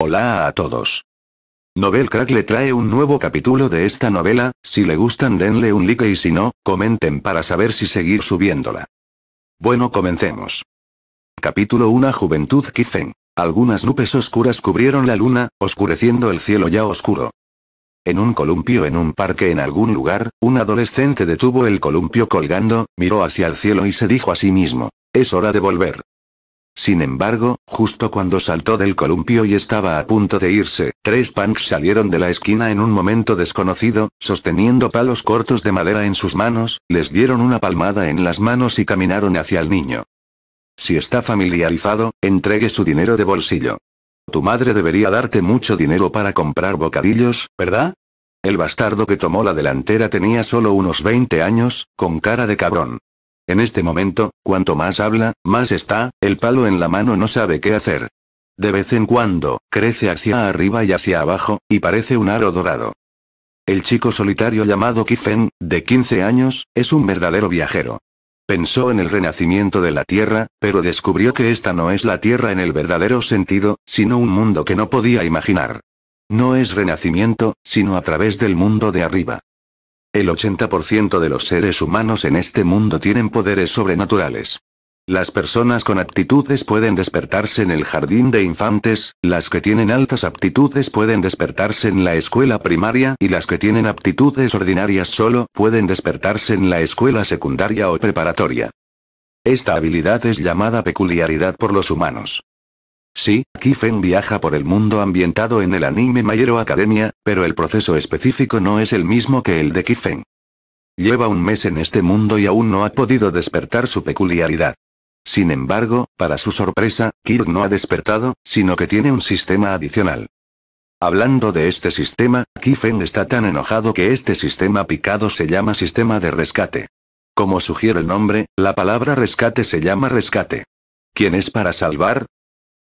Hola a todos. Novel Crack le trae un nuevo capítulo de esta novela, si le gustan denle un like y si no, comenten para saber si seguir subiéndola. Bueno comencemos. Capítulo 1 Juventud Kizen. Algunas nubes oscuras cubrieron la luna, oscureciendo el cielo ya oscuro. En un columpio en un parque en algún lugar, un adolescente detuvo el columpio colgando, miró hacia el cielo y se dijo a sí mismo, es hora de volver. Sin embargo, justo cuando saltó del columpio y estaba a punto de irse, tres punks salieron de la esquina en un momento desconocido, sosteniendo palos cortos de madera en sus manos, les dieron una palmada en las manos y caminaron hacia el niño. Si está familiarizado, entregue su dinero de bolsillo. Tu madre debería darte mucho dinero para comprar bocadillos, ¿verdad? El bastardo que tomó la delantera tenía solo unos 20 años, con cara de cabrón. En este momento, cuanto más habla, más está, el palo en la mano no sabe qué hacer. De vez en cuando, crece hacia arriba y hacia abajo, y parece un aro dorado. El chico solitario llamado Kifen, de 15 años, es un verdadero viajero. Pensó en el renacimiento de la Tierra, pero descubrió que esta no es la Tierra en el verdadero sentido, sino un mundo que no podía imaginar. No es renacimiento, sino a través del mundo de arriba. El 80% de los seres humanos en este mundo tienen poderes sobrenaturales. Las personas con aptitudes pueden despertarse en el jardín de infantes, las que tienen altas aptitudes pueden despertarse en la escuela primaria y las que tienen aptitudes ordinarias solo pueden despertarse en la escuela secundaria o preparatoria. Esta habilidad es llamada peculiaridad por los humanos. Sí, Kifen viaja por el mundo ambientado en el anime Mayero Academia, pero el proceso específico no es el mismo que el de Kifen. Lleva un mes en este mundo y aún no ha podido despertar su peculiaridad. Sin embargo, para su sorpresa, Kirk no ha despertado, sino que tiene un sistema adicional. Hablando de este sistema, Kifen está tan enojado que este sistema picado se llama sistema de rescate. Como sugiere el nombre, la palabra rescate se llama rescate. ¿Quién es para salvar?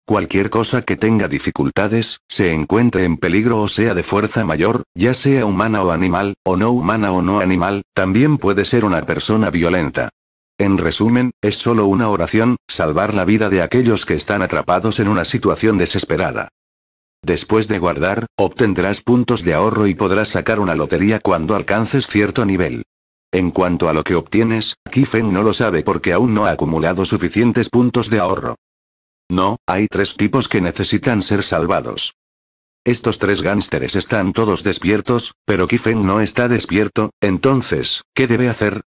Cualquier cosa que tenga dificultades, se encuentre en peligro o sea de fuerza mayor, ya sea humana o animal, o no humana o no animal, también puede ser una persona violenta. En resumen, es solo una oración, salvar la vida de aquellos que están atrapados en una situación desesperada. Después de guardar, obtendrás puntos de ahorro y podrás sacar una lotería cuando alcances cierto nivel. En cuanto a lo que obtienes, Kifen no lo sabe porque aún no ha acumulado suficientes puntos de ahorro. No, hay tres tipos que necesitan ser salvados. Estos tres gánsteres están todos despiertos, pero Kifen no está despierto, entonces, ¿qué debe hacer?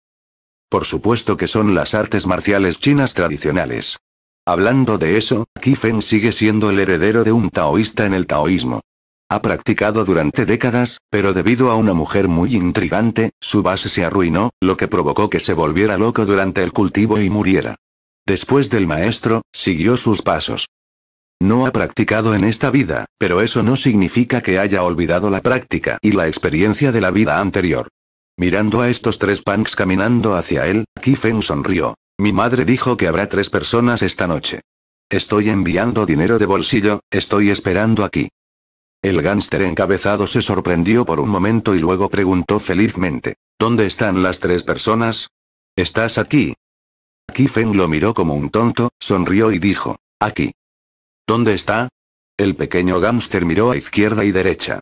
Por supuesto que son las artes marciales chinas tradicionales. Hablando de eso, Kifen sigue siendo el heredero de un taoísta en el taoísmo. Ha practicado durante décadas, pero debido a una mujer muy intrigante, su base se arruinó, lo que provocó que se volviera loco durante el cultivo y muriera. Después del maestro, siguió sus pasos. No ha practicado en esta vida, pero eso no significa que haya olvidado la práctica y la experiencia de la vida anterior. Mirando a estos tres punks caminando hacia él, Kifen sonrió. Mi madre dijo que habrá tres personas esta noche. Estoy enviando dinero de bolsillo, estoy esperando aquí. El gánster encabezado se sorprendió por un momento y luego preguntó felizmente, ¿Dónde están las tres personas? ¿Estás aquí? Feng lo miró como un tonto, sonrió y dijo. Aquí. ¿Dónde está? El pequeño gámster miró a izquierda y derecha.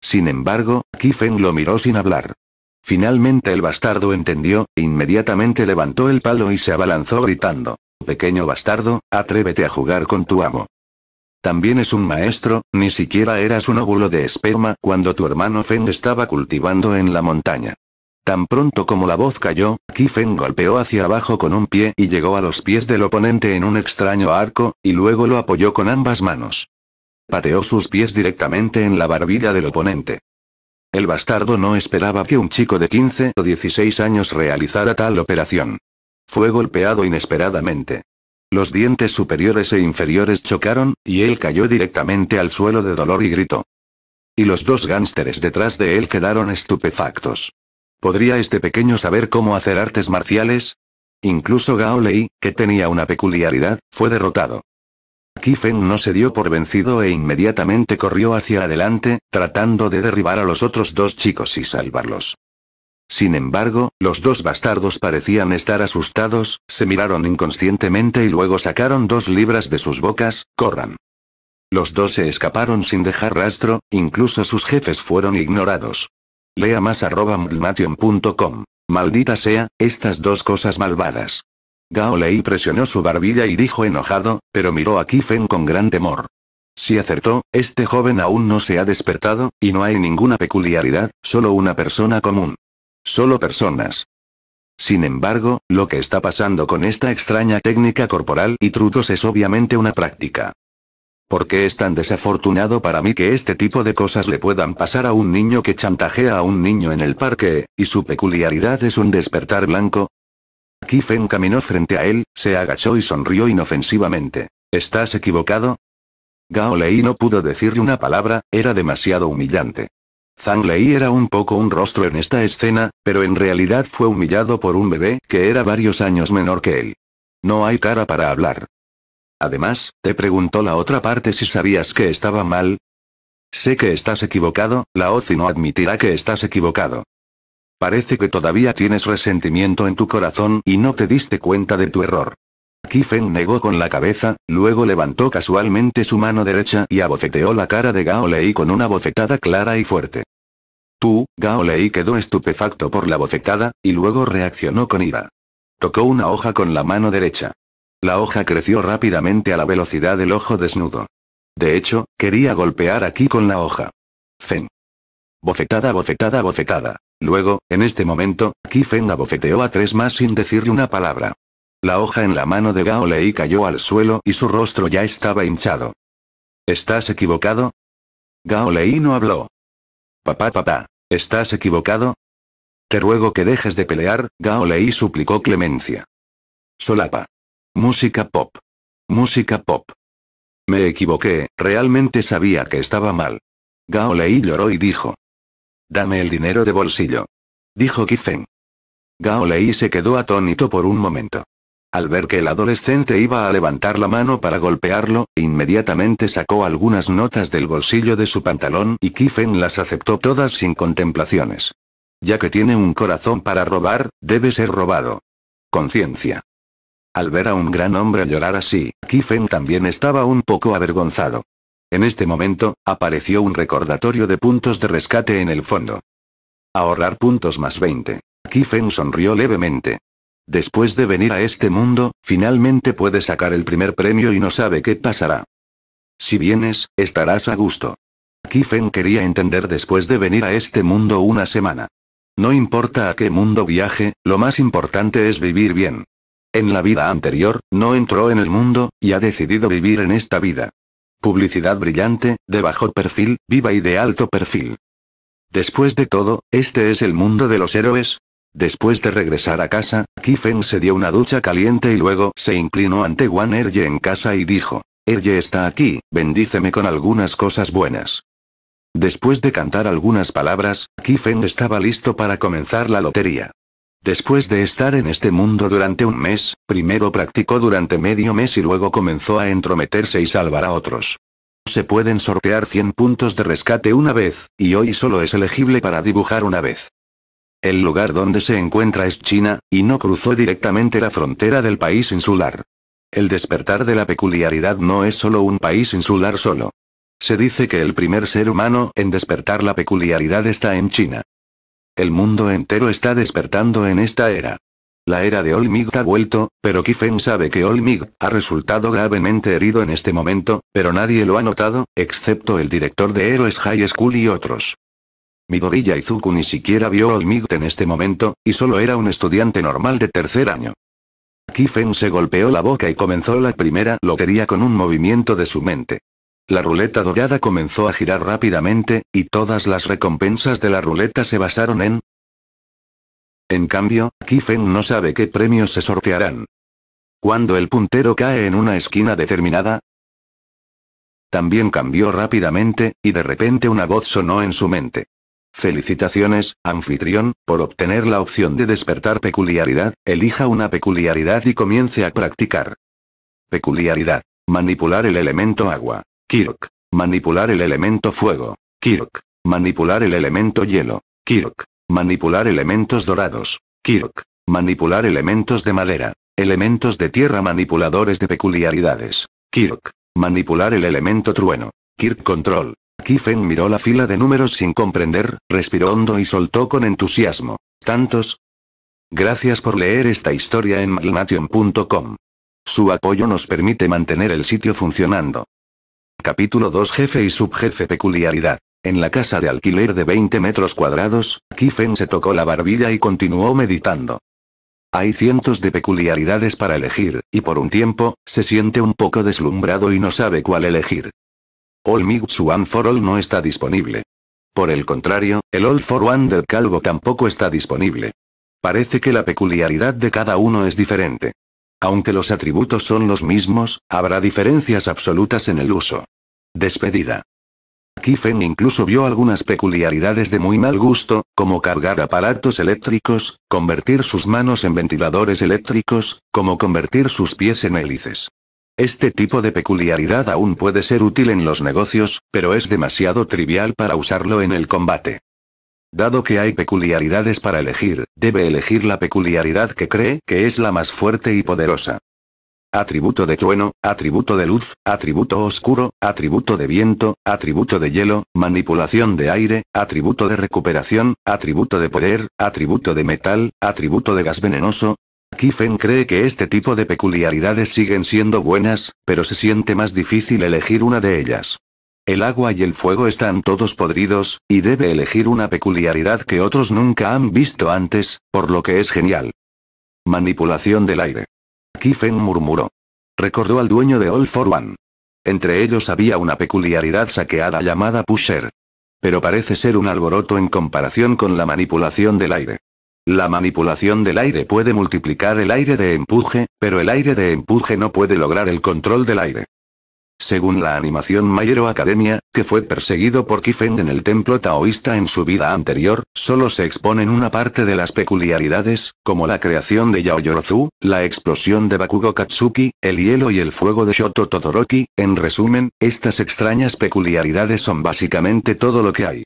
Sin embargo, Feng lo miró sin hablar. Finalmente el bastardo entendió, inmediatamente levantó el palo y se abalanzó gritando. Pequeño bastardo, atrévete a jugar con tu amo. También es un maestro, ni siquiera eras un óvulo de esperma cuando tu hermano Feng estaba cultivando en la montaña. Tan pronto como la voz cayó, Kifen golpeó hacia abajo con un pie y llegó a los pies del oponente en un extraño arco, y luego lo apoyó con ambas manos. Pateó sus pies directamente en la barbilla del oponente. El bastardo no esperaba que un chico de 15 o 16 años realizara tal operación. Fue golpeado inesperadamente. Los dientes superiores e inferiores chocaron, y él cayó directamente al suelo de dolor y gritó. Y los dos gánsteres detrás de él quedaron estupefactos. ¿Podría este pequeño saber cómo hacer artes marciales? Incluso Gao Lei, que tenía una peculiaridad, fue derrotado. Kifen no se dio por vencido e inmediatamente corrió hacia adelante, tratando de derribar a los otros dos chicos y salvarlos. Sin embargo, los dos bastardos parecían estar asustados, se miraron inconscientemente y luego sacaron dos libras de sus bocas, corran. Los dos se escaparon sin dejar rastro, incluso sus jefes fueron ignorados. Lea más arroba mdlmation.com Maldita sea, estas dos cosas malvadas. Gao Lei presionó su barbilla y dijo enojado, pero miró a Kifen con gran temor. Si acertó, este joven aún no se ha despertado, y no hay ninguna peculiaridad, solo una persona común. Solo personas. Sin embargo, lo que está pasando con esta extraña técnica corporal y trucos es obviamente una práctica. ¿Por qué es tan desafortunado para mí que este tipo de cosas le puedan pasar a un niño que chantajea a un niño en el parque, y su peculiaridad es un despertar blanco? Kifen caminó frente a él, se agachó y sonrió inofensivamente. ¿Estás equivocado? Gao Lei no pudo decirle una palabra, era demasiado humillante. Zhang Lei era un poco un rostro en esta escena, pero en realidad fue humillado por un bebé que era varios años menor que él. No hay cara para hablar. Además, te preguntó la otra parte si sabías que estaba mal. Sé que estás equivocado, la OCI no admitirá que estás equivocado. Parece que todavía tienes resentimiento en tu corazón y no te diste cuenta de tu error. Kifeng negó con la cabeza, luego levantó casualmente su mano derecha y abofeteó la cara de Gao Lei con una bofetada clara y fuerte. Tú, Gao Lei quedó estupefacto por la bofetada, y luego reaccionó con ira. Tocó una hoja con la mano derecha. La hoja creció rápidamente a la velocidad del ojo desnudo. De hecho, quería golpear aquí con la hoja. Fen. Bofetada, bofetada, bofetada. Luego, en este momento, la abofeteó a tres más sin decirle una palabra. La hoja en la mano de Gao Lei cayó al suelo y su rostro ya estaba hinchado. ¿Estás equivocado? Gao Lei no habló. Papá, papá, ¿estás equivocado? Te ruego que dejes de pelear, Gao Lei suplicó clemencia. Solapa. Música pop. Música pop. Me equivoqué, realmente sabía que estaba mal. Gao Lei lloró y dijo. Dame el dinero de bolsillo. Dijo Kifen. Gao Lei se quedó atónito por un momento. Al ver que el adolescente iba a levantar la mano para golpearlo, inmediatamente sacó algunas notas del bolsillo de su pantalón y Kifen las aceptó todas sin contemplaciones. Ya que tiene un corazón para robar, debe ser robado. Conciencia. Al ver a un gran hombre llorar así, Kifen también estaba un poco avergonzado. En este momento, apareció un recordatorio de puntos de rescate en el fondo. Ahorrar puntos más 20. Kifen sonrió levemente. Después de venir a este mundo, finalmente puede sacar el primer premio y no sabe qué pasará. Si vienes, estarás a gusto. Kifen quería entender después de venir a este mundo una semana. No importa a qué mundo viaje, lo más importante es vivir bien. En la vida anterior, no entró en el mundo, y ha decidido vivir en esta vida. Publicidad brillante, de bajo perfil, viva y de alto perfil. Después de todo, este es el mundo de los héroes. Después de regresar a casa, Kifeng se dio una ducha caliente y luego se inclinó ante Wan Erje en casa y dijo, Erje está aquí, bendíceme con algunas cosas buenas. Después de cantar algunas palabras, Kifeng estaba listo para comenzar la lotería. Después de estar en este mundo durante un mes, primero practicó durante medio mes y luego comenzó a entrometerse y salvar a otros. Se pueden sortear 100 puntos de rescate una vez, y hoy solo es elegible para dibujar una vez. El lugar donde se encuentra es China, y no cruzó directamente la frontera del país insular. El despertar de la peculiaridad no es solo un país insular solo. Se dice que el primer ser humano en despertar la peculiaridad está en China. El mundo entero está despertando en esta era. La era de Olmig ha vuelto, pero Kifen sabe que Olmig ha resultado gravemente herido en este momento, pero nadie lo ha notado, excepto el director de Heroes High School y otros. Midoriya Izuku ni siquiera vio a Olmig en este momento, y solo era un estudiante normal de tercer año. Kifen se golpeó la boca y comenzó la primera lotería con un movimiento de su mente. La ruleta dorada comenzó a girar rápidamente, y todas las recompensas de la ruleta se basaron en... En cambio, Kifen no sabe qué premios se sortearán. Cuando el puntero cae en una esquina determinada, también cambió rápidamente, y de repente una voz sonó en su mente. Felicitaciones, anfitrión, por obtener la opción de despertar peculiaridad, elija una peculiaridad y comience a practicar. Peculiaridad. Manipular el elemento agua. Kirk. Manipular el elemento fuego. Kirk. Manipular el elemento hielo. Kirk. Manipular elementos dorados. Kirk. Manipular elementos de madera. Elementos de tierra manipuladores de peculiaridades. Kirk. Manipular el elemento trueno. Kirk Control. Kifen miró la fila de números sin comprender, respiró hondo y soltó con entusiasmo. ¿Tantos? Gracias por leer esta historia en magnation.com. Su apoyo nos permite mantener el sitio funcionando. Capítulo 2 Jefe y subjefe Peculiaridad. En la casa de alquiler de 20 metros cuadrados, Kiffen se tocó la barbilla y continuó meditando. Hay cientos de peculiaridades para elegir, y por un tiempo, se siente un poco deslumbrado y no sabe cuál elegir. All Mix One for All no está disponible. Por el contrario, el All for One del calvo tampoco está disponible. Parece que la peculiaridad de cada uno es diferente. Aunque los atributos son los mismos, habrá diferencias absolutas en el uso. Despedida. Kiffen incluso vio algunas peculiaridades de muy mal gusto, como cargar aparatos eléctricos, convertir sus manos en ventiladores eléctricos, como convertir sus pies en hélices. Este tipo de peculiaridad aún puede ser útil en los negocios, pero es demasiado trivial para usarlo en el combate. Dado que hay peculiaridades para elegir, debe elegir la peculiaridad que cree que es la más fuerte y poderosa atributo de trueno, atributo de luz, atributo oscuro, atributo de viento, atributo de hielo, manipulación de aire, atributo de recuperación, atributo de poder, atributo de metal, atributo de gas venenoso. Fen cree que este tipo de peculiaridades siguen siendo buenas, pero se siente más difícil elegir una de ellas. El agua y el fuego están todos podridos, y debe elegir una peculiaridad que otros nunca han visto antes, por lo que es genial. Manipulación del aire. Giffen murmuró. Recordó al dueño de All for One. Entre ellos había una peculiaridad saqueada llamada pusher. Pero parece ser un alboroto en comparación con la manipulación del aire. La manipulación del aire puede multiplicar el aire de empuje, pero el aire de empuje no puede lograr el control del aire. Según la animación Mayero Academia, que fue perseguido por Kiffen en el templo taoísta en su vida anterior, solo se exponen una parte de las peculiaridades, como la creación de Yaoyorozu, la explosión de Bakugo Katsuki, el hielo y el fuego de Shoto Todoroki, en resumen, estas extrañas peculiaridades son básicamente todo lo que hay.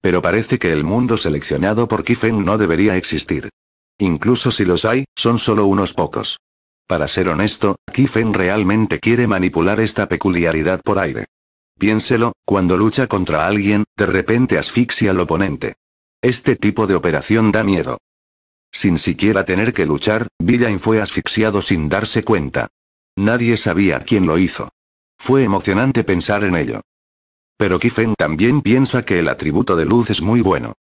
Pero parece que el mundo seleccionado por Kiffen no debería existir. Incluso si los hay, son solo unos pocos. Para ser honesto, Kiffen realmente quiere manipular esta peculiaridad por aire. Piénselo, cuando lucha contra alguien, de repente asfixia al oponente. Este tipo de operación da miedo. Sin siquiera tener que luchar, Villain fue asfixiado sin darse cuenta. Nadie sabía quién lo hizo. Fue emocionante pensar en ello. Pero Kifen también piensa que el atributo de luz es muy bueno.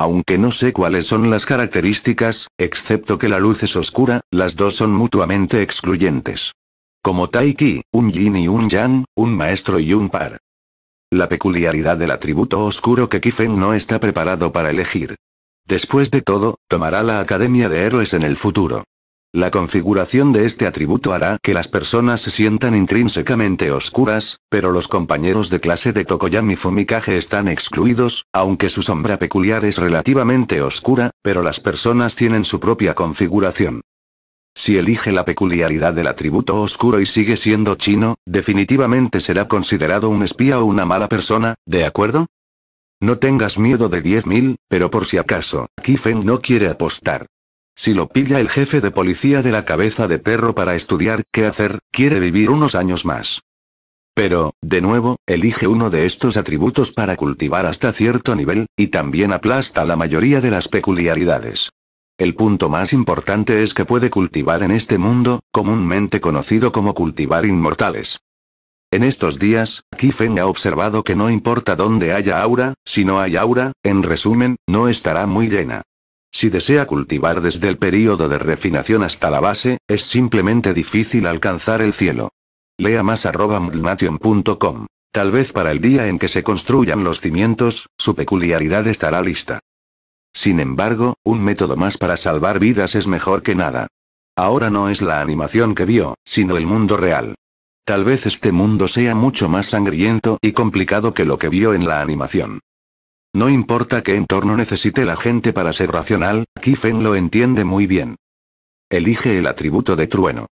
Aunque no sé cuáles son las características, excepto que la luz es oscura, las dos son mutuamente excluyentes. Como Taiki, un yin y un yang, un maestro y un par. La peculiaridad del atributo oscuro que Kifen no está preparado para elegir. Después de todo, tomará la Academia de Héroes en el futuro. La configuración de este atributo hará que las personas se sientan intrínsecamente oscuras, pero los compañeros de clase de Tokoyami Fumikage están excluidos, aunque su sombra peculiar es relativamente oscura, pero las personas tienen su propia configuración. Si elige la peculiaridad del atributo oscuro y sigue siendo chino, definitivamente será considerado un espía o una mala persona, ¿de acuerdo? No tengas miedo de 10.000, pero por si acaso, Kifen no quiere apostar. Si lo pilla el jefe de policía de la cabeza de perro para estudiar qué hacer, quiere vivir unos años más. Pero, de nuevo, elige uno de estos atributos para cultivar hasta cierto nivel, y también aplasta la mayoría de las peculiaridades. El punto más importante es que puede cultivar en este mundo, comúnmente conocido como cultivar inmortales. En estos días, Kifeng ha observado que no importa dónde haya aura, si no hay aura, en resumen, no estará muy llena. Si desea cultivar desde el período de refinación hasta la base, es simplemente difícil alcanzar el cielo. Lea más arroba Tal vez para el día en que se construyan los cimientos, su peculiaridad estará lista. Sin embargo, un método más para salvar vidas es mejor que nada. Ahora no es la animación que vio, sino el mundo real. Tal vez este mundo sea mucho más sangriento y complicado que lo que vio en la animación. No importa qué entorno necesite la gente para ser racional, Kifen lo entiende muy bien. Elige el atributo de trueno.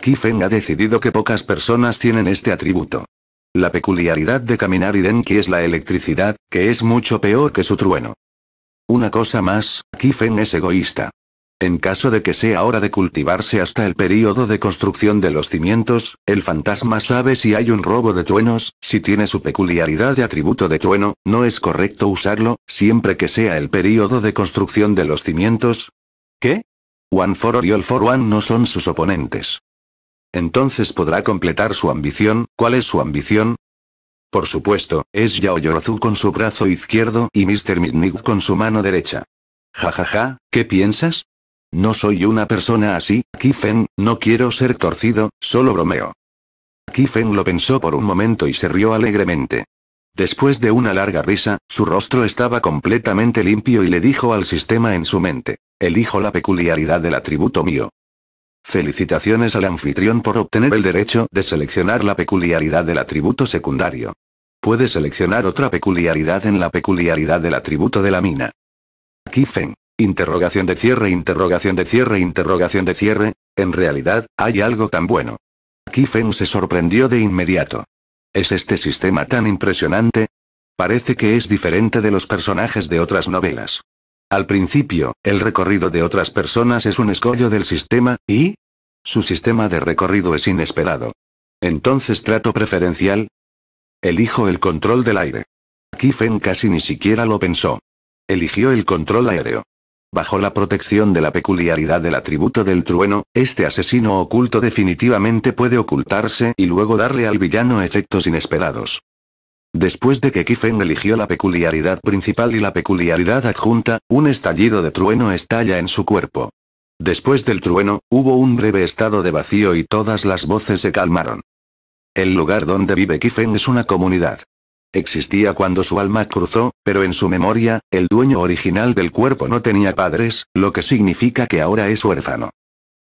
Kifen ha decidido que pocas personas tienen este atributo. La peculiaridad de caminar y Denki es la electricidad, que es mucho peor que su trueno. Una cosa más, Kifen es egoísta. En caso de que sea hora de cultivarse hasta el período de construcción de los cimientos, el fantasma sabe si hay un robo de truenos, si tiene su peculiaridad de atributo de trueno, no es correcto usarlo, siempre que sea el periodo de construcción de los cimientos. ¿Qué? One for all for One no son sus oponentes. Entonces podrá completar su ambición, ¿cuál es su ambición? Por supuesto, es Yorozu con su brazo izquierdo y Mr. Midnick con su mano derecha. Jajaja, ja, ja, ¿qué piensas? No soy una persona así, Kifen, no quiero ser torcido, solo bromeo. Kifen lo pensó por un momento y se rió alegremente. Después de una larga risa, su rostro estaba completamente limpio y le dijo al sistema en su mente, elijo la peculiaridad del atributo mío. Felicitaciones al anfitrión por obtener el derecho de seleccionar la peculiaridad del atributo secundario. Puede seleccionar otra peculiaridad en la peculiaridad del atributo de la mina. Kifeng. Interrogación de cierre, interrogación de cierre, interrogación de cierre. En realidad, hay algo tan bueno. fen se sorprendió de inmediato. ¿Es este sistema tan impresionante? Parece que es diferente de los personajes de otras novelas. Al principio, el recorrido de otras personas es un escollo del sistema, y... Su sistema de recorrido es inesperado. Entonces trato preferencial. Elijo el control del aire. Kifen casi ni siquiera lo pensó. Eligió el control aéreo. Bajo la protección de la peculiaridad del atributo del trueno, este asesino oculto definitivamente puede ocultarse y luego darle al villano efectos inesperados. Después de que Kifen eligió la peculiaridad principal y la peculiaridad adjunta, un estallido de trueno estalla en su cuerpo. Después del trueno, hubo un breve estado de vacío y todas las voces se calmaron. El lugar donde vive Kifen es una comunidad. Existía cuando su alma cruzó, pero en su memoria, el dueño original del cuerpo no tenía padres, lo que significa que ahora es huérfano.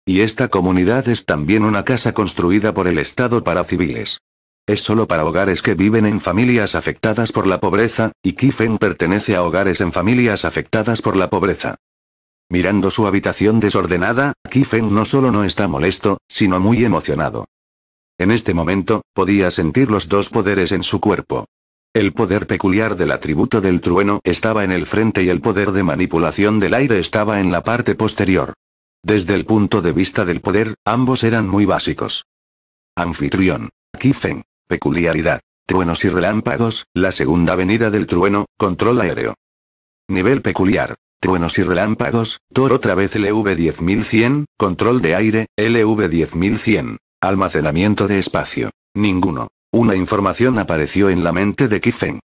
Y esta comunidad es también una casa construida por el Estado para civiles. Es solo para hogares que viven en familias afectadas por la pobreza, y Kifen pertenece a hogares en familias afectadas por la pobreza. Mirando su habitación desordenada, Kifen no solo no está molesto, sino muy emocionado. En este momento, podía sentir los dos poderes en su cuerpo. El poder peculiar del atributo del trueno estaba en el frente y el poder de manipulación del aire estaba en la parte posterior. Desde el punto de vista del poder, ambos eran muy básicos. Anfitrión. Kifen. Peculiaridad. Truenos y relámpagos, la segunda venida del trueno, control aéreo. Nivel peculiar. Truenos y relámpagos, Thor otra vez LV10100, control de aire, LV10100. Almacenamiento de espacio. Ninguno. Una información apareció en la mente de Kifeng.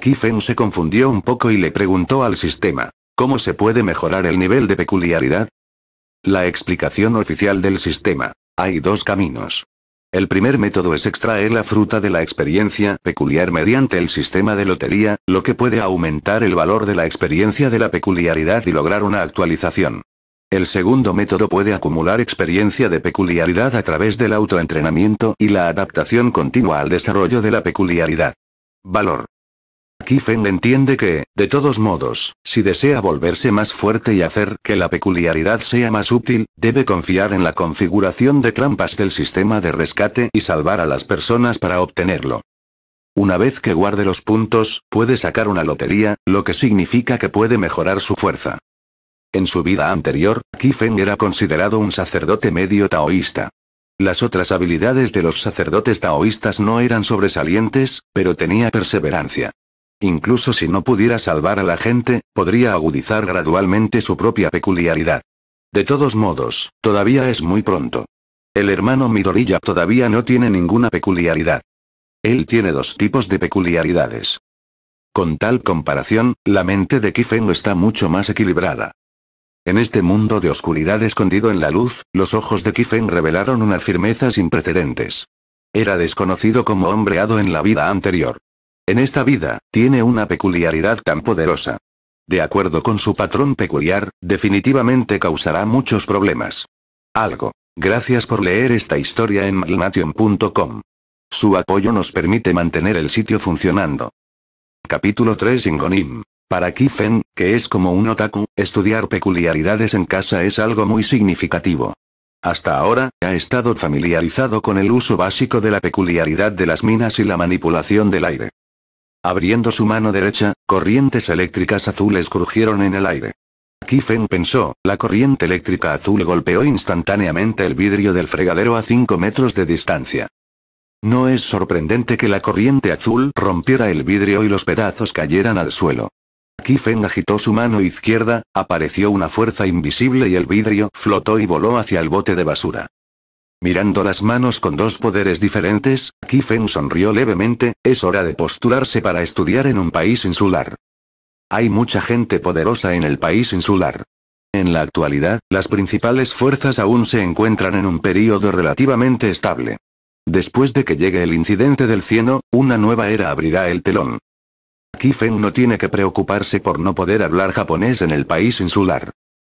Kifeng se confundió un poco y le preguntó al sistema, ¿cómo se puede mejorar el nivel de peculiaridad? La explicación oficial del sistema. Hay dos caminos. El primer método es extraer la fruta de la experiencia peculiar mediante el sistema de lotería, lo que puede aumentar el valor de la experiencia de la peculiaridad y lograr una actualización. El segundo método puede acumular experiencia de peculiaridad a través del autoentrenamiento y la adaptación continua al desarrollo de la peculiaridad. Valor. Kiffen entiende que, de todos modos, si desea volverse más fuerte y hacer que la peculiaridad sea más útil, debe confiar en la configuración de trampas del sistema de rescate y salvar a las personas para obtenerlo. Una vez que guarde los puntos, puede sacar una lotería, lo que significa que puede mejorar su fuerza. En su vida anterior, Kifeng era considerado un sacerdote medio taoísta. Las otras habilidades de los sacerdotes taoístas no eran sobresalientes, pero tenía perseverancia. Incluso si no pudiera salvar a la gente, podría agudizar gradualmente su propia peculiaridad. De todos modos, todavía es muy pronto. El hermano Midoriya todavía no tiene ninguna peculiaridad. Él tiene dos tipos de peculiaridades. Con tal comparación, la mente de Kifeng está mucho más equilibrada. En este mundo de oscuridad escondido en la luz, los ojos de Kiffen revelaron una firmeza sin precedentes. Era desconocido como hombreado en la vida anterior. En esta vida, tiene una peculiaridad tan poderosa. De acuerdo con su patrón peculiar, definitivamente causará muchos problemas. Algo. Gracias por leer esta historia en malnation.com. Su apoyo nos permite mantener el sitio funcionando. Capítulo 3 Ingonim. Para Kifen, que es como un otaku, estudiar peculiaridades en casa es algo muy significativo. Hasta ahora, ha estado familiarizado con el uso básico de la peculiaridad de las minas y la manipulación del aire. Abriendo su mano derecha, corrientes eléctricas azules crujieron en el aire. Kifen pensó, la corriente eléctrica azul golpeó instantáneamente el vidrio del fregadero a 5 metros de distancia. No es sorprendente que la corriente azul rompiera el vidrio y los pedazos cayeran al suelo. Kifen agitó su mano izquierda, apareció una fuerza invisible y el vidrio flotó y voló hacia el bote de basura. Mirando las manos con dos poderes diferentes, Kifen sonrió levemente, es hora de postularse para estudiar en un país insular. Hay mucha gente poderosa en el país insular. En la actualidad, las principales fuerzas aún se encuentran en un período relativamente estable. Después de que llegue el incidente del cieno, una nueva era abrirá el telón. Kifeng no tiene que preocuparse por no poder hablar japonés en el país insular.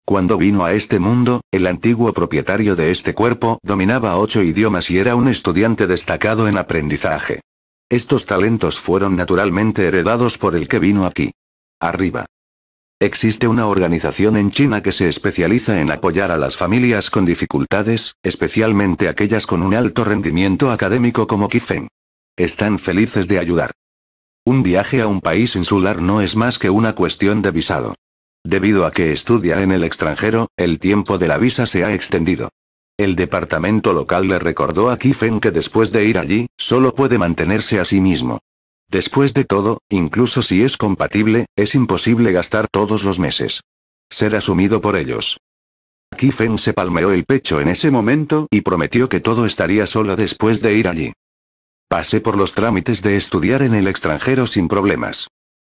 Cuando vino a este mundo, el antiguo propietario de este cuerpo dominaba ocho idiomas y era un estudiante destacado en aprendizaje. Estos talentos fueron naturalmente heredados por el que vino aquí. Arriba. Existe una organización en China que se especializa en apoyar a las familias con dificultades, especialmente aquellas con un alto rendimiento académico como Kifeng. Están felices de ayudar. Un viaje a un país insular no es más que una cuestión de visado. Debido a que estudia en el extranjero, el tiempo de la visa se ha extendido. El departamento local le recordó a Kifen que después de ir allí, solo puede mantenerse a sí mismo. Después de todo, incluso si es compatible, es imposible gastar todos los meses. Ser asumido por ellos. Kifen se palmeó el pecho en ese momento y prometió que todo estaría solo después de ir allí. Pasé por los trámites de estudiar en el extranjero sin problemas.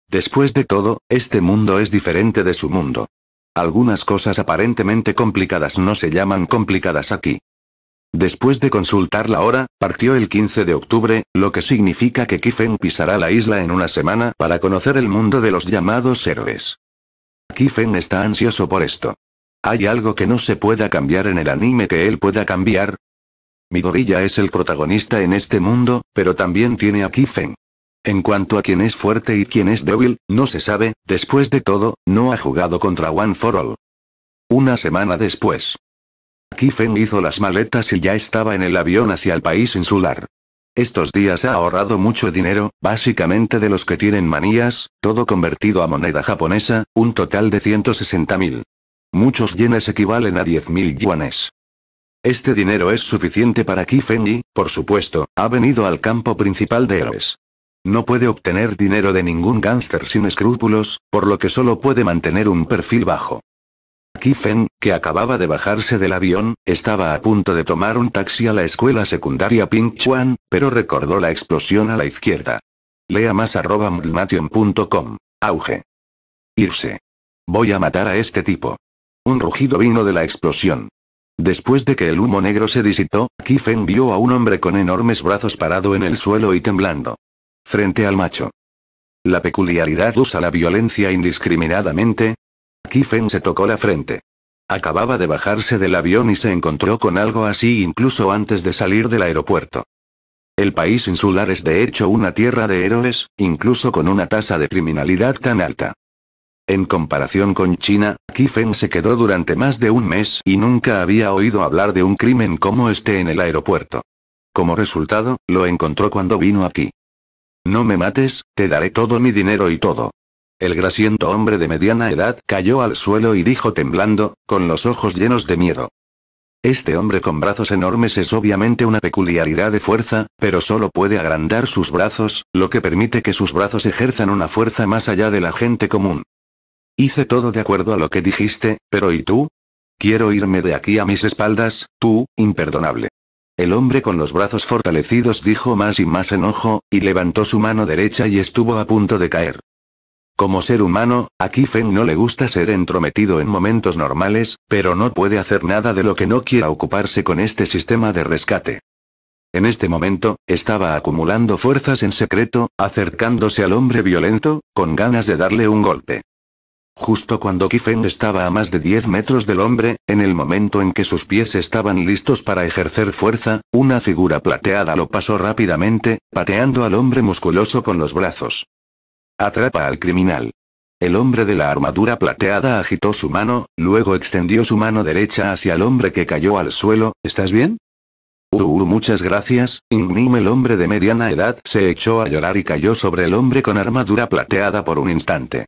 Después de todo, este mundo es diferente de su mundo. Algunas cosas aparentemente complicadas no se llaman complicadas aquí. Después de consultar la hora, partió el 15 de octubre, lo que significa que Kifen pisará la isla en una semana para conocer el mundo de los llamados héroes. Kifen está ansioso por esto. ¿Hay algo que no se pueda cambiar en el anime que él pueda cambiar? Mi gorilla es el protagonista en este mundo, pero también tiene a Kifen. En cuanto a quién es fuerte y quién es débil, no se sabe, después de todo, no ha jugado contra One for All. Una semana después. Kifen hizo las maletas y ya estaba en el avión hacia el país insular. Estos días ha ahorrado mucho dinero, básicamente de los que tienen manías, todo convertido a moneda japonesa, un total de 160.000. Muchos yenes equivalen a 10.000 yuanes. Este dinero es suficiente para feng y, por supuesto, ha venido al campo principal de héroes. No puede obtener dinero de ningún gángster sin escrúpulos, por lo que solo puede mantener un perfil bajo. Kifen, que acababa de bajarse del avión, estaba a punto de tomar un taxi a la escuela secundaria Ping Chuan, pero recordó la explosión a la izquierda. Lea más arroba Auge. Irse. Voy a matar a este tipo. Un rugido vino de la explosión. Después de que el humo negro se disipó, Kifen vio a un hombre con enormes brazos parado en el suelo y temblando. Frente al macho. ¿La peculiaridad usa la violencia indiscriminadamente? Kifen se tocó la frente. Acababa de bajarse del avión y se encontró con algo así incluso antes de salir del aeropuerto. El país insular es de hecho una tierra de héroes, incluso con una tasa de criminalidad tan alta. En comparación con China, Kifen se quedó durante más de un mes y nunca había oído hablar de un crimen como este en el aeropuerto. Como resultado, lo encontró cuando vino aquí. No me mates, te daré todo mi dinero y todo. El grasiento hombre de mediana edad cayó al suelo y dijo temblando, con los ojos llenos de miedo. Este hombre con brazos enormes es obviamente una peculiaridad de fuerza, pero solo puede agrandar sus brazos, lo que permite que sus brazos ejerzan una fuerza más allá de la gente común. Hice todo de acuerdo a lo que dijiste, pero ¿y tú? Quiero irme de aquí a mis espaldas, tú, imperdonable. El hombre con los brazos fortalecidos dijo más y más enojo, y levantó su mano derecha y estuvo a punto de caer. Como ser humano, a Feng no le gusta ser entrometido en momentos normales, pero no puede hacer nada de lo que no quiera ocuparse con este sistema de rescate. En este momento, estaba acumulando fuerzas en secreto, acercándose al hombre violento, con ganas de darle un golpe. Justo cuando Kifen estaba a más de 10 metros del hombre, en el momento en que sus pies estaban listos para ejercer fuerza, una figura plateada lo pasó rápidamente, pateando al hombre musculoso con los brazos. Atrapa al criminal. El hombre de la armadura plateada agitó su mano, luego extendió su mano derecha hacia el hombre que cayó al suelo, ¿estás bien? uh, uh, uh muchas gracias, Ingnim el hombre de mediana edad se echó a llorar y cayó sobre el hombre con armadura plateada por un instante.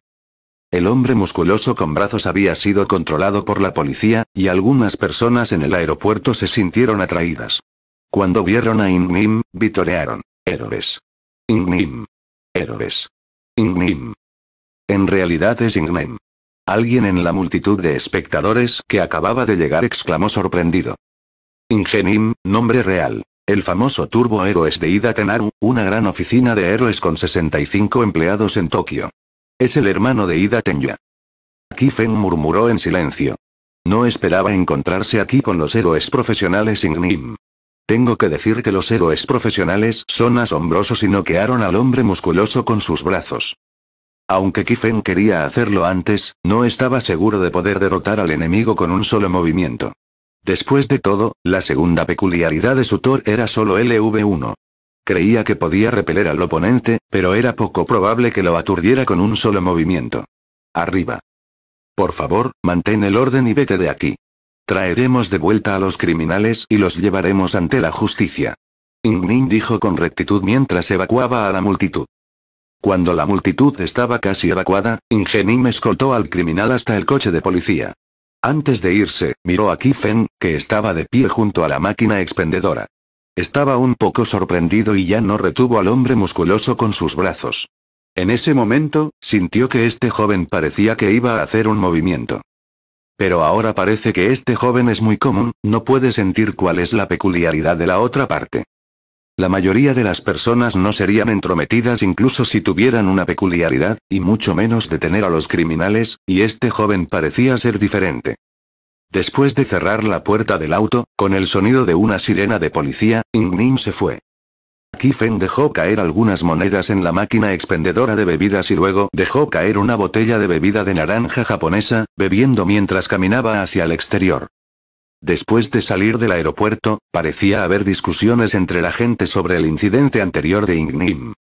El hombre musculoso con brazos había sido controlado por la policía, y algunas personas en el aeropuerto se sintieron atraídas. Cuando vieron a Ingnim, vitorearon. Héroes. Ingnim. Héroes. Ingnim. En realidad es Ingnim. Alguien en la multitud de espectadores que acababa de llegar exclamó sorprendido. Ingenim, nombre real. El famoso turbo héroes de Ida Tenaru, una gran oficina de héroes con 65 empleados en Tokio. Es el hermano de Ida Tenya. Kifen murmuró en silencio. No esperaba encontrarse aquí con los héroes profesionales Ingnim. Tengo que decir que los héroes profesionales son asombrosos y noquearon al hombre musculoso con sus brazos. Aunque Kifen quería hacerlo antes, no estaba seguro de poder derrotar al enemigo con un solo movimiento. Después de todo, la segunda peculiaridad de su Thor era solo LV1. Creía que podía repeler al oponente, pero era poco probable que lo aturdiera con un solo movimiento. Arriba. Por favor, mantén el orden y vete de aquí. Traeremos de vuelta a los criminales y los llevaremos ante la justicia. Ning dijo con rectitud mientras evacuaba a la multitud. Cuando la multitud estaba casi evacuada, Ingenim escoltó al criminal hasta el coche de policía. Antes de irse, miró a Kifeng, que estaba de pie junto a la máquina expendedora. Estaba un poco sorprendido y ya no retuvo al hombre musculoso con sus brazos. En ese momento, sintió que este joven parecía que iba a hacer un movimiento. Pero ahora parece que este joven es muy común, no puede sentir cuál es la peculiaridad de la otra parte. La mayoría de las personas no serían entrometidas incluso si tuvieran una peculiaridad, y mucho menos detener a los criminales, y este joven parecía ser diferente. Después de cerrar la puerta del auto, con el sonido de una sirena de policía, Ing-Nim se fue. Kifen dejó caer algunas monedas en la máquina expendedora de bebidas y luego dejó caer una botella de bebida de naranja japonesa, bebiendo mientras caminaba hacia el exterior. Después de salir del aeropuerto, parecía haber discusiones entre la gente sobre el incidente anterior de Ingnim.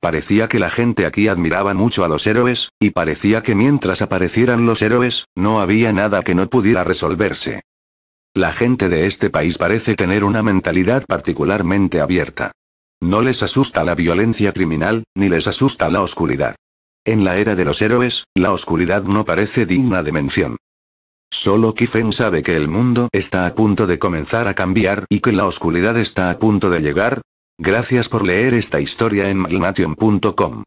Parecía que la gente aquí admiraba mucho a los héroes, y parecía que mientras aparecieran los héroes, no había nada que no pudiera resolverse. La gente de este país parece tener una mentalidad particularmente abierta. No les asusta la violencia criminal, ni les asusta la oscuridad. En la era de los héroes, la oscuridad no parece digna de mención. Solo Kifen sabe que el mundo está a punto de comenzar a cambiar y que la oscuridad está a punto de llegar, Gracias por leer esta historia en mailnation.com.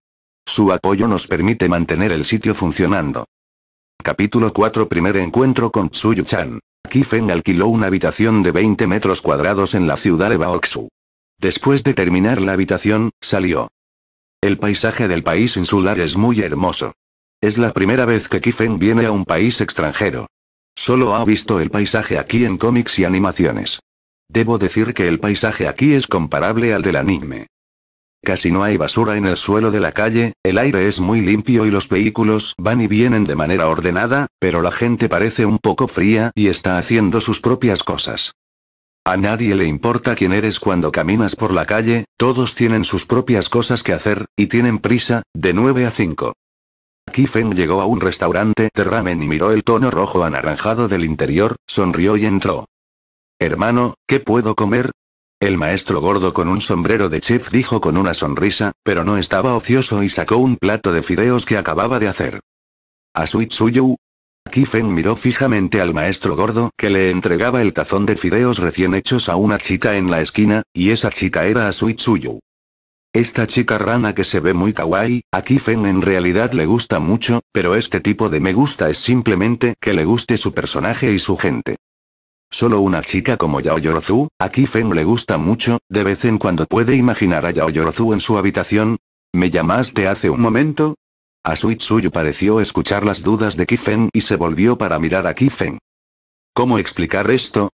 Su apoyo nos permite mantener el sitio funcionando. Capítulo 4 Primer encuentro con Tsuyu-chan. Kifen alquiló una habitación de 20 metros cuadrados en la ciudad de Baoksu. Después de terminar la habitación, salió. El paisaje del país insular es muy hermoso. Es la primera vez que Kifen viene a un país extranjero. Solo ha visto el paisaje aquí en cómics y animaciones. Debo decir que el paisaje aquí es comparable al del anime. Casi no hay basura en el suelo de la calle, el aire es muy limpio y los vehículos van y vienen de manera ordenada, pero la gente parece un poco fría y está haciendo sus propias cosas. A nadie le importa quién eres cuando caminas por la calle, todos tienen sus propias cosas que hacer, y tienen prisa, de 9 a 5. Feng llegó a un restaurante de ramen y miró el tono rojo anaranjado del interior, sonrió y entró. Hermano, ¿qué puedo comer? El maestro gordo con un sombrero de chef dijo con una sonrisa, pero no estaba ocioso y sacó un plato de fideos que acababa de hacer. ¿A Aquí Akifen miró fijamente al maestro gordo que le entregaba el tazón de fideos recién hechos a una chica en la esquina, y esa chica era a Asuitsuyu. Esta chica rana que se ve muy kawaii, a en realidad le gusta mucho, pero este tipo de me gusta es simplemente que le guste su personaje y su gente. Solo una chica como Yaoyorozu, a Kifeng le gusta mucho, de vez en cuando puede imaginar a Yaoyorozu en su habitación. ¿Me llamaste hace un momento? A Suitsuyu pareció escuchar las dudas de Kifen y se volvió para mirar a Kifen. ¿Cómo explicar esto?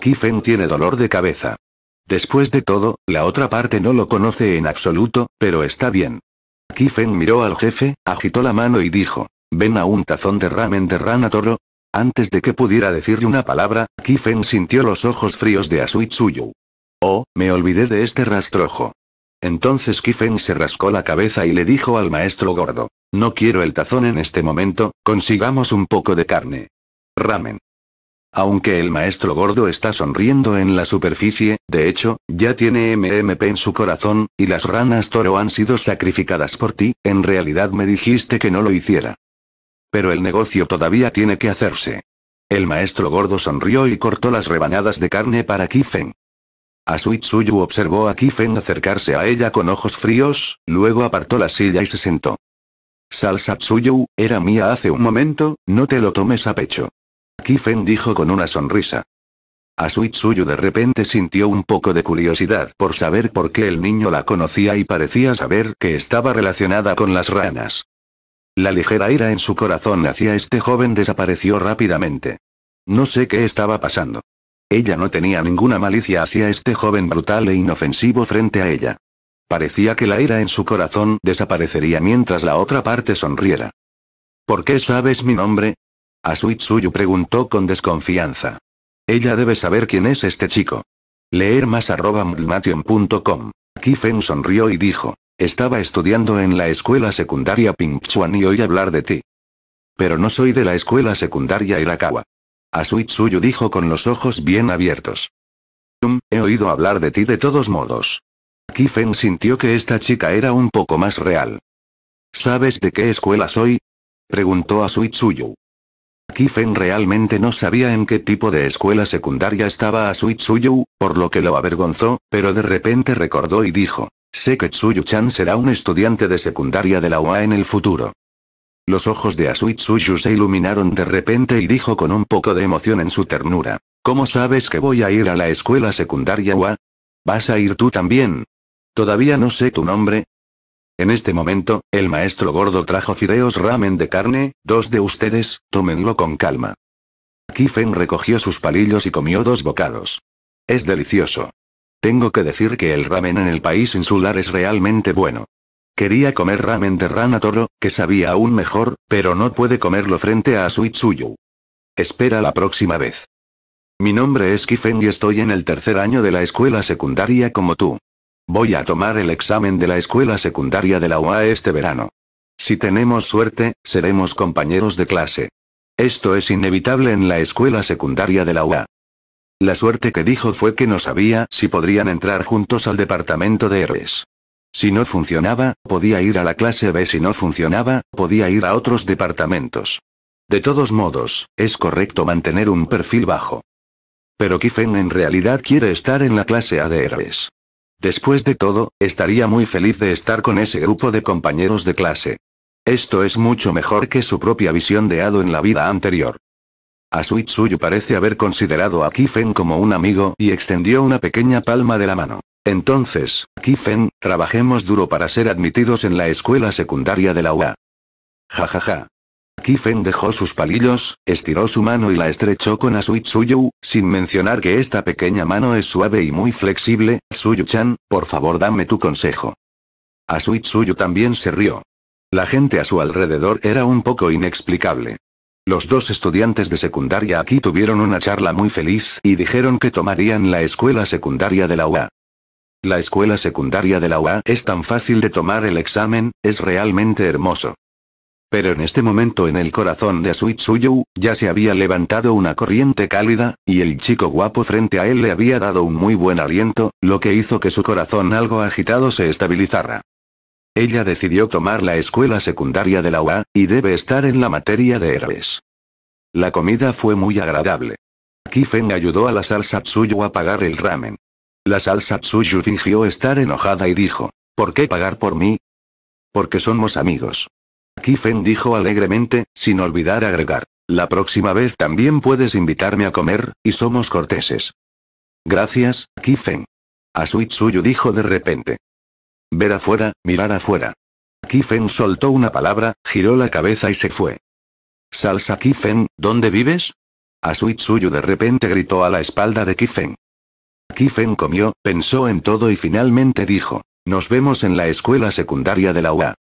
Kifen tiene dolor de cabeza. Después de todo, la otra parte no lo conoce en absoluto, pero está bien. Kifen miró al jefe, agitó la mano y dijo, ven a un tazón de ramen de rana toro, antes de que pudiera decirle una palabra, Kifen sintió los ojos fríos de Asuitsuyu. Oh, me olvidé de este rastrojo. Entonces Kifen se rascó la cabeza y le dijo al maestro gordo, no quiero el tazón en este momento, consigamos un poco de carne. Ramen. Aunque el maestro gordo está sonriendo en la superficie, de hecho, ya tiene MMP en su corazón, y las ranas toro han sido sacrificadas por ti, en realidad me dijiste que no lo hiciera. Pero el negocio todavía tiene que hacerse. El maestro gordo sonrió y cortó las rebanadas de carne para Kifen. Asuitsuyu observó a Kifen acercarse a ella con ojos fríos, luego apartó la silla y se sentó. Salsa Tsuyu, era mía hace un momento, no te lo tomes a pecho. Kifen dijo con una sonrisa. Asuitsuyu de repente sintió un poco de curiosidad por saber por qué el niño la conocía y parecía saber que estaba relacionada con las ranas. La ligera ira en su corazón hacia este joven desapareció rápidamente. No sé qué estaba pasando. Ella no tenía ninguna malicia hacia este joven brutal e inofensivo frente a ella. Parecía que la ira en su corazón desaparecería mientras la otra parte sonriera. ¿Por qué sabes mi nombre? Asuitsuyu preguntó con desconfianza. Ella debe saber quién es este chico. Leer más arroba aquí Kifen sonrió y dijo. Estaba estudiando en la escuela secundaria Pingchuan y oí hablar de ti. Pero no soy de la escuela secundaria Irakawa. Suitsuyu dijo con los ojos bien abiertos. he oído hablar de ti de todos modos. Kifen sintió que esta chica era un poco más real. ¿Sabes de qué escuela soy? Preguntó a Suitsuyu. Kifen realmente no sabía en qué tipo de escuela secundaria estaba a Suitsuyu, por lo que lo avergonzó, pero de repente recordó y dijo. Sé que Tsuyu-chan será un estudiante de secundaria de la UA en el futuro. Los ojos de Asui Tsuyu se iluminaron de repente y dijo con un poco de emoción en su ternura. ¿Cómo sabes que voy a ir a la escuela secundaria UA? ¿Vas a ir tú también? Todavía no sé tu nombre. En este momento, el maestro gordo trajo fideos ramen de carne, dos de ustedes, tómenlo con calma. Kifen recogió sus palillos y comió dos bocados. Es delicioso. Tengo que decir que el ramen en el país insular es realmente bueno. Quería comer ramen de rana toro, que sabía aún mejor, pero no puede comerlo frente a Suitsuyu. Espera la próxima vez. Mi nombre es Kifen y estoy en el tercer año de la escuela secundaria como tú. Voy a tomar el examen de la escuela secundaria de la UA este verano. Si tenemos suerte, seremos compañeros de clase. Esto es inevitable en la escuela secundaria de la UA. La suerte que dijo fue que no sabía si podrían entrar juntos al departamento de héroes. Si no funcionaba, podía ir a la clase B. Si no funcionaba, podía ir a otros departamentos. De todos modos, es correcto mantener un perfil bajo. Pero Kifen en realidad quiere estar en la clase A de héroes. Después de todo, estaría muy feliz de estar con ese grupo de compañeros de clase. Esto es mucho mejor que su propia visión de Ado en la vida anterior. Suitsuyu parece haber considerado a Kifen como un amigo y extendió una pequeña palma de la mano. Entonces, Kifen, trabajemos duro para ser admitidos en la escuela secundaria de la UA. Jajaja. Kifen dejó sus palillos, estiró su mano y la estrechó con Asuitsuyu, sin mencionar que esta pequeña mano es suave y muy flexible, Tsuyu-chan, por favor dame tu consejo. Asuitsuyu también se rió. La gente a su alrededor era un poco inexplicable. Los dos estudiantes de secundaria aquí tuvieron una charla muy feliz y dijeron que tomarían la escuela secundaria de la UA. La escuela secundaria de la UA es tan fácil de tomar el examen, es realmente hermoso. Pero en este momento en el corazón de Suitsuyu, ya se había levantado una corriente cálida, y el chico guapo frente a él le había dado un muy buen aliento, lo que hizo que su corazón algo agitado se estabilizara. Ella decidió tomar la escuela secundaria de la UA, y debe estar en la materia de héroes. La comida fue muy agradable. Kifeng ayudó a la salsa Tsuyu a pagar el ramen. La salsa Tsuyu fingió estar enojada y dijo, ¿por qué pagar por mí? Porque somos amigos. Kifeng dijo alegremente, sin olvidar agregar, la próxima vez también puedes invitarme a comer, y somos corteses. Gracias, Kifeng. A Tsuyu dijo de repente. Ver afuera, mirar afuera. Kifen soltó una palabra, giró la cabeza y se fue. Salsa Kifen, ¿dónde vives? Asuitsuyu de repente gritó a la espalda de Kifen. Kifen comió, pensó en todo y finalmente dijo, nos vemos en la escuela secundaria de la UA.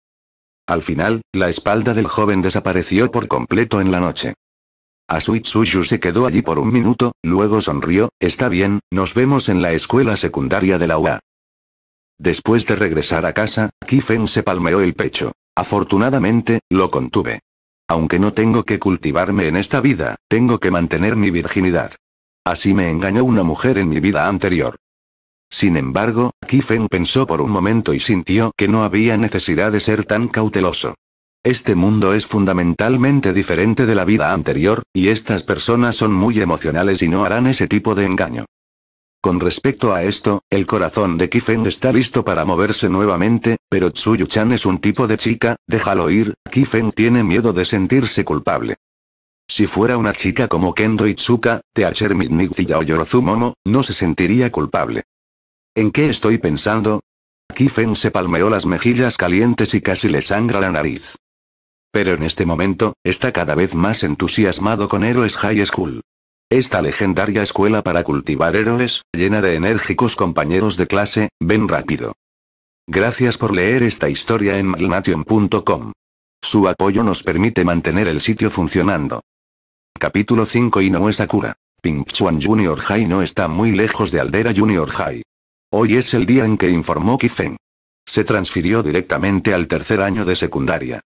Al final, la espalda del joven desapareció por completo en la noche. Asuitsuyu se quedó allí por un minuto, luego sonrió, está bien, nos vemos en la escuela secundaria de la UA. Después de regresar a casa, Kifen se palmeó el pecho. Afortunadamente, lo contuve. Aunque no tengo que cultivarme en esta vida, tengo que mantener mi virginidad. Así me engañó una mujer en mi vida anterior. Sin embargo, Kifen pensó por un momento y sintió que no había necesidad de ser tan cauteloso. Este mundo es fundamentalmente diferente de la vida anterior, y estas personas son muy emocionales y no harán ese tipo de engaño. Con respecto a esto, el corazón de Kifeng está listo para moverse nuevamente, pero Tsuyu-chan es un tipo de chica, déjalo ir, Kifeng tiene miedo de sentirse culpable. Si fuera una chica como Kendo Itsuka, Teacher Midnigtiya o Yorozumomo, no se sentiría culpable. ¿En qué estoy pensando? Kifeng se palmeó las mejillas calientes y casi le sangra la nariz. Pero en este momento, está cada vez más entusiasmado con Heroes High School. Esta legendaria escuela para cultivar héroes, llena de enérgicos compañeros de clase, ven rápido. Gracias por leer esta historia en magnation.com. Su apoyo nos permite mantener el sitio funcionando. Capítulo 5 es Sakura. Pingchuan Junior High no está muy lejos de Aldera Junior High. Hoy es el día en que informó Kifen. Se transfirió directamente al tercer año de secundaria.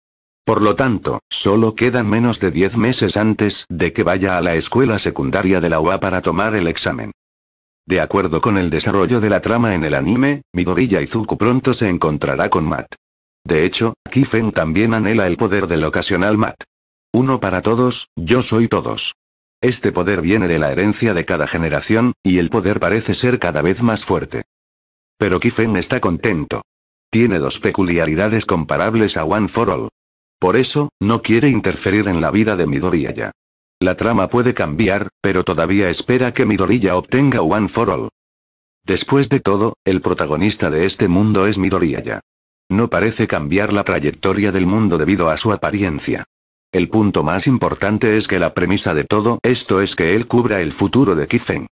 Por lo tanto, solo quedan menos de 10 meses antes de que vaya a la escuela secundaria de la UA para tomar el examen. De acuerdo con el desarrollo de la trama en el anime, Midoriya Izuku pronto se encontrará con Matt. De hecho, Kifen también anhela el poder del ocasional Matt. Uno para todos, yo soy todos. Este poder viene de la herencia de cada generación, y el poder parece ser cada vez más fuerte. Pero Kifen está contento. Tiene dos peculiaridades comparables a One for All. Por eso, no quiere interferir en la vida de Midoriya. La trama puede cambiar, pero todavía espera que Midoriya obtenga One for All. Después de todo, el protagonista de este mundo es Midoriya. No parece cambiar la trayectoria del mundo debido a su apariencia. El punto más importante es que la premisa de todo esto es que él cubra el futuro de Kifen.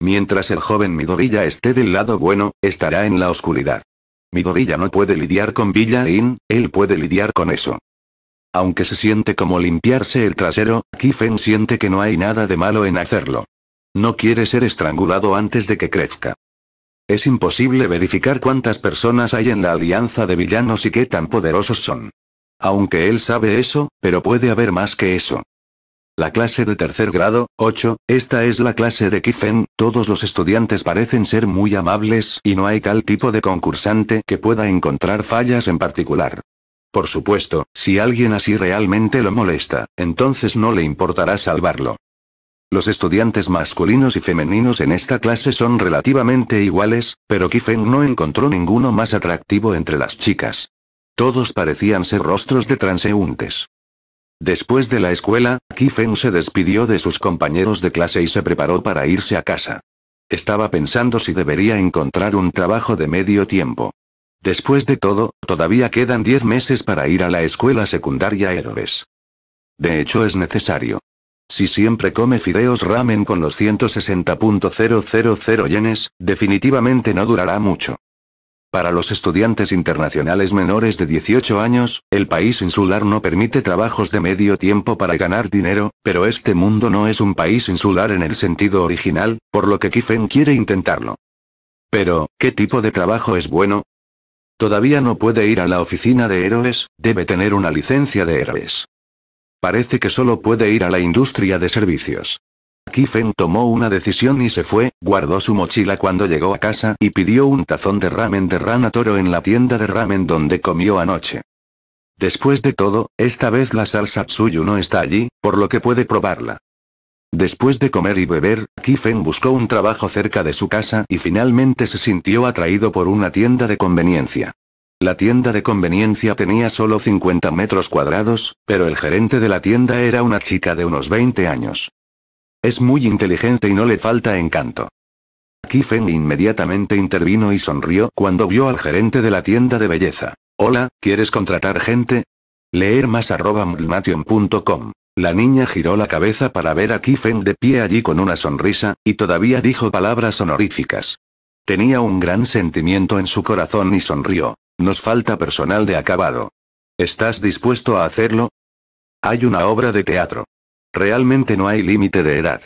Mientras el joven Midoriya esté del lado bueno, estará en la oscuridad. Midoriya no puede lidiar con Villa él puede lidiar con eso. Aunque se siente como limpiarse el trasero, Kifen siente que no hay nada de malo en hacerlo. No quiere ser estrangulado antes de que crezca. Es imposible verificar cuántas personas hay en la alianza de villanos y qué tan poderosos son. Aunque él sabe eso, pero puede haber más que eso. La clase de tercer grado, 8, esta es la clase de Kifen, todos los estudiantes parecen ser muy amables y no hay tal tipo de concursante que pueda encontrar fallas en particular. Por supuesto, si alguien así realmente lo molesta, entonces no le importará salvarlo. Los estudiantes masculinos y femeninos en esta clase son relativamente iguales, pero Kifeng no encontró ninguno más atractivo entre las chicas. Todos parecían ser rostros de transeúntes. Después de la escuela, Kifeng se despidió de sus compañeros de clase y se preparó para irse a casa. Estaba pensando si debería encontrar un trabajo de medio tiempo. Después de todo, todavía quedan 10 meses para ir a la escuela secundaria Héroes. De hecho es necesario. Si siempre come fideos ramen con los 160.000 yenes, definitivamente no durará mucho. Para los estudiantes internacionales menores de 18 años, el país insular no permite trabajos de medio tiempo para ganar dinero, pero este mundo no es un país insular en el sentido original, por lo que Kifen quiere intentarlo. Pero, ¿qué tipo de trabajo es bueno? Todavía no puede ir a la oficina de héroes, debe tener una licencia de héroes. Parece que solo puede ir a la industria de servicios. Kifen tomó una decisión y se fue, guardó su mochila cuando llegó a casa y pidió un tazón de ramen de rana toro en la tienda de ramen donde comió anoche. Después de todo, esta vez la salsa Tsuyu no está allí, por lo que puede probarla. Después de comer y beber, Kifen buscó un trabajo cerca de su casa y finalmente se sintió atraído por una tienda de conveniencia. La tienda de conveniencia tenía solo 50 metros cuadrados, pero el gerente de la tienda era una chica de unos 20 años. Es muy inteligente y no le falta encanto. Kifen inmediatamente intervino y sonrió cuando vio al gerente de la tienda de belleza. Hola, ¿quieres contratar gente? Leer más arroba la niña giró la cabeza para ver a Kifen de pie allí con una sonrisa, y todavía dijo palabras honoríficas. Tenía un gran sentimiento en su corazón y sonrió. Nos falta personal de acabado. ¿Estás dispuesto a hacerlo? Hay una obra de teatro. Realmente no hay límite de edad.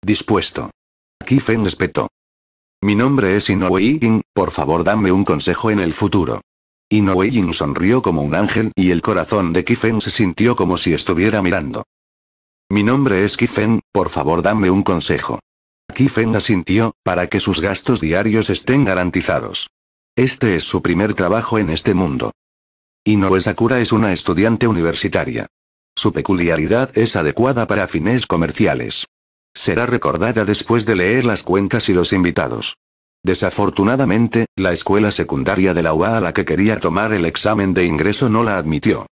Dispuesto. Kifen espetó. Mi nombre es Inoue por favor dame un consejo en el futuro. Inoue Jin sonrió como un ángel y el corazón de Kifen se sintió como si estuviera mirando. Mi nombre es Kifen, por favor dame un consejo. Kifen asintió, para que sus gastos diarios estén garantizados. Este es su primer trabajo en este mundo. Inoue Sakura es una estudiante universitaria. Su peculiaridad es adecuada para fines comerciales. Será recordada después de leer las cuentas y los invitados. Desafortunadamente, la escuela secundaria de la UA a la que quería tomar el examen de ingreso no la admitió.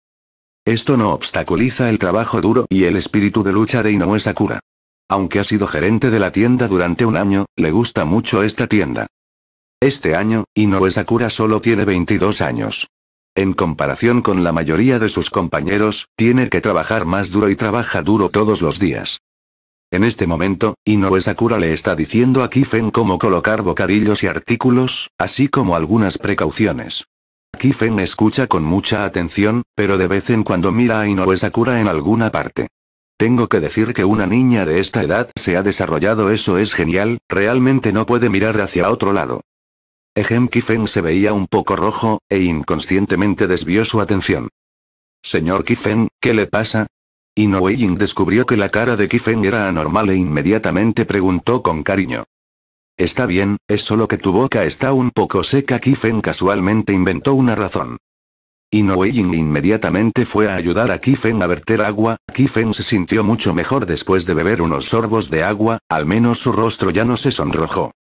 Esto no obstaculiza el trabajo duro y el espíritu de lucha de Inoue Sakura. Aunque ha sido gerente de la tienda durante un año, le gusta mucho esta tienda. Este año, Inoue Sakura solo tiene 22 años. En comparación con la mayoría de sus compañeros, tiene que trabajar más duro y trabaja duro todos los días. En este momento, Inoue Sakura le está diciendo a Kifen cómo colocar bocadillos y artículos, así como algunas precauciones. Kifen escucha con mucha atención, pero de vez en cuando mira a Inoue Sakura en alguna parte. Tengo que decir que una niña de esta edad se ha desarrollado eso es genial, realmente no puede mirar hacia otro lado. Ejem Kifen se veía un poco rojo, e inconscientemente desvió su atención. Señor Kifen, ¿qué le pasa? Inoue Ying descubrió que la cara de Kifen era anormal e inmediatamente preguntó con cariño. Está bien, es solo que tu boca está un poco seca. Kifen casualmente inventó una razón. Inoue Ying inmediatamente fue a ayudar a Kifen a verter agua, Kifen se sintió mucho mejor después de beber unos sorbos de agua, al menos su rostro ya no se sonrojó.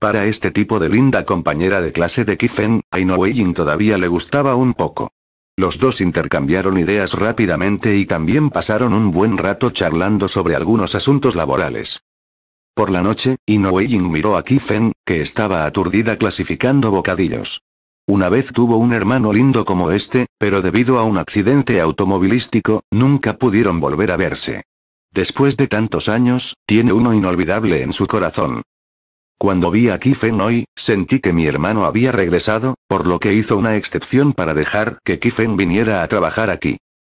Para este tipo de linda compañera de clase de Kifen, a Inoue todavía le gustaba un poco. Los dos intercambiaron ideas rápidamente y también pasaron un buen rato charlando sobre algunos asuntos laborales. Por la noche, Inoue Ying miró a Kifen, que estaba aturdida clasificando bocadillos. Una vez tuvo un hermano lindo como este, pero debido a un accidente automovilístico, nunca pudieron volver a verse. Después de tantos años, tiene uno inolvidable en su corazón. Cuando vi a Kifen hoy, sentí que mi hermano había regresado, por lo que hizo una excepción para dejar que Kifen viniera a trabajar aquí.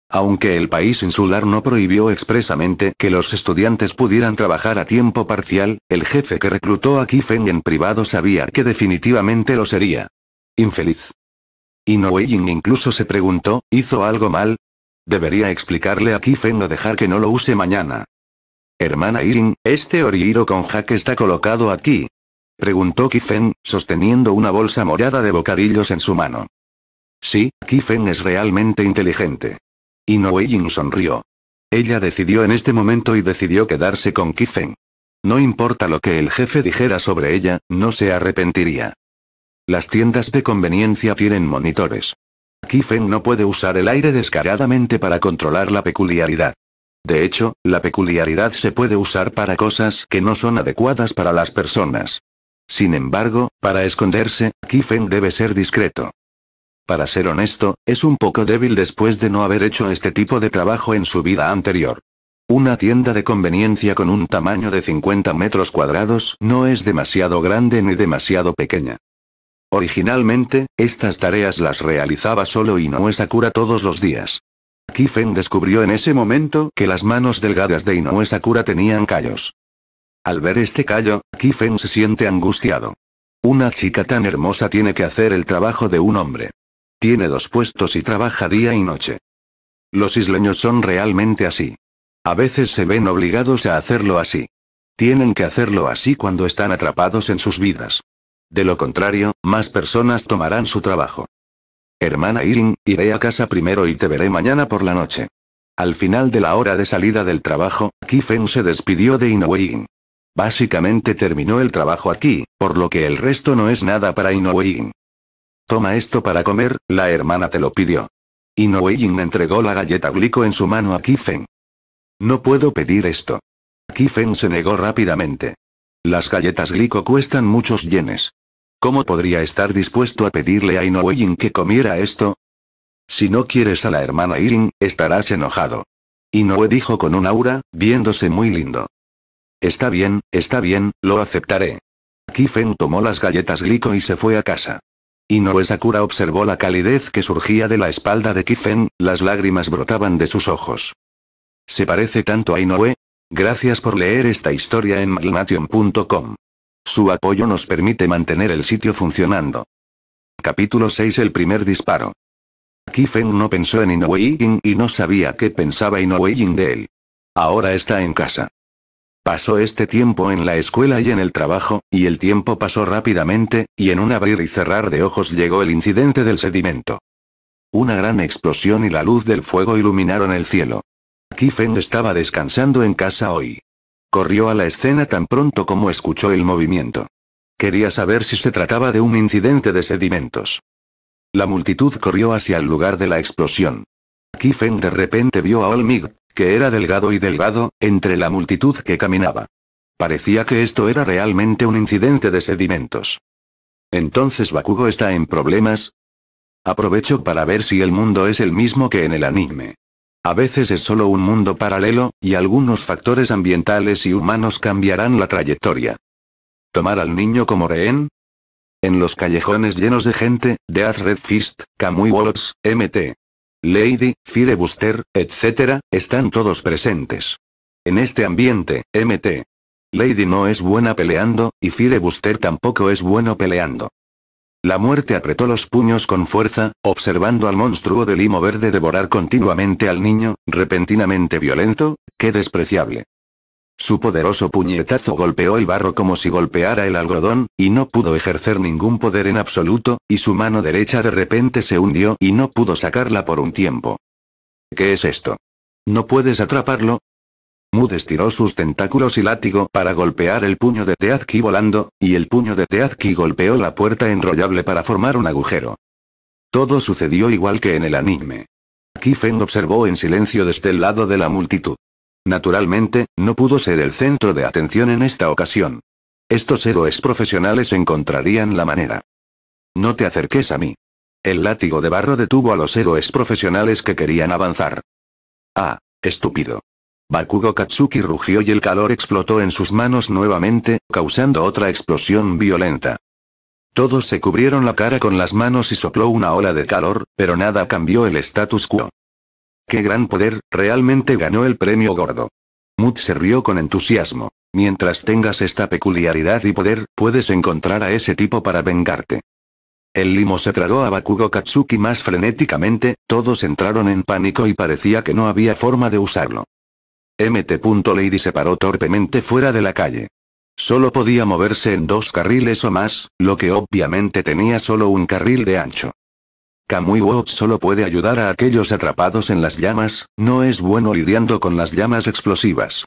Aunque el país insular no prohibió expresamente que los estudiantes pudieran trabajar a tiempo parcial, el jefe que reclutó a Kifen en privado sabía que definitivamente lo sería. Infeliz. ying incluso se preguntó, ¿hizo algo mal? Debería explicarle a Kifen o dejar que no lo use mañana. Hermana Irin, este Orihiro con hack está colocado aquí, Preguntó Kifen, sosteniendo una bolsa morada de bocadillos en su mano. Sí, Kifeng es realmente inteligente. Y Jin sonrió. Ella decidió en este momento y decidió quedarse con Kifeng. No importa lo que el jefe dijera sobre ella, no se arrepentiría. Las tiendas de conveniencia tienen monitores. Kifeng no puede usar el aire descaradamente para controlar la peculiaridad. De hecho, la peculiaridad se puede usar para cosas que no son adecuadas para las personas. Sin embargo, para esconderse, Kifeng debe ser discreto. Para ser honesto, es un poco débil después de no haber hecho este tipo de trabajo en su vida anterior. Una tienda de conveniencia con un tamaño de 50 metros cuadrados no es demasiado grande ni demasiado pequeña. Originalmente, estas tareas las realizaba solo Inoue Sakura todos los días. Kifeng descubrió en ese momento que las manos delgadas de Inoue Sakura tenían callos. Al ver este callo, Kifeng se siente angustiado. Una chica tan hermosa tiene que hacer el trabajo de un hombre. Tiene dos puestos y trabaja día y noche. Los isleños son realmente así. A veces se ven obligados a hacerlo así. Tienen que hacerlo así cuando están atrapados en sus vidas. De lo contrario, más personas tomarán su trabajo. Hermana Irin, iré a casa primero y te veré mañana por la noche. Al final de la hora de salida del trabajo, Kifeng se despidió de Inoue Básicamente terminó el trabajo aquí, por lo que el resto no es nada para inoue Toma esto para comer, la hermana te lo pidió. inoue entregó la galleta glico en su mano a Kifen. No puedo pedir esto. Kifen se negó rápidamente. Las galletas glico cuestan muchos yenes. ¿Cómo podría estar dispuesto a pedirle a inoue que comiera esto? Si no quieres a la hermana Irin, estarás enojado. Inoue dijo con un aura, viéndose muy lindo. Está bien, está bien, lo aceptaré. Kifen tomó las galletas Glico y se fue a casa. Inoue Sakura observó la calidez que surgía de la espalda de Kifen, las lágrimas brotaban de sus ojos. ¿Se parece tanto a Inoue? Gracias por leer esta historia en Malmation.com. Su apoyo nos permite mantener el sitio funcionando. Capítulo 6 El primer disparo. Kifen no pensó en Inoue y no sabía qué pensaba Inoue de él. Ahora está en casa. Pasó este tiempo en la escuela y en el trabajo, y el tiempo pasó rápidamente, y en un abrir y cerrar de ojos llegó el incidente del sedimento. Una gran explosión y la luz del fuego iluminaron el cielo. Kifen estaba descansando en casa hoy. Corrió a la escena tan pronto como escuchó el movimiento. Quería saber si se trataba de un incidente de sedimentos. La multitud corrió hacia el lugar de la explosión. Kifen de repente vio a Olmig, que era delgado y delgado, entre la multitud que caminaba. Parecía que esto era realmente un incidente de sedimentos. Entonces Bakugo está en problemas. Aprovecho para ver si el mundo es el mismo que en el anime. A veces es solo un mundo paralelo, y algunos factores ambientales y humanos cambiarán la trayectoria. ¿Tomar al niño como rehén? En los callejones llenos de gente, Death Red Fist, Kamui Walls MT. Lady, Firebuster, etc., están todos presentes. En este ambiente, MT. Lady no es buena peleando, y Firebuster tampoco es bueno peleando. La muerte apretó los puños con fuerza, observando al monstruo de limo verde devorar continuamente al niño, repentinamente violento, qué despreciable. Su poderoso puñetazo golpeó el barro como si golpeara el algodón, y no pudo ejercer ningún poder en absoluto, y su mano derecha de repente se hundió y no pudo sacarla por un tiempo. ¿Qué es esto? ¿No puedes atraparlo? Mud estiró sus tentáculos y látigo para golpear el puño de Teazki volando, y el puño de Teazki golpeó la puerta enrollable para formar un agujero. Todo sucedió igual que en el anime. Kifen observó en silencio desde el lado de la multitud. Naturalmente, no pudo ser el centro de atención en esta ocasión. Estos héroes profesionales encontrarían la manera. No te acerques a mí. El látigo de barro detuvo a los héroes profesionales que querían avanzar. Ah, estúpido. Bakugo Katsuki rugió y el calor explotó en sus manos nuevamente, causando otra explosión violenta. Todos se cubrieron la cara con las manos y sopló una ola de calor, pero nada cambió el status quo. ¡Qué gran poder! Realmente ganó el premio gordo. Mut se rió con entusiasmo. Mientras tengas esta peculiaridad y poder, puedes encontrar a ese tipo para vengarte. El limo se tragó a Bakugo Katsuki más frenéticamente, todos entraron en pánico y parecía que no había forma de usarlo. MT. Lady se paró torpemente fuera de la calle. Solo podía moverse en dos carriles o más, lo que obviamente tenía solo un carril de ancho. Kamui solo puede ayudar a aquellos atrapados en las llamas, no es bueno lidiando con las llamas explosivas.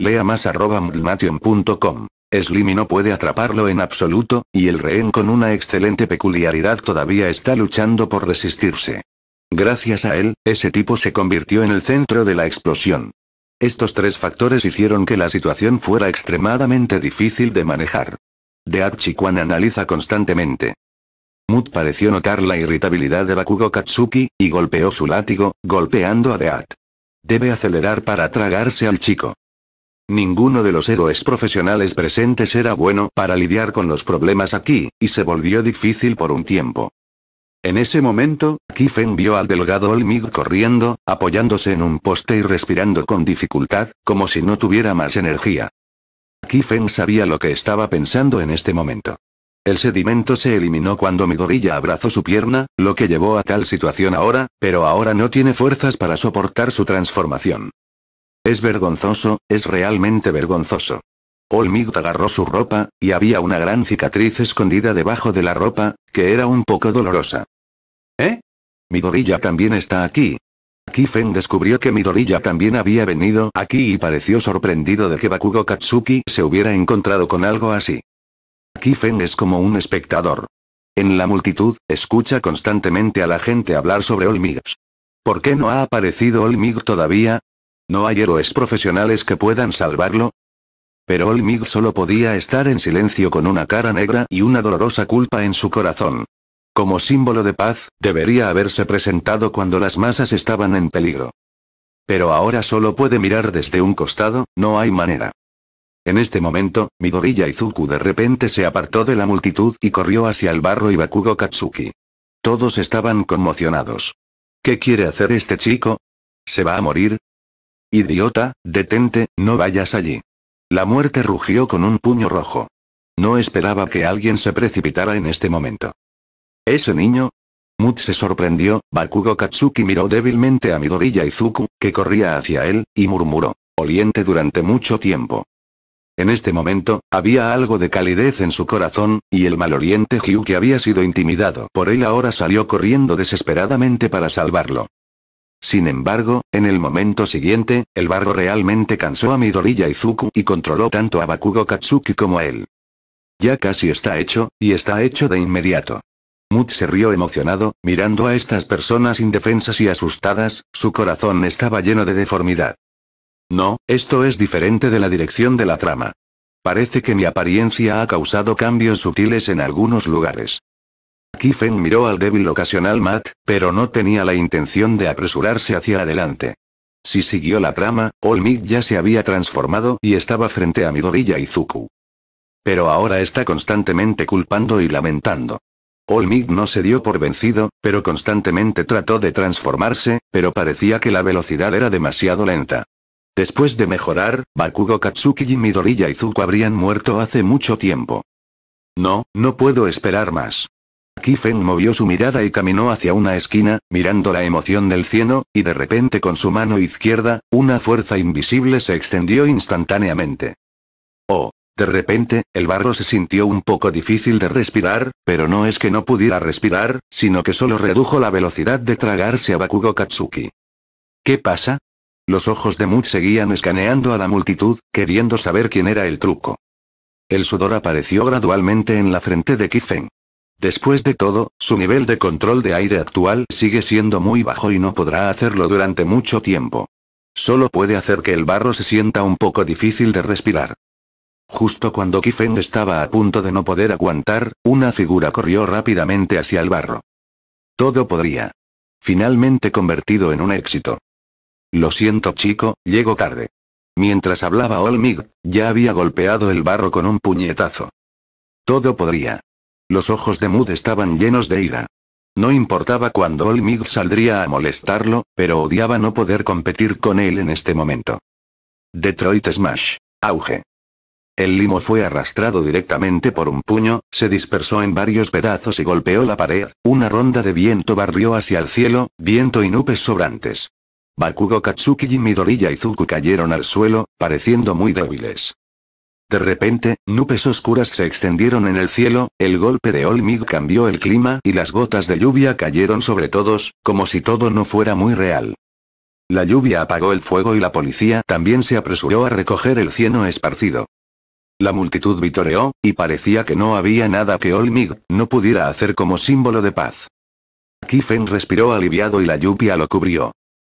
Lea más arroba mdmation.com. Slimy no puede atraparlo en absoluto, y el rehén con una excelente peculiaridad todavía está luchando por resistirse. Gracias a él, ese tipo se convirtió en el centro de la explosión. Estos tres factores hicieron que la situación fuera extremadamente difícil de manejar. De Archiquan analiza constantemente. Mut pareció notar la irritabilidad de Bakugo Katsuki, y golpeó su látigo, golpeando a Deat. Debe acelerar para tragarse al chico. Ninguno de los héroes profesionales presentes era bueno para lidiar con los problemas aquí, y se volvió difícil por un tiempo. En ese momento, Kifen vio al delgado Olmig corriendo, apoyándose en un poste y respirando con dificultad, como si no tuviera más energía. Kifen sabía lo que estaba pensando en este momento. El sedimento se eliminó cuando Midorilla abrazó su pierna, lo que llevó a tal situación ahora, pero ahora no tiene fuerzas para soportar su transformación. Es vergonzoso, es realmente vergonzoso. Olmigt agarró su ropa, y había una gran cicatriz escondida debajo de la ropa, que era un poco dolorosa. ¿Eh? Midorilla también está aquí. Kifen descubrió que Midorilla también había venido aquí y pareció sorprendido de que Bakugo Katsuki se hubiera encontrado con algo así. Feng es como un espectador. En la multitud, escucha constantemente a la gente hablar sobre Olmigs. ¿Por qué no ha aparecido Olmig todavía? ¿No hay héroes profesionales que puedan salvarlo? Pero Olmig solo podía estar en silencio con una cara negra y una dolorosa culpa en su corazón. Como símbolo de paz, debería haberse presentado cuando las masas estaban en peligro. Pero ahora solo puede mirar desde un costado, no hay manera. En este momento, Midoriya Izuku de repente se apartó de la multitud y corrió hacia el barro y Bakugo Katsuki. Todos estaban conmocionados. ¿Qué quiere hacer este chico? ¿Se va a morir? Idiota, detente, no vayas allí. La muerte rugió con un puño rojo. No esperaba que alguien se precipitara en este momento. ¿Ese niño? Mut se sorprendió, Bakugo Katsuki miró débilmente a Midoriya Izuku, que corría hacia él, y murmuró, oliente durante mucho tiempo. En este momento, había algo de calidez en su corazón, y el maloliente Hugh que había sido intimidado por él ahora salió corriendo desesperadamente para salvarlo. Sin embargo, en el momento siguiente, el barro realmente cansó a Midoriya Izuku y controló tanto a Bakugo Katsuki como a él. Ya casi está hecho, y está hecho de inmediato. Mut se rió emocionado, mirando a estas personas indefensas y asustadas, su corazón estaba lleno de deformidad. No, esto es diferente de la dirección de la trama. Parece que mi apariencia ha causado cambios sutiles en algunos lugares. Kiffen miró al débil ocasional Matt, pero no tenía la intención de apresurarse hacia adelante. Si siguió la trama, Olmig ya se había transformado y estaba frente a Midorilla y Zuku. Pero ahora está constantemente culpando y lamentando. Olmig no se dio por vencido, pero constantemente trató de transformarse, pero parecía que la velocidad era demasiado lenta. Después de mejorar, Bakugo Katsuki y Midoriya Izuku habrían muerto hace mucho tiempo. No, no puedo esperar más. Kifen movió su mirada y caminó hacia una esquina, mirando la emoción del cielo, y de repente con su mano izquierda, una fuerza invisible se extendió instantáneamente. Oh. De repente, el barro se sintió un poco difícil de respirar, pero no es que no pudiera respirar, sino que solo redujo la velocidad de tragarse a Bakugo Katsuki. ¿Qué pasa? Los ojos de Mood seguían escaneando a la multitud, queriendo saber quién era el truco. El sudor apareció gradualmente en la frente de Kiffen. Después de todo, su nivel de control de aire actual sigue siendo muy bajo y no podrá hacerlo durante mucho tiempo. Solo puede hacer que el barro se sienta un poco difícil de respirar. Justo cuando Kiffen estaba a punto de no poder aguantar, una figura corrió rápidamente hacia el barro. Todo podría. Finalmente convertido en un éxito. Lo siento chico, llego tarde. Mientras hablaba Olmig, ya había golpeado el barro con un puñetazo. Todo podría. Los ojos de Mood estaban llenos de ira. No importaba cuándo Olmig saldría a molestarlo, pero odiaba no poder competir con él en este momento. Detroit Smash. Auge. El limo fue arrastrado directamente por un puño, se dispersó en varios pedazos y golpeó la pared, una ronda de viento barrió hacia el cielo, viento y nubes sobrantes. Bakugo Katsuki y Midoriya y Zuku cayeron al suelo, pareciendo muy débiles. De repente, nubes oscuras se extendieron en el cielo, el golpe de Olmig cambió el clima y las gotas de lluvia cayeron sobre todos, como si todo no fuera muy real. La lluvia apagó el fuego y la policía también se apresuró a recoger el cieno esparcido. La multitud vitoreó, y parecía que no había nada que Olmig no pudiera hacer como símbolo de paz. Kifen respiró aliviado y la lluvia lo cubrió.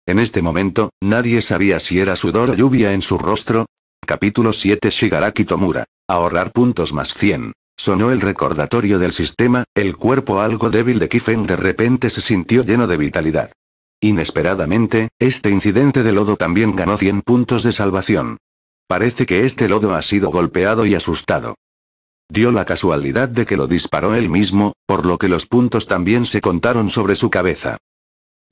En este momento, nadie sabía si era sudor o lluvia en su rostro. Capítulo 7 Shigaraki Tomura. Ahorrar puntos más 100. Sonó el recordatorio del sistema, el cuerpo algo débil de Kifen de repente se sintió lleno de vitalidad. Inesperadamente, este incidente de lodo también ganó 100 puntos de salvación. Parece que este lodo ha sido golpeado y asustado. Dio la casualidad de que lo disparó él mismo, por lo que los puntos también se contaron sobre su cabeza.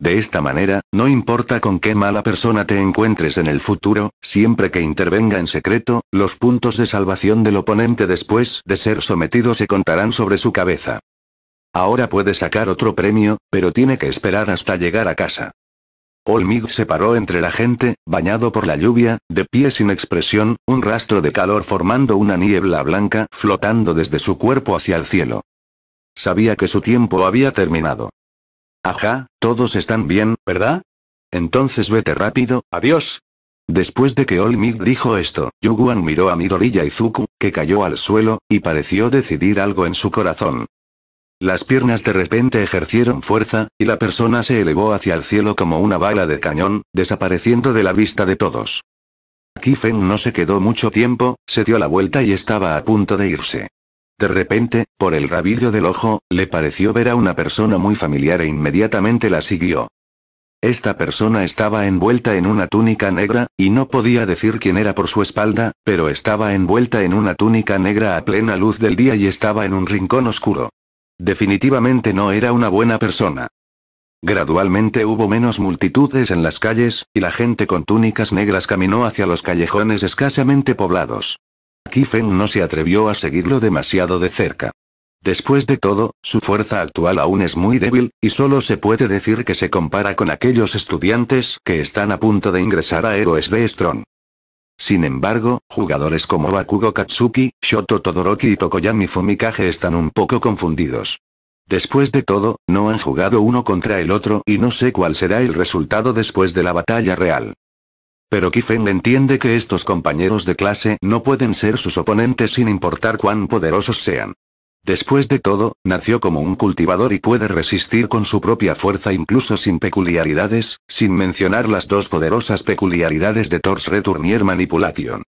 De esta manera, no importa con qué mala persona te encuentres en el futuro, siempre que intervenga en secreto, los puntos de salvación del oponente después de ser sometido se contarán sobre su cabeza. Ahora puede sacar otro premio, pero tiene que esperar hasta llegar a casa. Olmid se paró entre la gente, bañado por la lluvia, de pie sin expresión, un rastro de calor formando una niebla blanca flotando desde su cuerpo hacia el cielo. Sabía que su tiempo había terminado. Ajá, todos están bien, ¿verdad? Entonces vete rápido, adiós. Después de que All dijo esto, Yuguan miró a y Izuku, que cayó al suelo, y pareció decidir algo en su corazón. Las piernas de repente ejercieron fuerza, y la persona se elevó hacia el cielo como una bala de cañón, desapareciendo de la vista de todos. Kifen no se quedó mucho tiempo, se dio la vuelta y estaba a punto de irse. De repente, por el rabillo del ojo, le pareció ver a una persona muy familiar e inmediatamente la siguió. Esta persona estaba envuelta en una túnica negra, y no podía decir quién era por su espalda, pero estaba envuelta en una túnica negra a plena luz del día y estaba en un rincón oscuro. Definitivamente no era una buena persona. Gradualmente hubo menos multitudes en las calles, y la gente con túnicas negras caminó hacia los callejones escasamente poblados. Kifen no se atrevió a seguirlo demasiado de cerca. Después de todo, su fuerza actual aún es muy débil, y solo se puede decir que se compara con aquellos estudiantes que están a punto de ingresar a héroes de Strong. Sin embargo, jugadores como Bakugo Katsuki, Shoto Todoroki y Tokoyami Fumikage están un poco confundidos. Después de todo, no han jugado uno contra el otro y no sé cuál será el resultado después de la batalla real. Pero Kiffen entiende que estos compañeros de clase no pueden ser sus oponentes sin importar cuán poderosos sean. Después de todo, nació como un cultivador y puede resistir con su propia fuerza incluso sin peculiaridades, sin mencionar las dos poderosas peculiaridades de Thor's Returnier Manipulation.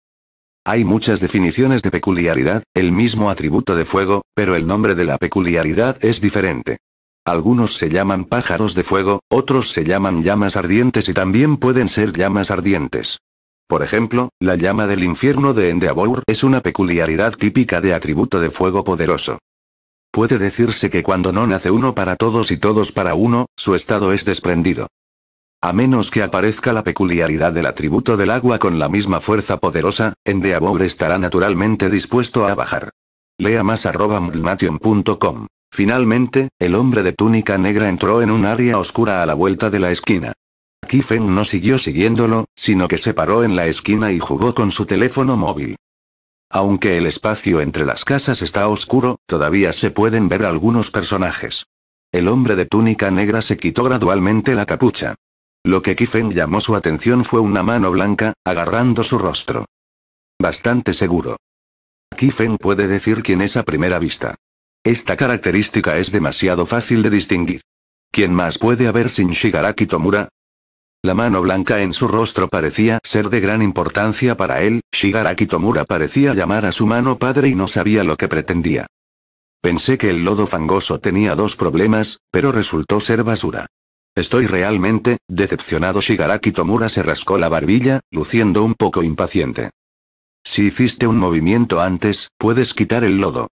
Hay muchas definiciones de peculiaridad, el mismo atributo de fuego, pero el nombre de la peculiaridad es diferente. Algunos se llaman pájaros de fuego, otros se llaman llamas ardientes y también pueden ser llamas ardientes. Por ejemplo, la llama del infierno de Endeavour es una peculiaridad típica de atributo de fuego poderoso. Puede decirse que cuando no nace uno para todos y todos para uno, su estado es desprendido. A menos que aparezca la peculiaridad del atributo del agua con la misma fuerza poderosa, Endeavour estará naturalmente dispuesto a bajar. Lea más arroba Finalmente, el hombre de túnica negra entró en un área oscura a la vuelta de la esquina. Kifeng no siguió siguiéndolo, sino que se paró en la esquina y jugó con su teléfono móvil. Aunque el espacio entre las casas está oscuro, todavía se pueden ver algunos personajes. El hombre de túnica negra se quitó gradualmente la capucha. Lo que Kifeng llamó su atención fue una mano blanca, agarrando su rostro. Bastante seguro. Kifen puede decir quién es a primera vista. Esta característica es demasiado fácil de distinguir. ¿Quién más puede haber sin Shigaraki Tomura? La mano blanca en su rostro parecía ser de gran importancia para él, Shigaraki Tomura parecía llamar a su mano padre y no sabía lo que pretendía. Pensé que el lodo fangoso tenía dos problemas, pero resultó ser basura. Estoy realmente, decepcionado Shigaraki Tomura se rascó la barbilla, luciendo un poco impaciente. Si hiciste un movimiento antes, puedes quitar el lodo.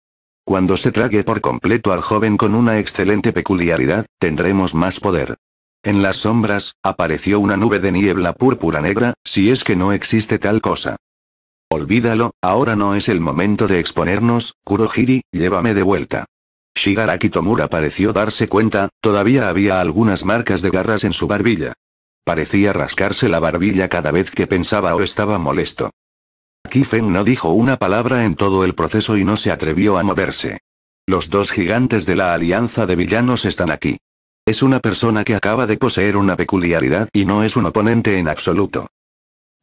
Cuando se trague por completo al joven con una excelente peculiaridad, tendremos más poder. En las sombras, apareció una nube de niebla púrpura negra, si es que no existe tal cosa. Olvídalo, ahora no es el momento de exponernos, Kurohiri, llévame de vuelta. Shigaraki Tomura pareció darse cuenta, todavía había algunas marcas de garras en su barbilla. Parecía rascarse la barbilla cada vez que pensaba o estaba molesto. Kifen no dijo una palabra en todo el proceso y no se atrevió a moverse. Los dos gigantes de la Alianza de Villanos están aquí. Es una persona que acaba de poseer una peculiaridad y no es un oponente en absoluto.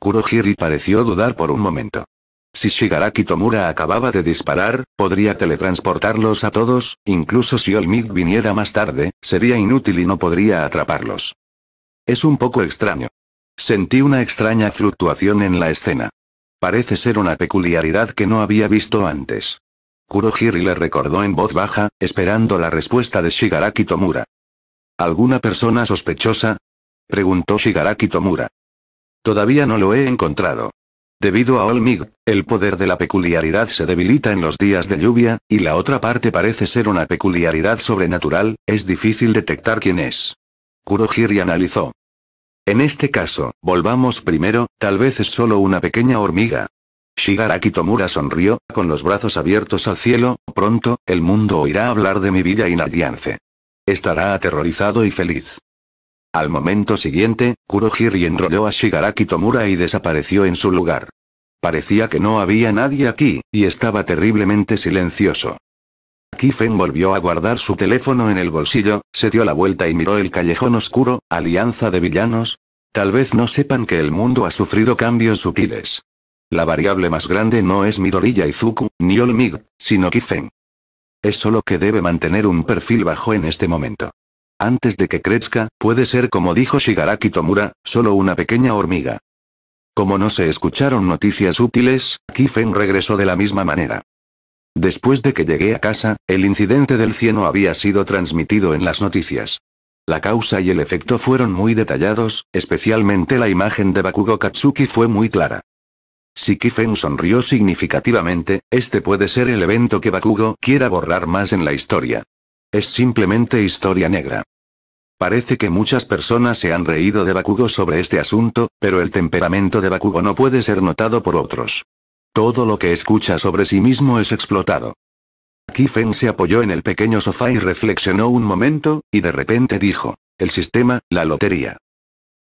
Kurohiri pareció dudar por un momento. Si Shigaraki Tomura acababa de disparar, podría teletransportarlos a todos, incluso si Olmik viniera más tarde, sería inútil y no podría atraparlos. Es un poco extraño. Sentí una extraña fluctuación en la escena. Parece ser una peculiaridad que no había visto antes. Kurohiri le recordó en voz baja, esperando la respuesta de Shigaraki Tomura. ¿Alguna persona sospechosa? preguntó Shigaraki Tomura. Todavía no lo he encontrado. Debido a Olmig, el poder de la peculiaridad se debilita en los días de lluvia, y la otra parte parece ser una peculiaridad sobrenatural, es difícil detectar quién es. Kurohiri analizó. En este caso, volvamos primero, tal vez es solo una pequeña hormiga. Shigaraki Tomura sonrió, con los brazos abiertos al cielo, pronto, el mundo oirá hablar de mi villa inadiance. Estará aterrorizado y feliz. Al momento siguiente, Kurohiri enrolló a Shigaraki Tomura y desapareció en su lugar. Parecía que no había nadie aquí, y estaba terriblemente silencioso. Kiffen volvió a guardar su teléfono en el bolsillo, se dio la vuelta y miró el callejón oscuro, alianza de villanos. Tal vez no sepan que el mundo ha sufrido cambios sutiles. La variable más grande no es Midoriya Izuku, ni Olmig, sino Kiffen. Es solo que debe mantener un perfil bajo en este momento. Antes de que crezca, puede ser como dijo Shigaraki Tomura, solo una pequeña hormiga. Como no se escucharon noticias útiles, Kiffen regresó de la misma manera. Después de que llegué a casa, el incidente del cieno había sido transmitido en las noticias. La causa y el efecto fueron muy detallados, especialmente la imagen de Bakugo Katsuki fue muy clara. Si Kifen sonrió significativamente, este puede ser el evento que Bakugo quiera borrar más en la historia. Es simplemente historia negra. Parece que muchas personas se han reído de Bakugo sobre este asunto, pero el temperamento de Bakugo no puede ser notado por otros. Todo lo que escucha sobre sí mismo es explotado. Kifen se apoyó en el pequeño sofá y reflexionó un momento, y de repente dijo, el sistema, la lotería.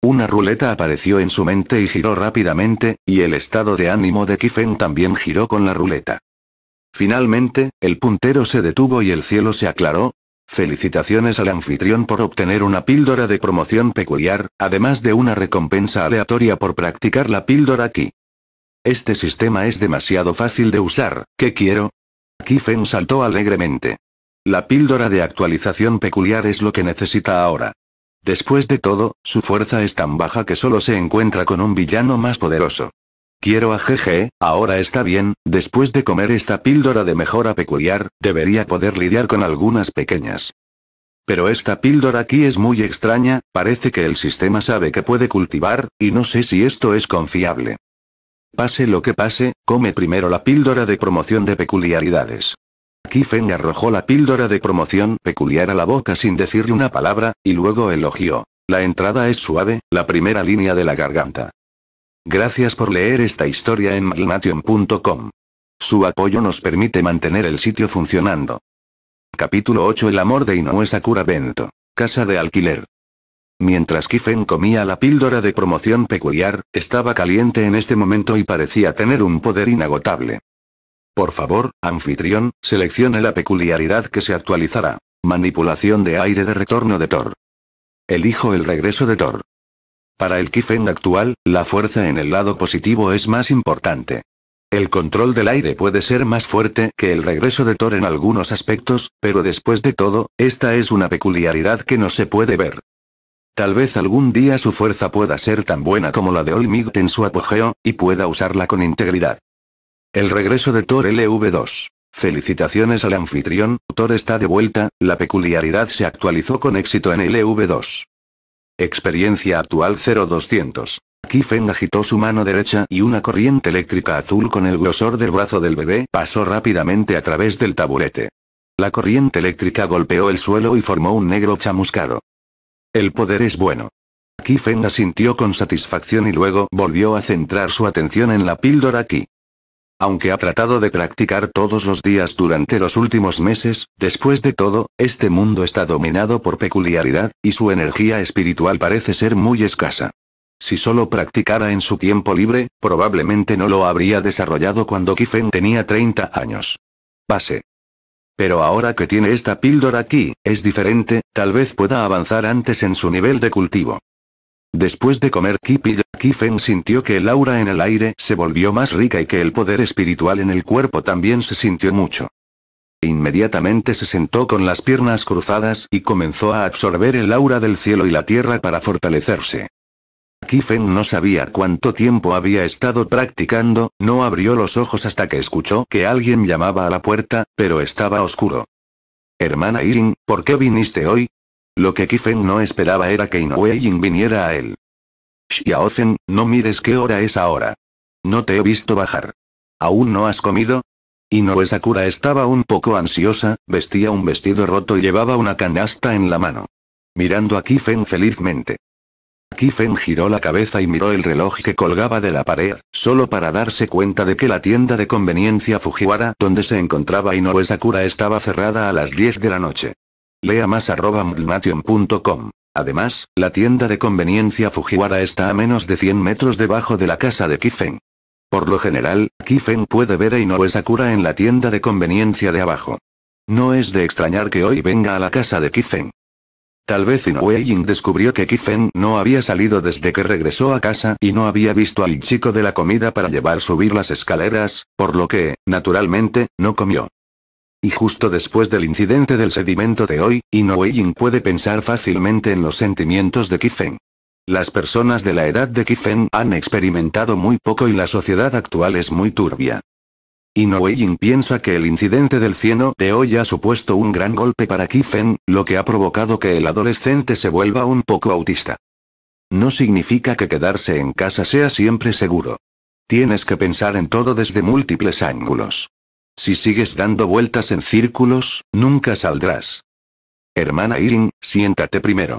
Una ruleta apareció en su mente y giró rápidamente, y el estado de ánimo de Kifen también giró con la ruleta. Finalmente, el puntero se detuvo y el cielo se aclaró. Felicitaciones al anfitrión por obtener una píldora de promoción peculiar, además de una recompensa aleatoria por practicar la píldora aquí. Este sistema es demasiado fácil de usar, ¿qué quiero? Kifen saltó alegremente. La píldora de actualización peculiar es lo que necesita ahora. Después de todo, su fuerza es tan baja que solo se encuentra con un villano más poderoso. Quiero a GG, ahora está bien, después de comer esta píldora de mejora peculiar, debería poder lidiar con algunas pequeñas. Pero esta píldora aquí es muy extraña, parece que el sistema sabe que puede cultivar, y no sé si esto es confiable. Pase lo que pase, come primero la píldora de promoción de peculiaridades. Feng arrojó la píldora de promoción peculiar a la boca sin decirle una palabra, y luego elogió. La entrada es suave, la primera línea de la garganta. Gracias por leer esta historia en malmation.com. Su apoyo nos permite mantener el sitio funcionando. Capítulo 8 El amor de Inoue Sakura Bento. Casa de alquiler. Mientras Kifen comía la píldora de promoción peculiar, estaba caliente en este momento y parecía tener un poder inagotable. Por favor, anfitrión, seleccione la peculiaridad que se actualizará. Manipulación de aire de retorno de Thor. Elijo el regreso de Thor. Para el Kifen actual, la fuerza en el lado positivo es más importante. El control del aire puede ser más fuerte que el regreso de Thor en algunos aspectos, pero después de todo, esta es una peculiaridad que no se puede ver. Tal vez algún día su fuerza pueda ser tan buena como la de Olmig en su apogeo, y pueda usarla con integridad. El regreso de Thor LV2. Felicitaciones al anfitrión, Thor está de vuelta, la peculiaridad se actualizó con éxito en LV2. Experiencia actual 0200. feng agitó su mano derecha y una corriente eléctrica azul con el grosor del brazo del bebé pasó rápidamente a través del taburete. La corriente eléctrica golpeó el suelo y formó un negro chamuscado. El poder es bueno. Kifen asintió con satisfacción y luego volvió a centrar su atención en la píldora aquí. Aunque ha tratado de practicar todos los días durante los últimos meses, después de todo, este mundo está dominado por peculiaridad, y su energía espiritual parece ser muy escasa. Si solo practicara en su tiempo libre, probablemente no lo habría desarrollado cuando Kifen tenía 30 años. Pase. Pero ahora que tiene esta píldora aquí, es diferente, tal vez pueda avanzar antes en su nivel de cultivo. Después de comer Kipilla, Kifen sintió que el aura en el aire se volvió más rica y que el poder espiritual en el cuerpo también se sintió mucho. Inmediatamente se sentó con las piernas cruzadas y comenzó a absorber el aura del cielo y la tierra para fortalecerse. Kifen no sabía cuánto tiempo había estado practicando, no abrió los ojos hasta que escuchó que alguien llamaba a la puerta, pero estaba oscuro. Hermana Irin, ¿por qué viniste hoy? Lo que Kifen no esperaba era que Inoue Ying viniera a él. Xiaozen, no mires qué hora es ahora. No te he visto bajar. ¿Aún no has comido? Inoue Sakura estaba un poco ansiosa, vestía un vestido roto y llevaba una canasta en la mano. Mirando a Kifen felizmente. Kifen giró la cabeza y miró el reloj que colgaba de la pared, solo para darse cuenta de que la tienda de conveniencia Fujiwara donde se encontraba Inoue Sakura estaba cerrada a las 10 de la noche. Lea más arroba Además, la tienda de conveniencia Fujiwara está a menos de 100 metros debajo de la casa de Kifen. Por lo general, Kifen puede ver a Inoue Sakura en la tienda de conveniencia de abajo. No es de extrañar que hoy venga a la casa de Kifen. Tal vez Inoue descubrió que Kifen no había salido desde que regresó a casa y no había visto al chico de la comida para llevar subir las escaleras, por lo que, naturalmente, no comió. Y justo después del incidente del sedimento de hoy, Inoue puede pensar fácilmente en los sentimientos de Kifen. Las personas de la edad de Kifen han experimentado muy poco y la sociedad actual es muy turbia. Y piensa que el incidente del cieno de hoy ha supuesto un gran golpe para Kifen, lo que ha provocado que el adolescente se vuelva un poco autista. No significa que quedarse en casa sea siempre seguro. Tienes que pensar en todo desde múltiples ángulos. Si sigues dando vueltas en círculos, nunca saldrás. Hermana Irin, siéntate primero.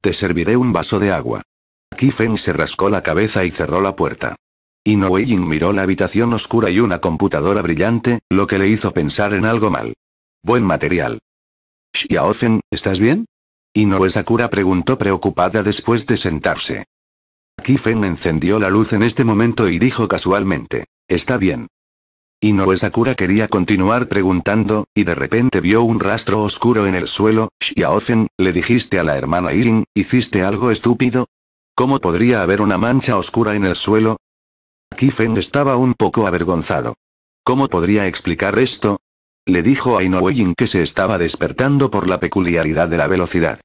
Te serviré un vaso de agua. Kifen se rascó la cabeza y cerró la puerta. Inoue Jin miró la habitación oscura y una computadora brillante, lo que le hizo pensar en algo mal. Buen material. Xiaofen, ¿estás bien? Inoue Sakura preguntó preocupada después de sentarse. Kifen encendió la luz en este momento y dijo casualmente, está bien. Inoue Sakura quería continuar preguntando, y de repente vio un rastro oscuro en el suelo, Xiaofen, le dijiste a la hermana Irin, ¿hiciste algo estúpido? ¿Cómo podría haber una mancha oscura en el suelo? Kifen estaba un poco avergonzado. ¿Cómo podría explicar esto? Le dijo a Inouyin que se estaba despertando por la peculiaridad de la velocidad.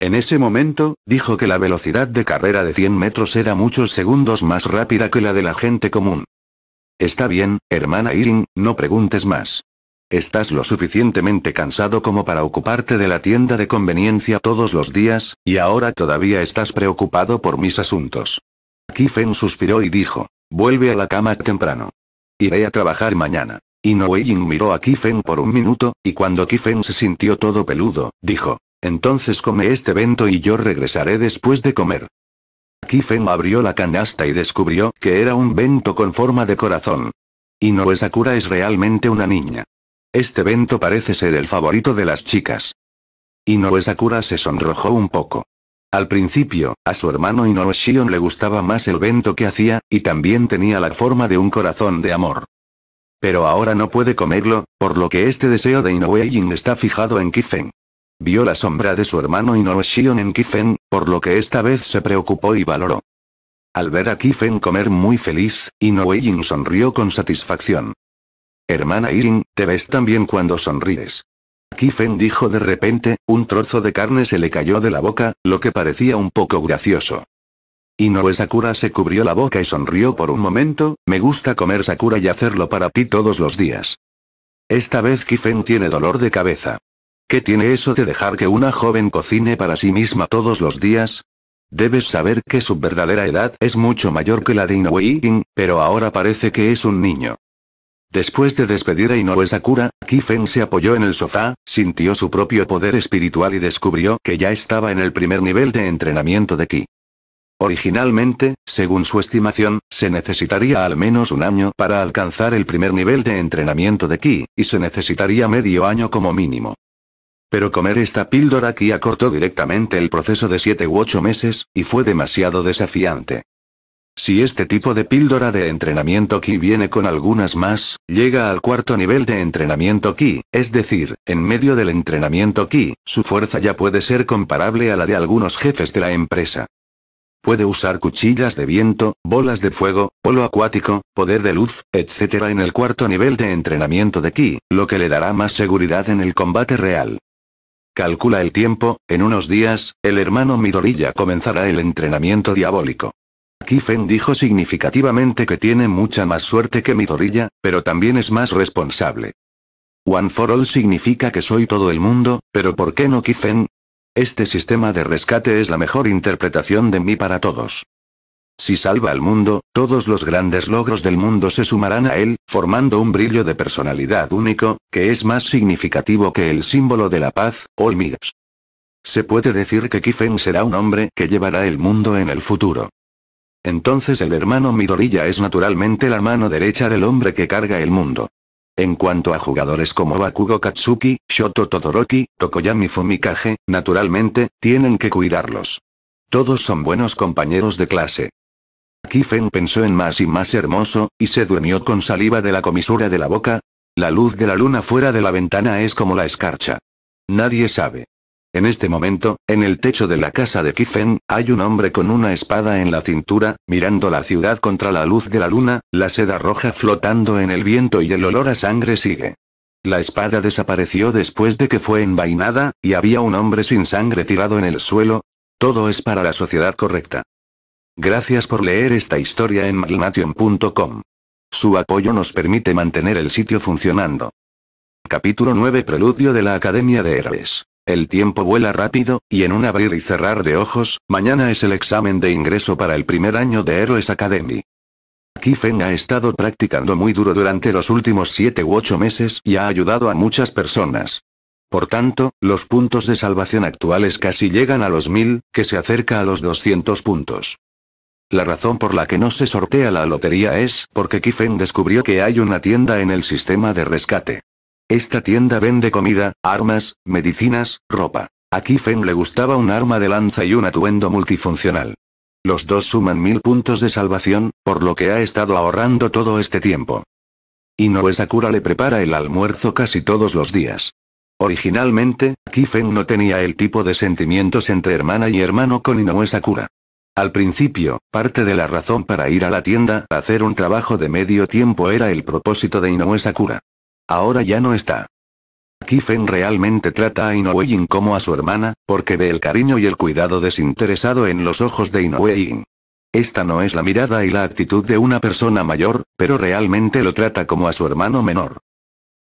En ese momento, dijo que la velocidad de carrera de 100 metros era muchos segundos más rápida que la de la gente común. Está bien, hermana Irin, no preguntes más. Estás lo suficientemente cansado como para ocuparte de la tienda de conveniencia todos los días, y ahora todavía estás preocupado por mis asuntos. Kifen suspiró y dijo. Vuelve a la cama temprano. Iré a trabajar mañana. Inoue-in miró a Kifen por un minuto, y cuando Kifen se sintió todo peludo, dijo. Entonces come este vento y yo regresaré después de comer. Kifen abrió la canasta y descubrió que era un vento con forma de corazón. Inoue Sakura es realmente una niña. Este vento parece ser el favorito de las chicas. Inoue Sakura se sonrojó un poco. Al principio, a su hermano Shion le gustaba más el vento que hacía, y también tenía la forma de un corazón de amor. Pero ahora no puede comerlo, por lo que este deseo de inoue está fijado en Kifen. Vio la sombra de su hermano Shion en Kifen, por lo que esta vez se preocupó y valoró. Al ver a Kifen comer muy feliz, inoue sonrió con satisfacción. Hermana Irin, te ves tan bien cuando sonríes. Kifen dijo de repente, un trozo de carne se le cayó de la boca, lo que parecía un poco gracioso. Inoue pues Sakura se cubrió la boca y sonrió por un momento, me gusta comer Sakura y hacerlo para ti todos los días. Esta vez Kifen tiene dolor de cabeza. ¿Qué tiene eso de dejar que una joven cocine para sí misma todos los días? Debes saber que su verdadera edad es mucho mayor que la de Inoue In, pero ahora parece que es un niño. Después de despedir a Inoue Sakura, Kifeng se apoyó en el sofá, sintió su propio poder espiritual y descubrió que ya estaba en el primer nivel de entrenamiento de Ki. Originalmente, según su estimación, se necesitaría al menos un año para alcanzar el primer nivel de entrenamiento de Ki, y se necesitaría medio año como mínimo. Pero comer esta píldora Ki acortó directamente el proceso de 7 u 8 meses, y fue demasiado desafiante. Si este tipo de píldora de entrenamiento Ki viene con algunas más, llega al cuarto nivel de entrenamiento Ki, es decir, en medio del entrenamiento Ki, su fuerza ya puede ser comparable a la de algunos jefes de la empresa. Puede usar cuchillas de viento, bolas de fuego, polo acuático, poder de luz, etc. en el cuarto nivel de entrenamiento de Ki, lo que le dará más seguridad en el combate real. Calcula el tiempo, en unos días, el hermano Midorilla comenzará el entrenamiento diabólico. Kifen dijo significativamente que tiene mucha más suerte que Midorilla, pero también es más responsable. One for all significa que soy todo el mundo, pero ¿por qué no Kifen? Este sistema de rescate es la mejor interpretación de mí para todos. Si salva al mundo, todos los grandes logros del mundo se sumarán a él, formando un brillo de personalidad único, que es más significativo que el símbolo de la paz, Olmigas. Se puede decir que Kifen será un hombre que llevará el mundo en el futuro. Entonces el hermano Midorilla es naturalmente la mano derecha del hombre que carga el mundo. En cuanto a jugadores como Bakugo Katsuki, Shoto Todoroki, Tokoyami Fumikage, naturalmente, tienen que cuidarlos. Todos son buenos compañeros de clase. Kifen pensó en más y más hermoso, y se durmió con saliva de la comisura de la boca. La luz de la luna fuera de la ventana es como la escarcha. Nadie sabe. En este momento, en el techo de la casa de Kifen, hay un hombre con una espada en la cintura, mirando la ciudad contra la luz de la luna, la seda roja flotando en el viento y el olor a sangre sigue. La espada desapareció después de que fue envainada, y había un hombre sin sangre tirado en el suelo. Todo es para la sociedad correcta. Gracias por leer esta historia en magnation.com. Su apoyo nos permite mantener el sitio funcionando. Capítulo 9 Preludio de la Academia de Héroes. El tiempo vuela rápido, y en un abrir y cerrar de ojos, mañana es el examen de ingreso para el primer año de Heroes Academy. Kifen ha estado practicando muy duro durante los últimos 7 u 8 meses y ha ayudado a muchas personas. Por tanto, los puntos de salvación actuales casi llegan a los 1000, que se acerca a los 200 puntos. La razón por la que no se sortea la lotería es porque Kifen descubrió que hay una tienda en el sistema de rescate. Esta tienda vende comida, armas, medicinas, ropa. A Kifen le gustaba un arma de lanza y un atuendo multifuncional. Los dos suman mil puntos de salvación, por lo que ha estado ahorrando todo este tiempo. Inoue Sakura le prepara el almuerzo casi todos los días. Originalmente, Kifen no tenía el tipo de sentimientos entre hermana y hermano con Inoue Sakura. Al principio, parte de la razón para ir a la tienda a hacer un trabajo de medio tiempo era el propósito de Inoue Sakura. Ahora ya no está. Kifen realmente trata a inoue como a su hermana, porque ve el cariño y el cuidado desinteresado en los ojos de inoue Esta no es la mirada y la actitud de una persona mayor, pero realmente lo trata como a su hermano menor.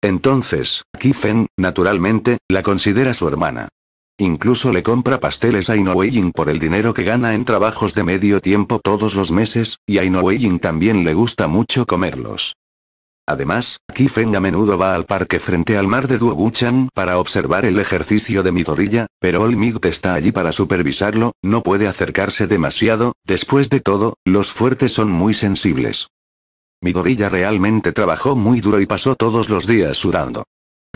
Entonces, Kifen, naturalmente, la considera su hermana. Incluso le compra pasteles a inoue por el dinero que gana en trabajos de medio tiempo todos los meses, y a inoue también le gusta mucho comerlos. Además, Kifeng a menudo va al parque frente al mar de Duoguchan para observar el ejercicio de Midorilla, pero Olmigt está allí para supervisarlo, no puede acercarse demasiado, después de todo, los fuertes son muy sensibles. Midorilla realmente trabajó muy duro y pasó todos los días sudando.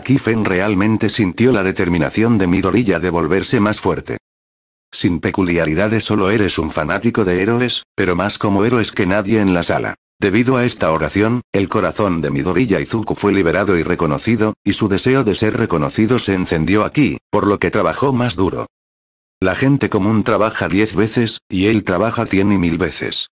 Kifen realmente sintió la determinación de Midorilla de volverse más fuerte. Sin peculiaridades solo eres un fanático de héroes, pero más como héroes que nadie en la sala. Debido a esta oración, el corazón de Midori Izuku fue liberado y reconocido, y su deseo de ser reconocido se encendió aquí, por lo que trabajó más duro. La gente común trabaja diez veces, y él trabaja cien y mil veces.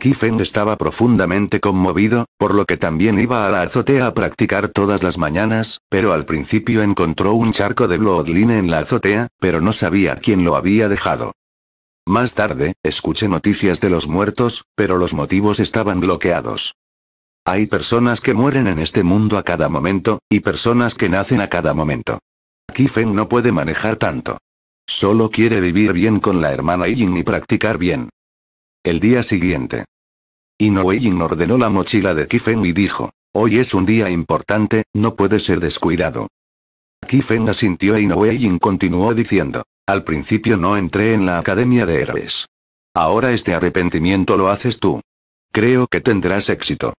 Kifen estaba profundamente conmovido, por lo que también iba a la azotea a practicar todas las mañanas, pero al principio encontró un charco de Bloodline en la azotea, pero no sabía quién lo había dejado. Más tarde, escuché noticias de los muertos, pero los motivos estaban bloqueados. Hay personas que mueren en este mundo a cada momento, y personas que nacen a cada momento. Kifen no puede manejar tanto. Solo quiere vivir bien con la hermana Yin y practicar bien. El día siguiente. Inoue Yin ordenó la mochila de Kifeng y dijo, hoy es un día importante, no puede ser descuidado. Kifen asintió y e Inoue Yin continuó diciendo, al principio no entré en la Academia de Héroes. Ahora este arrepentimiento lo haces tú. Creo que tendrás éxito.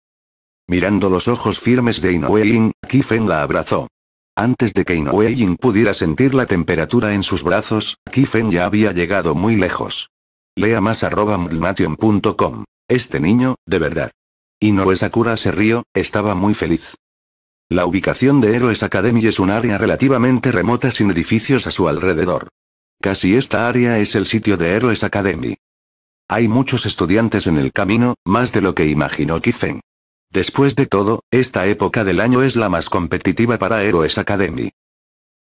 Mirando los ojos firmes de Ying, Kifen la abrazó. Antes de que Ying pudiera sentir la temperatura en sus brazos, Kifen ya había llegado muy lejos. Lea más arroba mulmation.com. Este niño, de verdad. Inoue Sakura se rió, estaba muy feliz. La ubicación de Héroes Academy es un área relativamente remota sin edificios a su alrededor. Casi esta área es el sitio de Heroes Academy. Hay muchos estudiantes en el camino, más de lo que imaginó Kifeng. Después de todo, esta época del año es la más competitiva para Heroes Academy.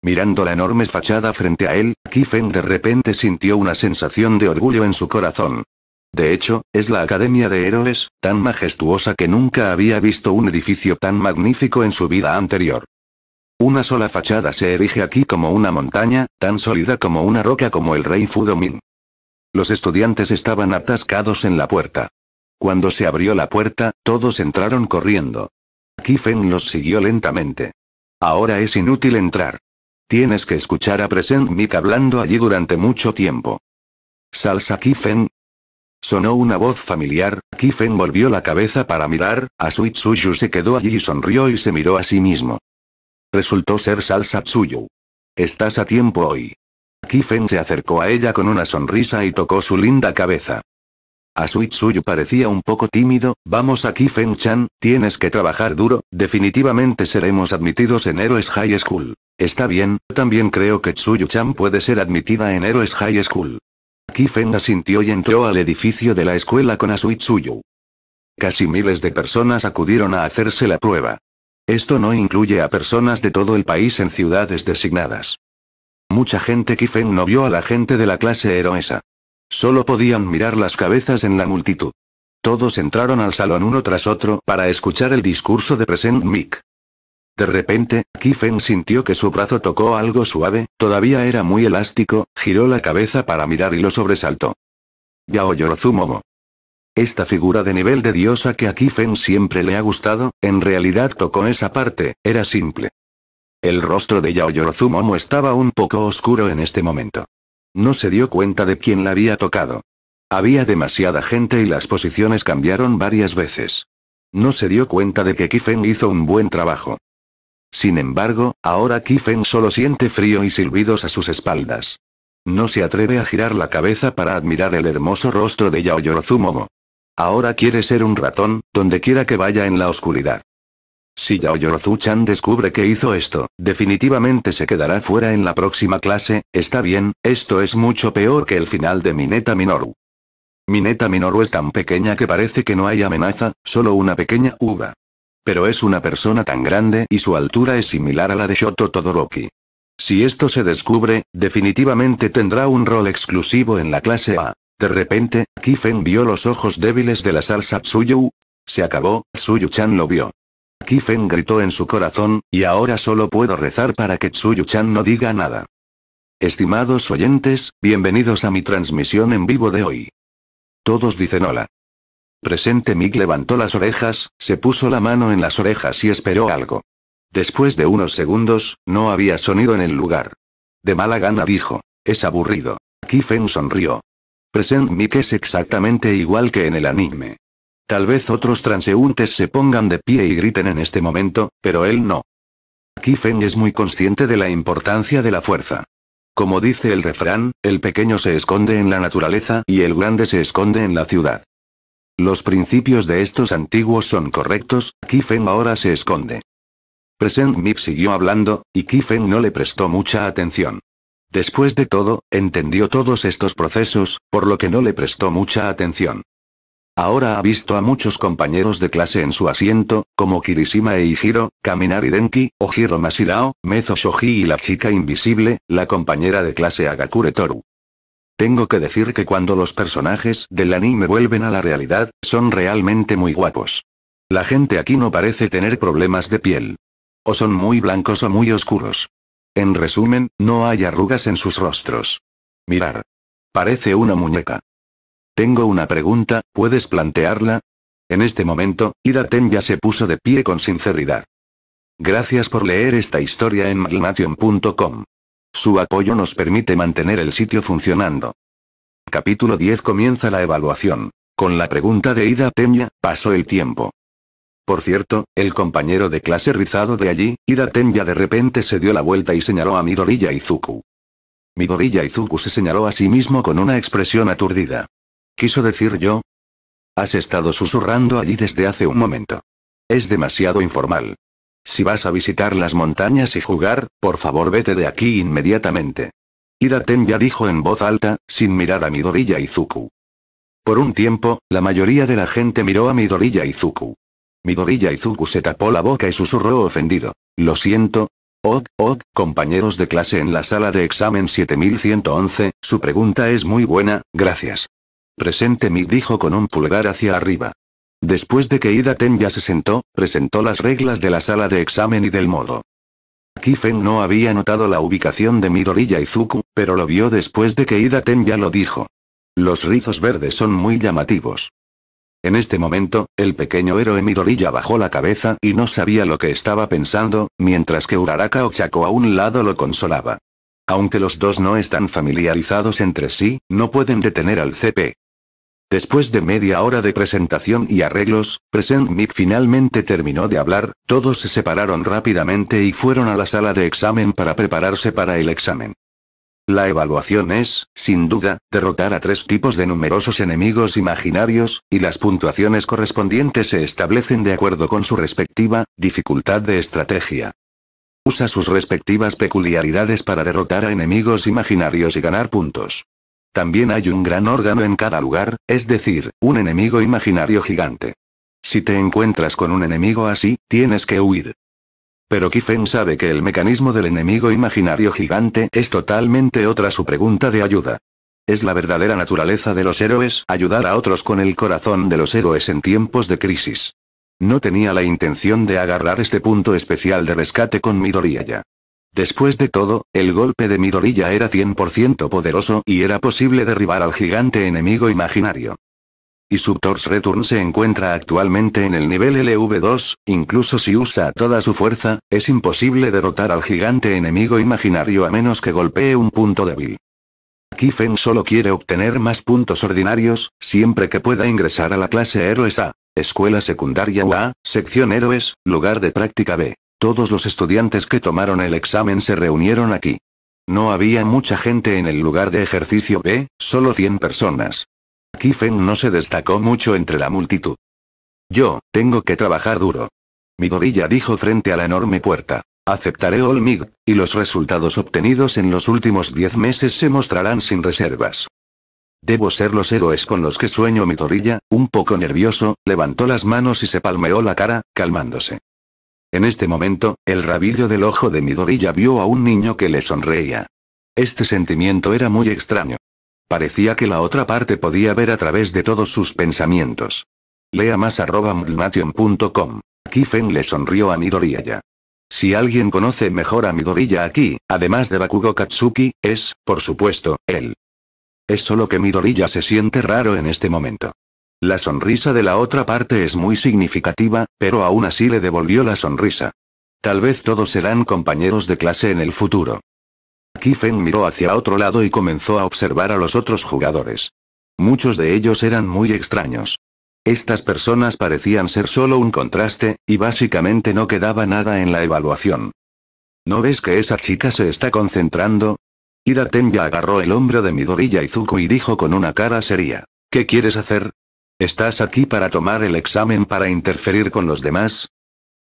Mirando la enorme fachada frente a él, Kifeng de repente sintió una sensación de orgullo en su corazón. De hecho, es la Academia de Héroes, tan majestuosa que nunca había visto un edificio tan magnífico en su vida anterior. Una sola fachada se erige aquí como una montaña, tan sólida como una roca como el rey Fudomin. Los estudiantes estaban atascados en la puerta. Cuando se abrió la puerta, todos entraron corriendo. Kifen los siguió lentamente. Ahora es inútil entrar. Tienes que escuchar a Present Mick hablando allí durante mucho tiempo. Salsa Kifen. Sonó una voz familiar, Kifen volvió la cabeza para mirar, a Suitsuyu se quedó allí y sonrió y se miró a sí mismo. Resultó ser Salsa Tsuyu. Estás a tiempo hoy. Kifen se acercó a ella con una sonrisa y tocó su linda cabeza. A parecía un poco tímido, vamos a kifen chan tienes que trabajar duro, definitivamente seremos admitidos en Heroes High School. Está bien, también creo que Tsuyu-chan puede ser admitida en Heroes High School. Kifen asintió y entró al edificio de la escuela con Asui Casi miles de personas acudieron a hacerse la prueba. Esto no incluye a personas de todo el país en ciudades designadas. Mucha gente Kifen no vio a la gente de la clase heroesa. Solo podían mirar las cabezas en la multitud. Todos entraron al salón uno tras otro para escuchar el discurso de Present Mick. De repente, Kifen sintió que su brazo tocó algo suave, todavía era muy elástico, giró la cabeza para mirar y lo sobresaltó. Yaoyorozumomo. Esta figura de nivel de diosa que a Kifen siempre le ha gustado, en realidad tocó esa parte, era simple. El rostro de Yao estaba un poco oscuro en este momento. No se dio cuenta de quién la había tocado. Había demasiada gente y las posiciones cambiaron varias veces. No se dio cuenta de que Kifen hizo un buen trabajo. Sin embargo, ahora Kifen solo siente frío y silbidos a sus espaldas. No se atreve a girar la cabeza para admirar el hermoso rostro de Yao Ahora quiere ser un ratón, donde quiera que vaya en la oscuridad. Si Yaoyorozu-chan descubre que hizo esto, definitivamente se quedará fuera en la próxima clase, está bien, esto es mucho peor que el final de Mineta Minoru. Mineta Minoru es tan pequeña que parece que no hay amenaza, solo una pequeña uva. Pero es una persona tan grande y su altura es similar a la de Shoto Todoroki. Si esto se descubre, definitivamente tendrá un rol exclusivo en la clase A. De repente, Kifen vio los ojos débiles de la salsa Tsuyu. Se acabó, Tsuyu-chan lo vio. Kifen gritó en su corazón, y ahora solo puedo rezar para que Tsuyu-chan no diga nada. Estimados oyentes, bienvenidos a mi transmisión en vivo de hoy. Todos dicen hola. Presente Mick levantó las orejas, se puso la mano en las orejas y esperó algo. Después de unos segundos, no había sonido en el lugar. De mala gana dijo, es aburrido. Kifen sonrió. Present Mic es exactamente igual que en el anime. Tal vez otros transeúntes se pongan de pie y griten en este momento, pero él no. Kifen es muy consciente de la importancia de la fuerza. Como dice el refrán, el pequeño se esconde en la naturaleza y el grande se esconde en la ciudad. Los principios de estos antiguos son correctos, Kifen ahora se esconde. Present Mip siguió hablando, y Kifen no le prestó mucha atención. Después de todo, entendió todos estos procesos, por lo que no le prestó mucha atención. Ahora ha visto a muchos compañeros de clase en su asiento, como Kirishima e Ijiro, Kaminari Denki, Ojiro Masirao, Mezo Shoji y la chica invisible, la compañera de clase Agakure Toru. Tengo que decir que cuando los personajes del anime vuelven a la realidad, son realmente muy guapos. La gente aquí no parece tener problemas de piel. O son muy blancos o muy oscuros. En resumen, no hay arrugas en sus rostros. Mirar. Parece una muñeca. Tengo una pregunta, ¿puedes plantearla? En este momento, Ida Tenya se puso de pie con sinceridad. Gracias por leer esta historia en Magnation.com. Su apoyo nos permite mantener el sitio funcionando. Capítulo 10 comienza la evaluación. Con la pregunta de Ida Tenya, pasó el tiempo. Por cierto, el compañero de clase rizado de allí, Ida Tenya de repente se dio la vuelta y señaló a Midoriya Izuku. Midoriya Izuku se señaló a sí mismo con una expresión aturdida. ¿Quiso decir yo? Has estado susurrando allí desde hace un momento. Es demasiado informal. Si vas a visitar las montañas y jugar, por favor vete de aquí inmediatamente. Ida Tenya dijo en voz alta, sin mirar a Midoriya Izuku. Por un tiempo, la mayoría de la gente miró a Midoriya Izuku. Midoriya Izuku se tapó la boca y susurró ofendido. Lo siento. Od, od, compañeros de clase en la sala de examen 7111, su pregunta es muy buena, gracias. Presente mi dijo con un pulgar hacia arriba. Después de que Ida Ten ya se sentó, presentó las reglas de la sala de examen y del modo. Kifen no había notado la ubicación de Midoriya Izuku, pero lo vio después de que Ida Ten ya lo dijo. Los rizos verdes son muy llamativos. En este momento, el pequeño héroe Midoriya bajó la cabeza y no sabía lo que estaba pensando, mientras que Uraraka Ochako a un lado lo consolaba. Aunque los dos no están familiarizados entre sí, no pueden detener al CP. Después de media hora de presentación y arreglos, Present finalmente terminó de hablar, todos se separaron rápidamente y fueron a la sala de examen para prepararse para el examen. La evaluación es, sin duda, derrotar a tres tipos de numerosos enemigos imaginarios, y las puntuaciones correspondientes se establecen de acuerdo con su respectiva dificultad de estrategia. Usa sus respectivas peculiaridades para derrotar a enemigos imaginarios y ganar puntos. También hay un gran órgano en cada lugar, es decir, un enemigo imaginario gigante. Si te encuentras con un enemigo así, tienes que huir. Pero Kifen sabe que el mecanismo del enemigo imaginario gigante es totalmente otra su pregunta de ayuda. Es la verdadera naturaleza de los héroes ayudar a otros con el corazón de los héroes en tiempos de crisis. No tenía la intención de agarrar este punto especial de rescate con Midoriya. Después de todo, el golpe de Midoriya era 100% poderoso y era posible derribar al gigante enemigo imaginario y su Torse Return se encuentra actualmente en el nivel LV2, incluso si usa toda su fuerza, es imposible derrotar al gigante enemigo imaginario a menos que golpee un punto débil. Kiffen solo quiere obtener más puntos ordinarios, siempre que pueda ingresar a la clase Héroes A, Escuela Secundaria UA, Sección Héroes, Lugar de Práctica B. Todos los estudiantes que tomaron el examen se reunieron aquí. No había mucha gente en el lugar de ejercicio B, solo 100 personas. Feng no se destacó mucho entre la multitud. Yo, tengo que trabajar duro. Midorilla dijo frente a la enorme puerta. Aceptaré Olmig, y los resultados obtenidos en los últimos diez meses se mostrarán sin reservas. Debo ser los héroes con los que sueño Midorilla, un poco nervioso, levantó las manos y se palmeó la cara, calmándose. En este momento, el rabillo del ojo de Midorilla vio a un niño que le sonreía. Este sentimiento era muy extraño. Parecía que la otra parte podía ver a través de todos sus pensamientos. Lea más arroba Kifen le sonrió a Midoriya. Si alguien conoce mejor a Midoriya aquí, además de Bakugo Katsuki, es, por supuesto, él. Es solo que Midoriya se siente raro en este momento. La sonrisa de la otra parte es muy significativa, pero aún así le devolvió la sonrisa. Tal vez todos serán compañeros de clase en el futuro. Kifen miró hacia otro lado y comenzó a observar a los otros jugadores. Muchos de ellos eran muy extraños. Estas personas parecían ser solo un contraste, y básicamente no quedaba nada en la evaluación. ¿No ves que esa chica se está concentrando? Ida Tenya agarró el hombro de Midoriya Izuku y dijo con una cara seria. ¿Qué quieres hacer? ¿Estás aquí para tomar el examen para interferir con los demás?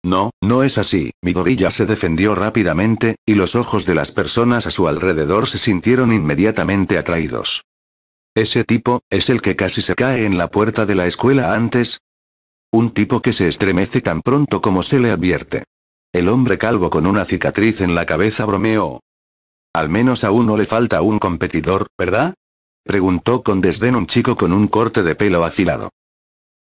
No, no es así. Mi gorilla se defendió rápidamente, y los ojos de las personas a su alrededor se sintieron inmediatamente atraídos. Ese tipo, es el que casi se cae en la puerta de la escuela antes. Un tipo que se estremece tan pronto como se le advierte. El hombre calvo con una cicatriz en la cabeza bromeó. Al menos a uno le falta un competidor, ¿verdad? Preguntó con desdén un chico con un corte de pelo afilado.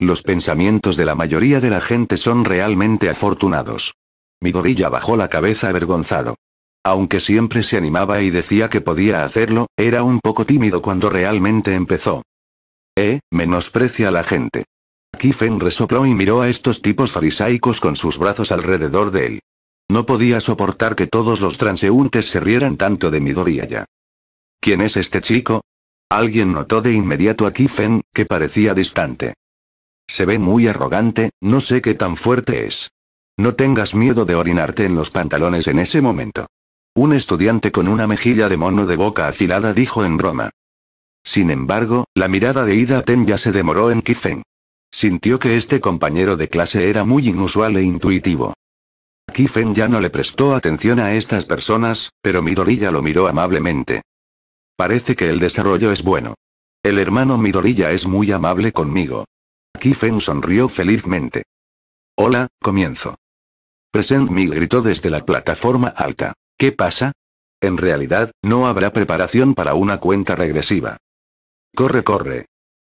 Los pensamientos de la mayoría de la gente son realmente afortunados. Midorilla bajó la cabeza avergonzado. Aunque siempre se animaba y decía que podía hacerlo, era un poco tímido cuando realmente empezó. Eh, menosprecia a la gente. Kifen resopló y miró a estos tipos farisaicos con sus brazos alrededor de él. No podía soportar que todos los transeúntes se rieran tanto de Midoriya. ¿Quién es este chico? Alguien notó de inmediato a Kifen, que parecía distante. Se ve muy arrogante, no sé qué tan fuerte es. No tengas miedo de orinarte en los pantalones en ese momento. Un estudiante con una mejilla de mono de boca afilada dijo en broma. Sin embargo, la mirada de Ida Ten ya se demoró en Kifeng. Sintió que este compañero de clase era muy inusual e intuitivo. Kifeng ya no le prestó atención a estas personas, pero Midorilla lo miró amablemente. Parece que el desarrollo es bueno. El hermano Midoriya es muy amable conmigo. Kifen sonrió felizmente. Hola, comienzo. Present me gritó desde la plataforma alta. ¿Qué pasa? En realidad, no habrá preparación para una cuenta regresiva. Corre, corre.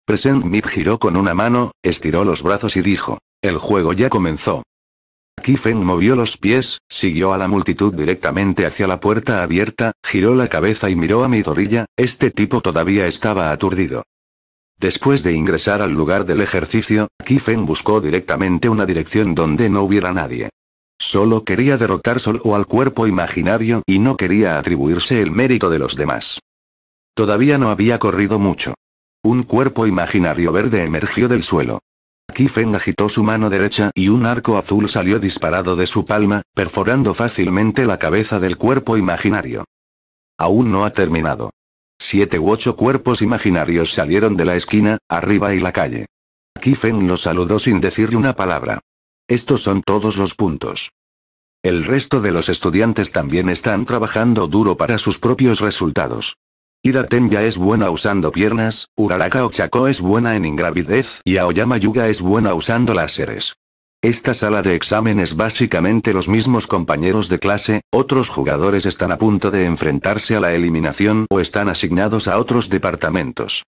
Present Mip giró con una mano, estiró los brazos y dijo, el juego ya comenzó. Kifen movió los pies, siguió a la multitud directamente hacia la puerta abierta, giró la cabeza y miró a mi este tipo todavía estaba aturdido. Después de ingresar al lugar del ejercicio, Kifen buscó directamente una dirección donde no hubiera nadie. Solo quería derrotar solo al cuerpo imaginario y no quería atribuirse el mérito de los demás. Todavía no había corrido mucho. Un cuerpo imaginario verde emergió del suelo. Kifen agitó su mano derecha y un arco azul salió disparado de su palma, perforando fácilmente la cabeza del cuerpo imaginario. Aún no ha terminado. Siete u ocho cuerpos imaginarios salieron de la esquina, arriba y la calle. Kifen los saludó sin decirle una palabra. Estos son todos los puntos. El resto de los estudiantes también están trabajando duro para sus propios resultados. Ida Tenya es buena usando piernas, Uraraka Ochako es buena en ingravidez y Aoyama Yuga es buena usando láseres. Esta sala de exámenes básicamente los mismos compañeros de clase, otros jugadores están a punto de enfrentarse a la eliminación o están asignados a otros departamentos.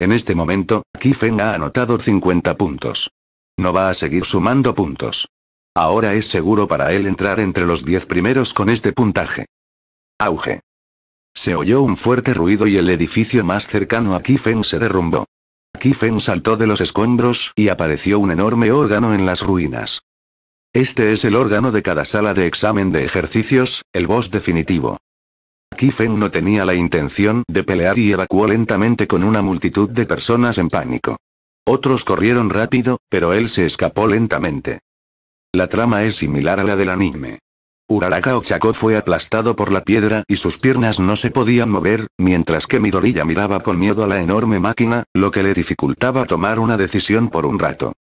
En este momento, Kifen ha anotado 50 puntos. No va a seguir sumando puntos. Ahora es seguro para él entrar entre los 10 primeros con este puntaje. Auge. Se oyó un fuerte ruido y el edificio más cercano a Kifen se derrumbó. Kifen saltó de los escombros y apareció un enorme órgano en las ruinas. Este es el órgano de cada sala de examen de ejercicios, el boss definitivo. Kifen no tenía la intención de pelear y evacuó lentamente con una multitud de personas en pánico. Otros corrieron rápido, pero él se escapó lentamente. La trama es similar a la del anime. Uraraka Ochako fue aplastado por la piedra y sus piernas no se podían mover, mientras que Midoriya miraba con miedo a la enorme máquina, lo que le dificultaba tomar una decisión por un rato.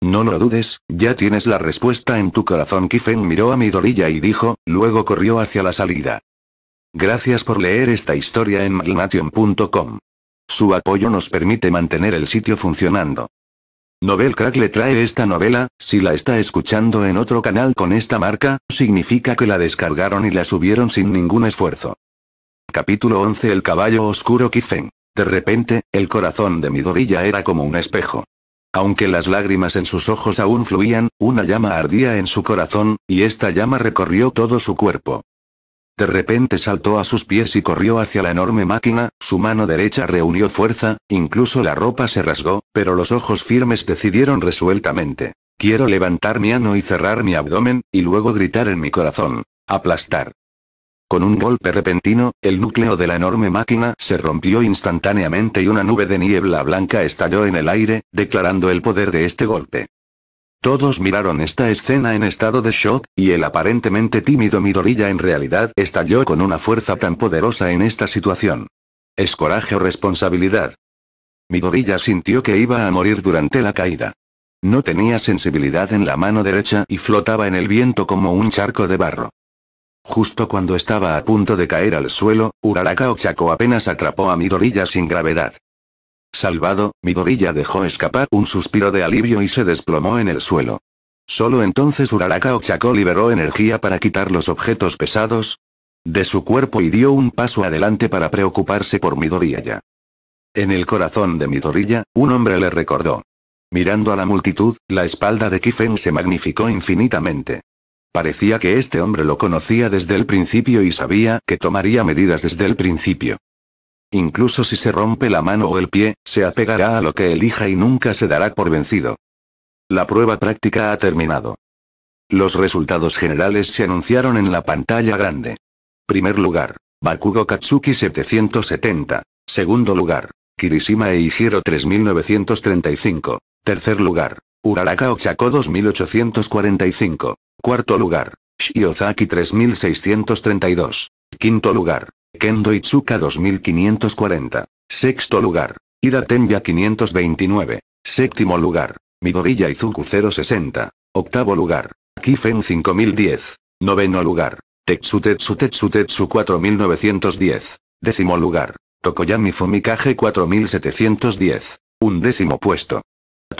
No lo dudes, ya tienes la respuesta en tu corazón. Kifen miró a Midoriya y dijo, luego corrió hacia la salida. Gracias por leer esta historia en magnation.com. Su apoyo nos permite mantener el sitio funcionando. Novelcrack Crack le trae esta novela, si la está escuchando en otro canal con esta marca, significa que la descargaron y la subieron sin ningún esfuerzo. Capítulo 11 El caballo oscuro Kifen. De repente, el corazón de Midorilla era como un espejo. Aunque las lágrimas en sus ojos aún fluían, una llama ardía en su corazón, y esta llama recorrió todo su cuerpo. De repente saltó a sus pies y corrió hacia la enorme máquina, su mano derecha reunió fuerza, incluso la ropa se rasgó, pero los ojos firmes decidieron resueltamente. Quiero levantar mi ano y cerrar mi abdomen, y luego gritar en mi corazón. Aplastar. Con un golpe repentino, el núcleo de la enorme máquina se rompió instantáneamente y una nube de niebla blanca estalló en el aire, declarando el poder de este golpe. Todos miraron esta escena en estado de shock, y el aparentemente tímido Midorilla en realidad estalló con una fuerza tan poderosa en esta situación. ¿Es coraje o responsabilidad? Midorilla sintió que iba a morir durante la caída. No tenía sensibilidad en la mano derecha y flotaba en el viento como un charco de barro. Justo cuando estaba a punto de caer al suelo, Uraraka Ochako apenas atrapó a Midorilla sin gravedad. Salvado, Midoriya dejó escapar un suspiro de alivio y se desplomó en el suelo. Solo entonces Uraraka Ochako liberó energía para quitar los objetos pesados de su cuerpo y dio un paso adelante para preocuparse por Midorilla. En el corazón de Midoriya, un hombre le recordó. Mirando a la multitud, la espalda de Kifen se magnificó infinitamente. Parecía que este hombre lo conocía desde el principio y sabía que tomaría medidas desde el principio. Incluso si se rompe la mano o el pie, se apegará a lo que elija y nunca se dará por vencido. La prueba práctica ha terminado. Los resultados generales se anunciaron en la pantalla grande. Primer lugar, Bakugo Katsuki 770. Segundo lugar, Kirishima Eijiro 3935. Tercer lugar, Uraraka Ochako 2845. Cuarto lugar, Shiozaki 3632. Quinto lugar, Kendo Itsuka 2540. Sexto lugar. Ida 529. Séptimo lugar. Midoriya Izuku 060. Octavo lugar. Kifen 5010. Noveno lugar. Tetsu Tetsu Tetsu Tetsu 4910. Décimo lugar. Tokoyami Fumikage 4710. Un décimo puesto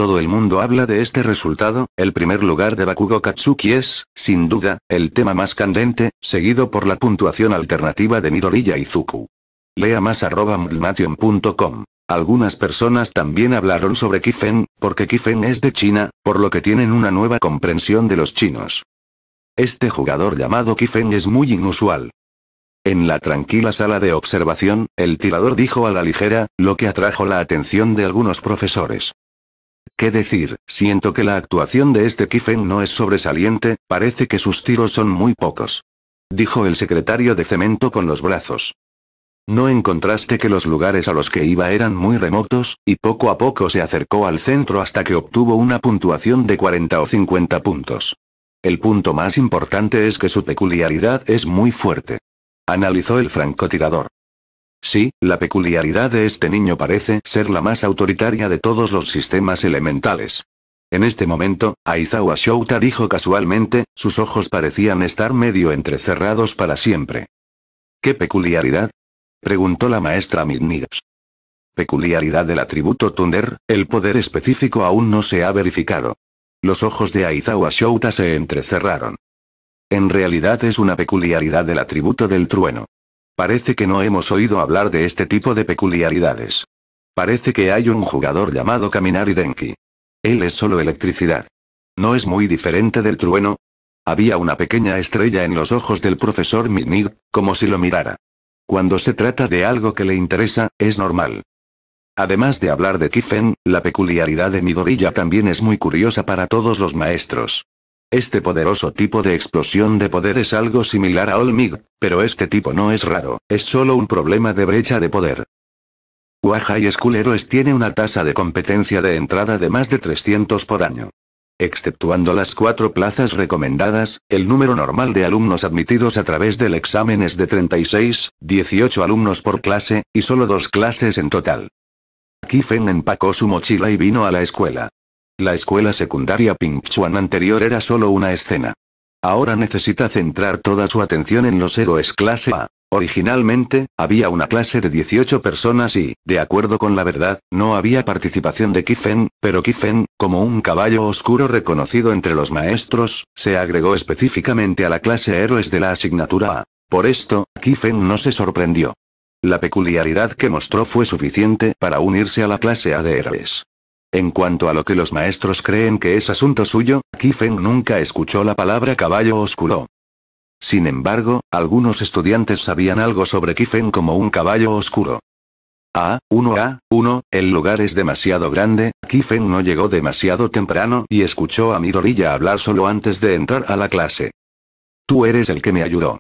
todo el mundo habla de este resultado, el primer lugar de Bakugo Katsuki es, sin duda, el tema más candente, seguido por la puntuación alternativa de Midoriya Izuku. Lea más arroba Algunas personas también hablaron sobre Kifen, porque Kifen es de China, por lo que tienen una nueva comprensión de los chinos. Este jugador llamado Kifen es muy inusual. En la tranquila sala de observación, el tirador dijo a la ligera, lo que atrajo la atención de algunos profesores. ¿Qué decir? Siento que la actuación de este Kiffen no es sobresaliente, parece que sus tiros son muy pocos. Dijo el secretario de cemento con los brazos. ¿No encontraste que los lugares a los que iba eran muy remotos, y poco a poco se acercó al centro hasta que obtuvo una puntuación de 40 o 50 puntos? El punto más importante es que su peculiaridad es muy fuerte. Analizó el francotirador. Sí, la peculiaridad de este niño parece ser la más autoritaria de todos los sistemas elementales. En este momento, Aizawa Shouta dijo casualmente, sus ojos parecían estar medio entrecerrados para siempre. ¿Qué peculiaridad? preguntó la maestra Midnigas. Peculiaridad del atributo Thunder, el poder específico aún no se ha verificado. Los ojos de Aizawa Shouta se entrecerraron. En realidad es una peculiaridad del atributo del trueno. Parece que no hemos oído hablar de este tipo de peculiaridades. Parece que hay un jugador llamado Kaminari Denki. Él es solo electricidad. ¿No es muy diferente del trueno? Había una pequeña estrella en los ojos del profesor Minig, como si lo mirara. Cuando se trata de algo que le interesa, es normal. Además de hablar de Kiffen, la peculiaridad de Midorilla también es muy curiosa para todos los maestros. Este poderoso tipo de explosión de poder es algo similar a Olmig, pero este tipo no es raro, es solo un problema de brecha de poder. Waha y School Heroes tiene una tasa de competencia de entrada de más de 300 por año. Exceptuando las cuatro plazas recomendadas, el número normal de alumnos admitidos a través del examen es de 36, 18 alumnos por clase, y solo dos clases en total. Kifen empacó su mochila y vino a la escuela. La escuela secundaria Pingchuan anterior era solo una escena. Ahora necesita centrar toda su atención en los héroes clase A. Originalmente, había una clase de 18 personas y, de acuerdo con la verdad, no había participación de Kifen, pero Kifen, como un caballo oscuro reconocido entre los maestros, se agregó específicamente a la clase héroes de la asignatura A. Por esto, Kifen no se sorprendió. La peculiaridad que mostró fue suficiente para unirse a la clase A de héroes. En cuanto a lo que los maestros creen que es asunto suyo, Kifeng nunca escuchó la palabra caballo oscuro. Sin embargo, algunos estudiantes sabían algo sobre Kifeng como un caballo oscuro. A, 1A, 1, el lugar es demasiado grande, Kifeng no llegó demasiado temprano y escuchó a Midorilla hablar solo antes de entrar a la clase. Tú eres el que me ayudó.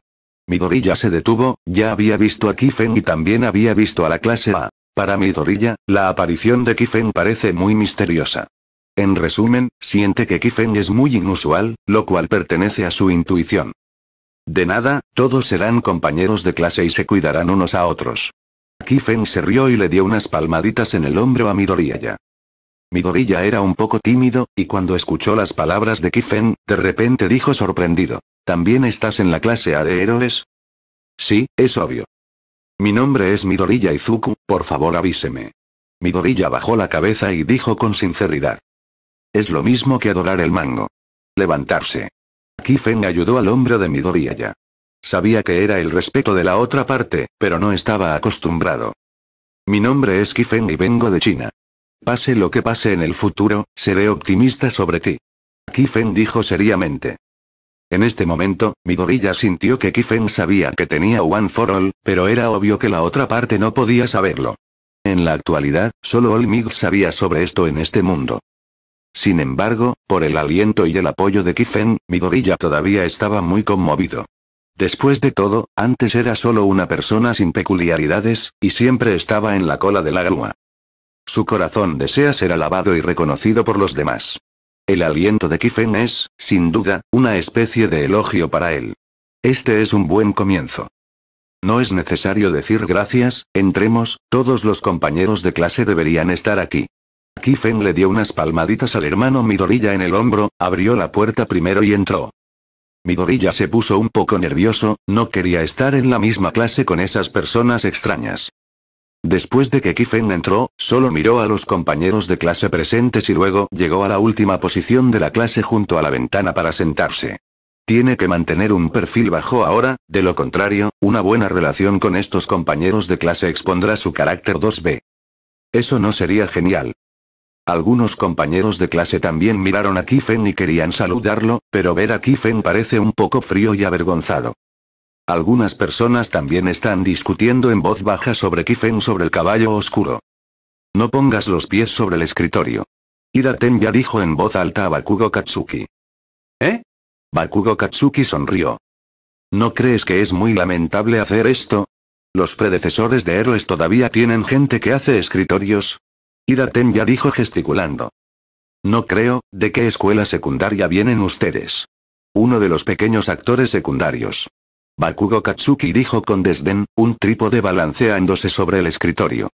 Midorilla se detuvo, ya había visto a Kifeng y también había visto a la clase A. Para Midoriya, la aparición de Kifen parece muy misteriosa. En resumen, siente que Kifen es muy inusual, lo cual pertenece a su intuición. De nada, todos serán compañeros de clase y se cuidarán unos a otros. Kifen se rió y le dio unas palmaditas en el hombro a Midoriya. Midorilla era un poco tímido, y cuando escuchó las palabras de Kifen, de repente dijo sorprendido. ¿También estás en la clase A de héroes? Sí, es obvio. Mi nombre es Midorilla Izuku, por favor avíseme. Midorilla bajó la cabeza y dijo con sinceridad. Es lo mismo que adorar el mango. Levantarse. Kifen ayudó al hombro de Midorilla. Sabía que era el respeto de la otra parte, pero no estaba acostumbrado. Mi nombre es Kifen y vengo de China. Pase lo que pase en el futuro, seré optimista sobre ti. Kifeng dijo seriamente. En este momento, Midorilla sintió que Kifen sabía que tenía One for All, pero era obvio que la otra parte no podía saberlo. En la actualidad, solo All sabía sobre esto en este mundo. Sin embargo, por el aliento y el apoyo de Kifen, Midorilla todavía estaba muy conmovido. Después de todo, antes era solo una persona sin peculiaridades, y siempre estaba en la cola de la grúa. Su corazón desea ser alabado y reconocido por los demás. El aliento de Kifen es, sin duda, una especie de elogio para él. Este es un buen comienzo. No es necesario decir gracias, entremos, todos los compañeros de clase deberían estar aquí. Kifen le dio unas palmaditas al hermano Midorilla en el hombro, abrió la puerta primero y entró. Midorilla se puso un poco nervioso, no quería estar en la misma clase con esas personas extrañas. Después de que Kiffen entró, solo miró a los compañeros de clase presentes y luego llegó a la última posición de la clase junto a la ventana para sentarse. Tiene que mantener un perfil bajo ahora, de lo contrario, una buena relación con estos compañeros de clase expondrá su carácter 2B. Eso no sería genial. Algunos compañeros de clase también miraron a Kiffen y querían saludarlo, pero ver a Kiffen parece un poco frío y avergonzado. Algunas personas también están discutiendo en voz baja sobre Kifen sobre el caballo oscuro. No pongas los pies sobre el escritorio. Iraten ya dijo en voz alta a Bakugo Katsuki. ¿Eh? Bakugo Katsuki sonrió. ¿No crees que es muy lamentable hacer esto? Los predecesores de héroes todavía tienen gente que hace escritorios. Iraten ya dijo gesticulando. No creo, ¿de qué escuela secundaria vienen ustedes? Uno de los pequeños actores secundarios. Bakugo Katsuki dijo con desdén, un trípode balanceándose sobre el escritorio.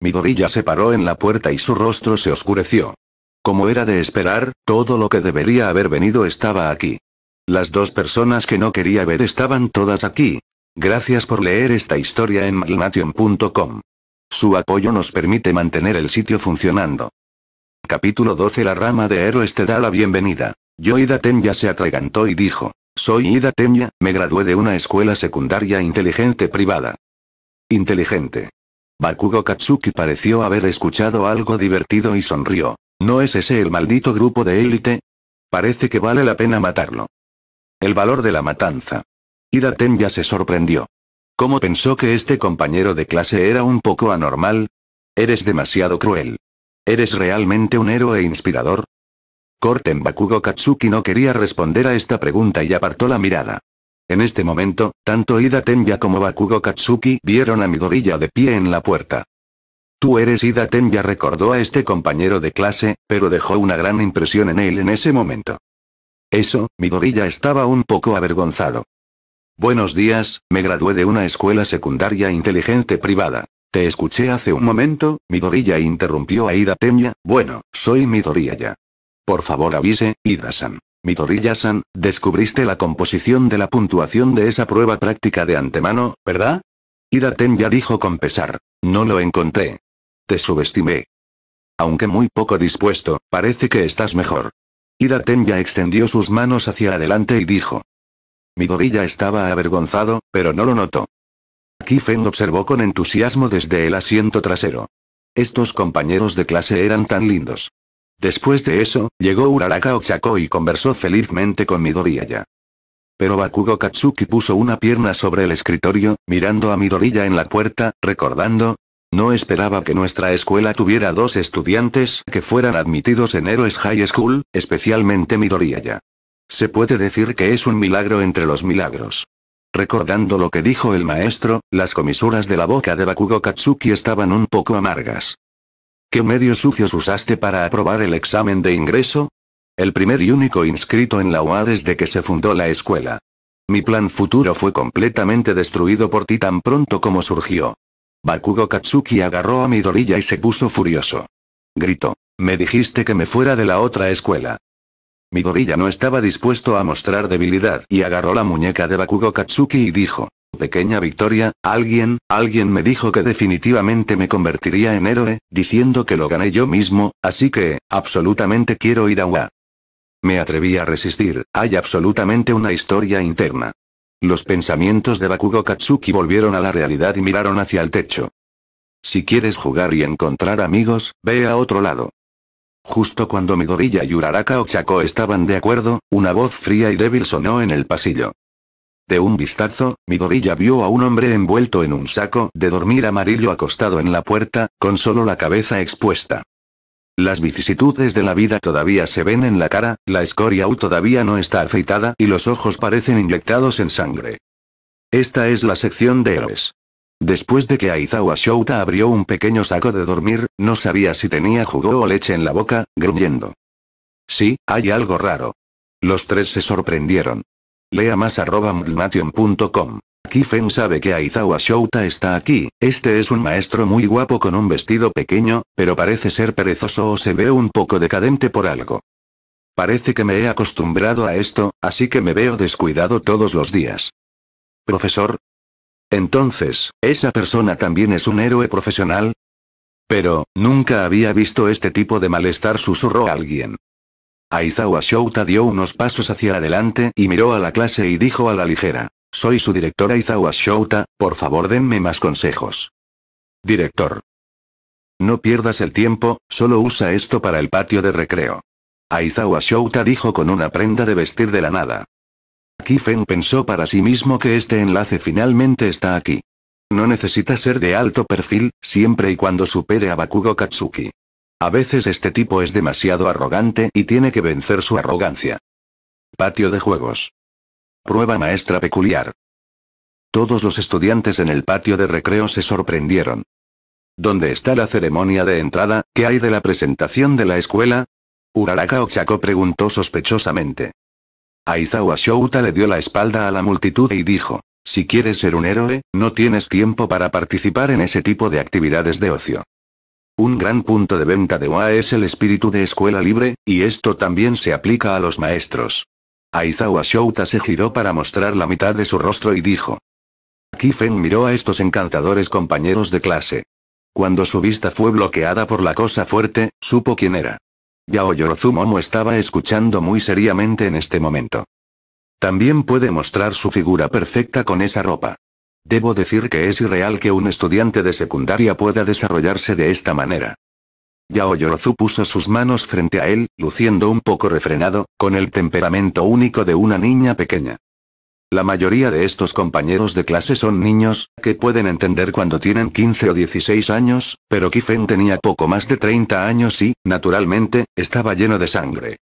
Midorilla se paró en la puerta y su rostro se oscureció. Como era de esperar, todo lo que debería haber venido estaba aquí. Las dos personas que no quería ver estaban todas aquí. Gracias por leer esta historia en malnation.com. Su apoyo nos permite mantener el sitio funcionando. Capítulo 12 La rama de héroes te da la bienvenida. Yoida Tenya se atragantó y dijo. Soy Ida Tenya, me gradué de una escuela secundaria inteligente privada. Inteligente. Bakugo Katsuki pareció haber escuchado algo divertido y sonrió. ¿No es ese el maldito grupo de élite? Parece que vale la pena matarlo. El valor de la matanza. Ida Tenya se sorprendió. ¿Cómo pensó que este compañero de clase era un poco anormal? Eres demasiado cruel. Eres realmente un héroe inspirador, Korten Bakugo Katsuki no quería responder a esta pregunta y apartó la mirada. En este momento, tanto Ida Tenya como Bakugo Katsuki vieron a Midorilla de pie en la puerta. Tú eres Ida Tenya recordó a este compañero de clase, pero dejó una gran impresión en él en ese momento. Eso, Midoriya estaba un poco avergonzado. Buenos días, me gradué de una escuela secundaria inteligente privada. Te escuché hace un momento, Midorilla interrumpió a Ida Tenya, bueno, soy Midorilla. Por favor avise, Ida-san. Midoriya-san, descubriste la composición de la puntuación de esa prueba práctica de antemano, ¿verdad? Ida-ten ya dijo con pesar. No lo encontré. Te subestimé. Aunque muy poco dispuesto, parece que estás mejor. Ida Tenya extendió sus manos hacia adelante y dijo. Midoriya estaba avergonzado, pero no lo notó. Kifen observó con entusiasmo desde el asiento trasero. Estos compañeros de clase eran tan lindos. Después de eso, llegó Uraraka Ochako y conversó felizmente con Midoriya. Pero Bakugo Katsuki puso una pierna sobre el escritorio, mirando a Midoriya en la puerta, recordando, no esperaba que nuestra escuela tuviera dos estudiantes que fueran admitidos en Heroes High School, especialmente Midoriya. Se puede decir que es un milagro entre los milagros. Recordando lo que dijo el maestro, las comisuras de la boca de Bakugo Katsuki estaban un poco amargas. ¿Qué medios sucios usaste para aprobar el examen de ingreso? El primer y único inscrito en la UA desde que se fundó la escuela. Mi plan futuro fue completamente destruido por ti tan pronto como surgió. Bakugo Katsuki agarró a mi y se puso furioso. Gritó. Me dijiste que me fuera de la otra escuela. Midoriya no estaba dispuesto a mostrar debilidad y agarró la muñeca de Bakugo Katsuki y dijo pequeña victoria, alguien, alguien me dijo que definitivamente me convertiría en héroe, diciendo que lo gané yo mismo, así que, absolutamente quiero ir a Wa. Me atreví a resistir, hay absolutamente una historia interna. Los pensamientos de Bakugo Katsuki volvieron a la realidad y miraron hacia el techo. Si quieres jugar y encontrar amigos, ve a otro lado. Justo cuando Midorilla y Uraraka Ochako estaban de acuerdo, una voz fría y débil sonó en el pasillo. De un vistazo, Midorilla vio a un hombre envuelto en un saco de dormir amarillo acostado en la puerta, con solo la cabeza expuesta. Las vicisitudes de la vida todavía se ven en la cara, la escoria todavía no está afeitada y los ojos parecen inyectados en sangre. Esta es la sección de héroes. Después de que Aizawa Shouta abrió un pequeño saco de dormir, no sabía si tenía jugo o leche en la boca, gruñendo. Sí, hay algo raro. Los tres se sorprendieron. Lea más arroba Kifen sabe que Aizawa Shouta está aquí, este es un maestro muy guapo con un vestido pequeño, pero parece ser perezoso o se ve un poco decadente por algo. Parece que me he acostumbrado a esto, así que me veo descuidado todos los días. Profesor. Entonces, ¿esa persona también es un héroe profesional? Pero, nunca había visto este tipo de malestar, susurró alguien. Aizawa Shouta dio unos pasos hacia adelante y miró a la clase y dijo a la ligera. Soy su director Aizawa Shouta, por favor denme más consejos. Director. No pierdas el tiempo, solo usa esto para el patio de recreo. Aizawa Shouta dijo con una prenda de vestir de la nada. Kifen pensó para sí mismo que este enlace finalmente está aquí. No necesita ser de alto perfil, siempre y cuando supere a Bakugo Katsuki. A veces este tipo es demasiado arrogante y tiene que vencer su arrogancia. Patio de juegos. Prueba maestra peculiar. Todos los estudiantes en el patio de recreo se sorprendieron. ¿Dónde está la ceremonia de entrada? ¿Qué hay de la presentación de la escuela? Uraraka Ochako preguntó sospechosamente. Aizawa Shouta le dio la espalda a la multitud y dijo, si quieres ser un héroe, no tienes tiempo para participar en ese tipo de actividades de ocio. Un gran punto de venta de Oa es el espíritu de escuela libre, y esto también se aplica a los maestros. Aizawa Shouta se giró para mostrar la mitad de su rostro y dijo. Kifen miró a estos encantadores compañeros de clase. Cuando su vista fue bloqueada por la cosa fuerte, supo quién era. Yao Momo estaba escuchando muy seriamente en este momento. También puede mostrar su figura perfecta con esa ropa. Debo decir que es irreal que un estudiante de secundaria pueda desarrollarse de esta manera. Yao Yorozu puso sus manos frente a él, luciendo un poco refrenado, con el temperamento único de una niña pequeña. La mayoría de estos compañeros de clase son niños, que pueden entender cuando tienen 15 o 16 años, pero Kifen tenía poco más de 30 años y, naturalmente, estaba lleno de sangre.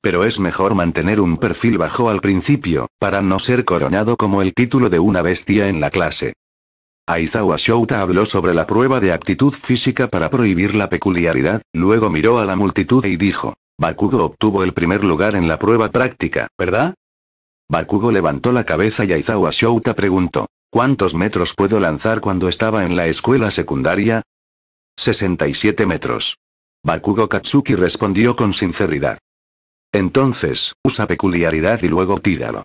Pero es mejor mantener un perfil bajo al principio, para no ser coronado como el título de una bestia en la clase. Aizawa Shouta habló sobre la prueba de actitud física para prohibir la peculiaridad, luego miró a la multitud y dijo, Bakugo obtuvo el primer lugar en la prueba práctica, ¿verdad? Bakugo levantó la cabeza y Aizawa Shouta preguntó, ¿cuántos metros puedo lanzar cuando estaba en la escuela secundaria? 67 metros. Bakugo Katsuki respondió con sinceridad. Entonces, usa peculiaridad y luego tíralo.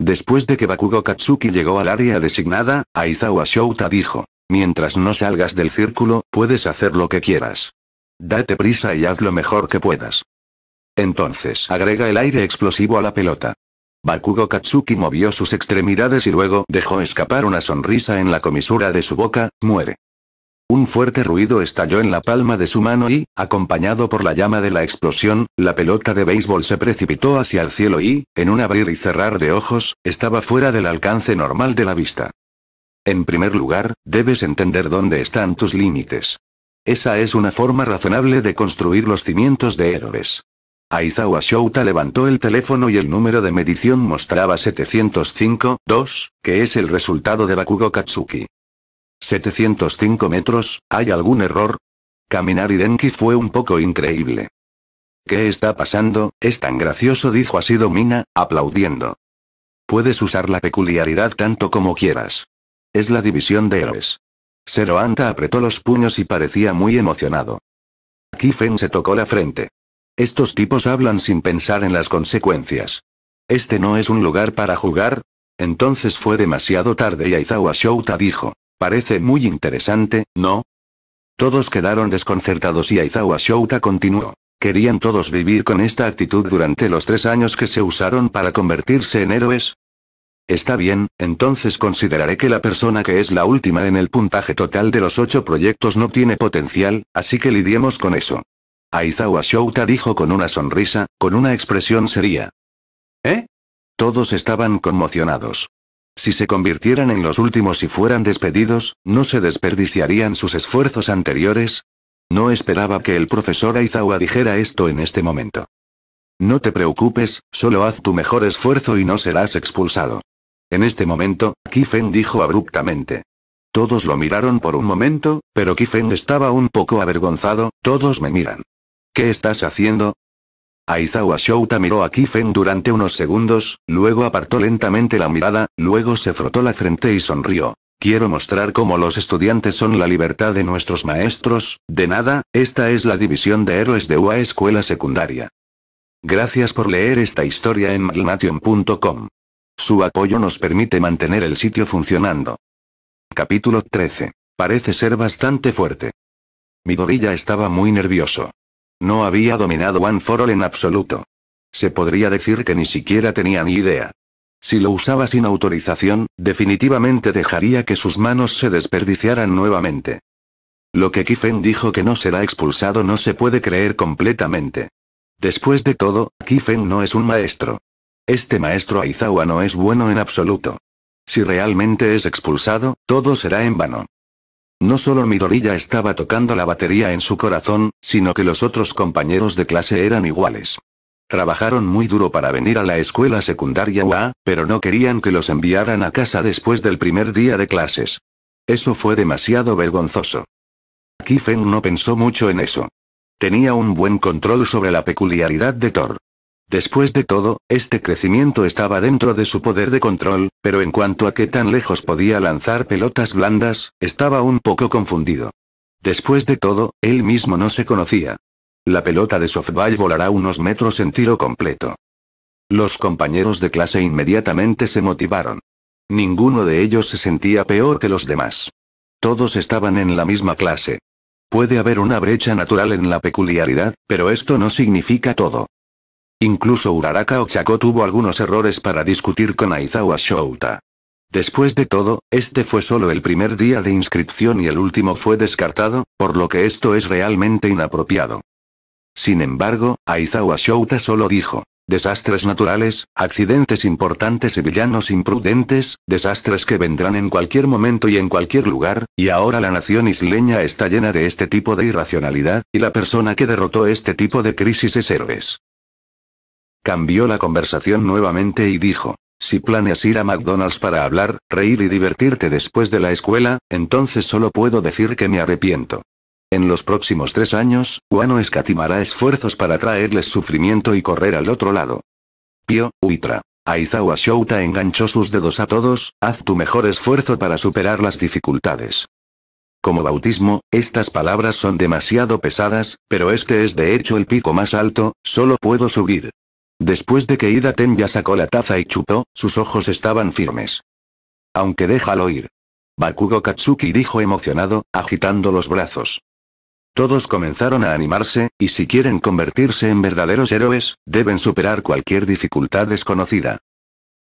Después de que Bakugo Katsuki llegó al área designada, Aizawa Shouta dijo, mientras no salgas del círculo, puedes hacer lo que quieras. Date prisa y haz lo mejor que puedas. Entonces agrega el aire explosivo a la pelota. Bakugo Katsuki movió sus extremidades y luego dejó escapar una sonrisa en la comisura de su boca, muere. Un fuerte ruido estalló en la palma de su mano y, acompañado por la llama de la explosión, la pelota de béisbol se precipitó hacia el cielo y, en un abrir y cerrar de ojos, estaba fuera del alcance normal de la vista. En primer lugar, debes entender dónde están tus límites. Esa es una forma razonable de construir los cimientos de héroes. Aizawa Shouta levantó el teléfono y el número de medición mostraba 705-2, que es el resultado de Bakugo Katsuki. 705 metros, ¿hay algún error? Caminar y Denki fue un poco increíble. ¿Qué está pasando? Es tan gracioso, dijo así Domina, aplaudiendo. Puedes usar la peculiaridad tanto como quieras. Es la división de héroes. Seroanta apretó los puños y parecía muy emocionado. Kifen se tocó la frente. Estos tipos hablan sin pensar en las consecuencias. Este no es un lugar para jugar. Entonces fue demasiado tarde y Aizawa Shouta dijo. Parece muy interesante, ¿no? Todos quedaron desconcertados y Aizawa Shouta continuó. ¿Querían todos vivir con esta actitud durante los tres años que se usaron para convertirse en héroes? Está bien, entonces consideraré que la persona que es la última en el puntaje total de los ocho proyectos no tiene potencial, así que lidiemos con eso. Aizawa Shouta dijo con una sonrisa, con una expresión seria. ¿Eh? Todos estaban conmocionados. Si se convirtieran en los últimos y fueran despedidos, ¿no se desperdiciarían sus esfuerzos anteriores? No esperaba que el profesor Aizawa dijera esto en este momento. No te preocupes, solo haz tu mejor esfuerzo y no serás expulsado. En este momento, Kifen dijo abruptamente. Todos lo miraron por un momento, pero Kifen estaba un poco avergonzado, todos me miran. ¿Qué estás haciendo? Aizawa Shouta miró a Kifen durante unos segundos, luego apartó lentamente la mirada, luego se frotó la frente y sonrió. Quiero mostrar cómo los estudiantes son la libertad de nuestros maestros, de nada, esta es la división de héroes de UA Escuela Secundaria. Gracias por leer esta historia en Malnation.com. Su apoyo nos permite mantener el sitio funcionando. Capítulo 13. Parece ser bastante fuerte. gorilla estaba muy nervioso. No había dominado One en absoluto. Se podría decir que ni siquiera tenía ni idea. Si lo usaba sin autorización, definitivamente dejaría que sus manos se desperdiciaran nuevamente. Lo que Kifen dijo que no será expulsado no se puede creer completamente. Después de todo, Kifen no es un maestro. Este maestro Aizawa no es bueno en absoluto. Si realmente es expulsado, todo será en vano. No solo Midorilla estaba tocando la batería en su corazón, sino que los otros compañeros de clase eran iguales. Trabajaron muy duro para venir a la escuela secundaria UA, pero no querían que los enviaran a casa después del primer día de clases. Eso fue demasiado vergonzoso. Kifen no pensó mucho en eso. Tenía un buen control sobre la peculiaridad de Thor. Después de todo, este crecimiento estaba dentro de su poder de control, pero en cuanto a qué tan lejos podía lanzar pelotas blandas, estaba un poco confundido. Después de todo, él mismo no se conocía. La pelota de softball volará unos metros en tiro completo. Los compañeros de clase inmediatamente se motivaron. Ninguno de ellos se sentía peor que los demás. Todos estaban en la misma clase. Puede haber una brecha natural en la peculiaridad, pero esto no significa todo. Incluso Uraraka Ochako tuvo algunos errores para discutir con Aizawa Shouta. Después de todo, este fue solo el primer día de inscripción y el último fue descartado, por lo que esto es realmente inapropiado. Sin embargo, Aizawa Shouta solo dijo, desastres naturales, accidentes importantes y villanos imprudentes, desastres que vendrán en cualquier momento y en cualquier lugar, y ahora la nación isleña está llena de este tipo de irracionalidad, y la persona que derrotó este tipo de crisis es héroes. Cambió la conversación nuevamente y dijo, si planeas ir a McDonald's para hablar, reír y divertirte después de la escuela, entonces solo puedo decir que me arrepiento. En los próximos tres años, Guano escatimará esfuerzos para traerles sufrimiento y correr al otro lado. Pio, Uitra. Aizawa Shouta enganchó sus dedos a todos, haz tu mejor esfuerzo para superar las dificultades. Como bautismo, estas palabras son demasiado pesadas, pero este es de hecho el pico más alto, solo puedo subir. Después de que Ida Tenya sacó la taza y chupó, sus ojos estaban firmes. Aunque déjalo ir. Bakugo Katsuki dijo emocionado, agitando los brazos. Todos comenzaron a animarse, y si quieren convertirse en verdaderos héroes, deben superar cualquier dificultad desconocida.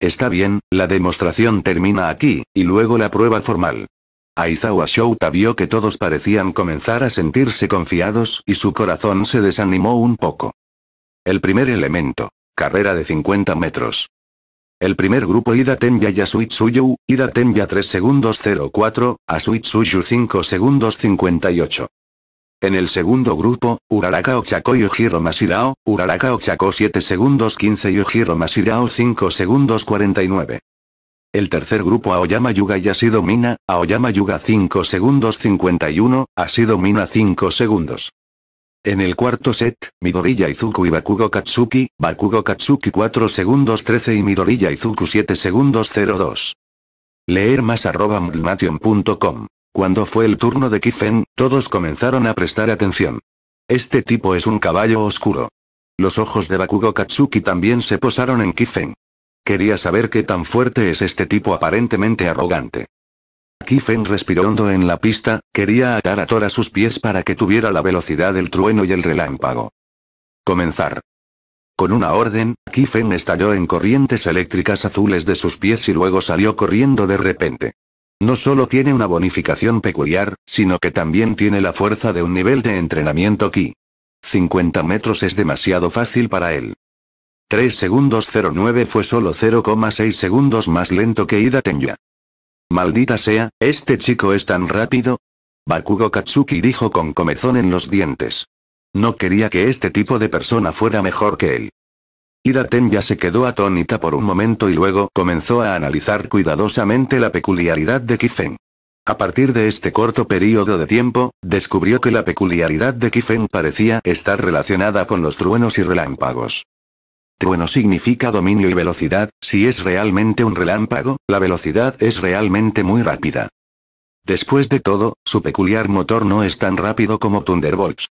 Está bien, la demostración termina aquí, y luego la prueba formal. Aizawa Shouta vio que todos parecían comenzar a sentirse confiados, y su corazón se desanimó un poco. El primer elemento. Carrera de 50 metros. El primer grupo Ida Tenya Yasuitsuyu, Ida Tenya 3 segundos 04, Asuitsuyu 5 segundos 58. En el segundo grupo, Uraraka Ochako y Ujiro Masirao, Uraraka Ochako 7 segundos 15 y Ujiro Masirao 5 segundos 49. El tercer grupo Aoyama Yuga y Asido Mina, Aoyama Yuga 5 segundos 51, Asido Mina 5 segundos. En el cuarto set, Midoriya Izuku y Bakugo Katsuki, Bakugo Katsuki 4 segundos 13 y Midoriya Izuku 7 segundos 02. Leer más arroba Cuando fue el turno de Kifen, todos comenzaron a prestar atención. Este tipo es un caballo oscuro. Los ojos de Bakugo Katsuki también se posaron en Kifen. Quería saber qué tan fuerte es este tipo aparentemente arrogante. Kifen respiró hondo en la pista, quería atar a Thor sus pies para que tuviera la velocidad del trueno y el relámpago. Comenzar. Con una orden, Kifen estalló en corrientes eléctricas azules de sus pies y luego salió corriendo de repente. No solo tiene una bonificación peculiar, sino que también tiene la fuerza de un nivel de entrenamiento Ki. 50 metros es demasiado fácil para él. 3 segundos 09 fue solo 0,6 segundos más lento que Ida Tenya. Maldita sea, este chico es tan rápido. Bakugo Katsuki dijo con comezón en los dientes. No quería que este tipo de persona fuera mejor que él. Iraten ya se quedó atónita por un momento y luego comenzó a analizar cuidadosamente la peculiaridad de Kifen. A partir de este corto periodo de tiempo, descubrió que la peculiaridad de Kifen parecía estar relacionada con los truenos y relámpagos. Trueno significa dominio y velocidad, si es realmente un relámpago, la velocidad es realmente muy rápida. Después de todo, su peculiar motor no es tan rápido como Thunderbolts.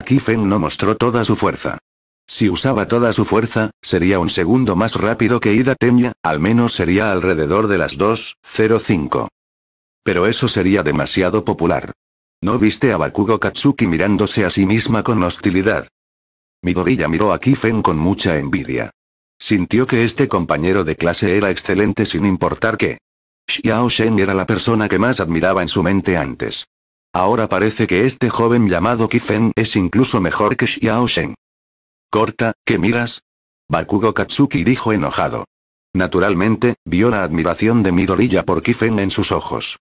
Aquí no mostró toda su fuerza. Si usaba toda su fuerza, sería un segundo más rápido que Ida Tenya, al menos sería alrededor de las 2.05. Pero eso sería demasiado popular. ¿No viste a Bakugo Katsuki mirándose a sí misma con hostilidad? Midorilla miró a Kifen con mucha envidia. Sintió que este compañero de clase era excelente sin importar qué. Xiao Shen era la persona que más admiraba en su mente antes. Ahora parece que este joven llamado Kifen es incluso mejor que Xiao Shen. Corta, ¿qué miras? Bakugo Katsuki dijo enojado. Naturalmente, vio la admiración de Midorilla por Kifen en sus ojos.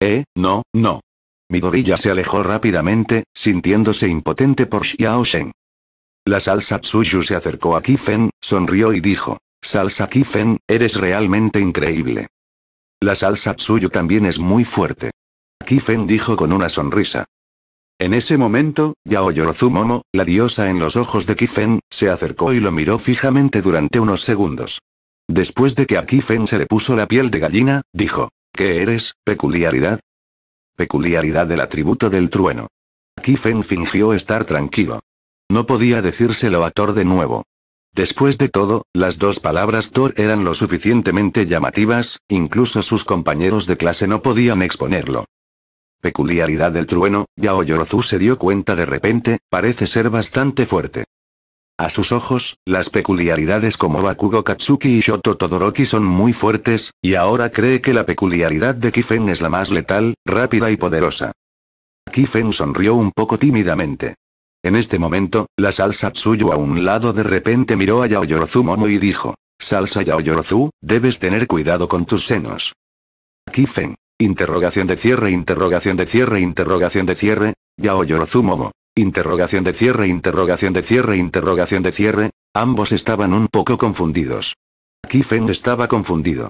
Eh, no, no. Midorilla se alejó rápidamente, sintiéndose impotente por Xiao Shen. La salsa Tsuyu se acercó a Kifen, sonrió y dijo. Salsa Kifen, eres realmente increíble. La salsa Tsuyu también es muy fuerte. Kifen dijo con una sonrisa. En ese momento, Yao Yorozumomo, la diosa en los ojos de Kifen, se acercó y lo miró fijamente durante unos segundos. Después de que a Kifen se le puso la piel de gallina, dijo. ¿Qué eres, peculiaridad? Peculiaridad del atributo del trueno. Kifen fingió estar tranquilo. No podía decírselo a Thor de nuevo. Después de todo, las dos palabras Thor eran lo suficientemente llamativas, incluso sus compañeros de clase no podían exponerlo. Peculiaridad del trueno, ya Oyorozu se dio cuenta de repente, parece ser bastante fuerte. A sus ojos, las peculiaridades como Bakugo Katsuki y Shoto Todoroki son muy fuertes, y ahora cree que la peculiaridad de Kifen es la más letal, rápida y poderosa. Kifen sonrió un poco tímidamente. En este momento, la salsa Tsuyu a un lado de repente miró a Yaoyorozu Momo y dijo, Salsa Yaoyorozu, debes tener cuidado con tus senos. Kifen. Interrogación de cierre, interrogación de cierre, interrogación de cierre, Yaoyorozu Momo. Interrogación de cierre, interrogación de cierre, interrogación de cierre, ambos estaban un poco confundidos. Kifen estaba confundido.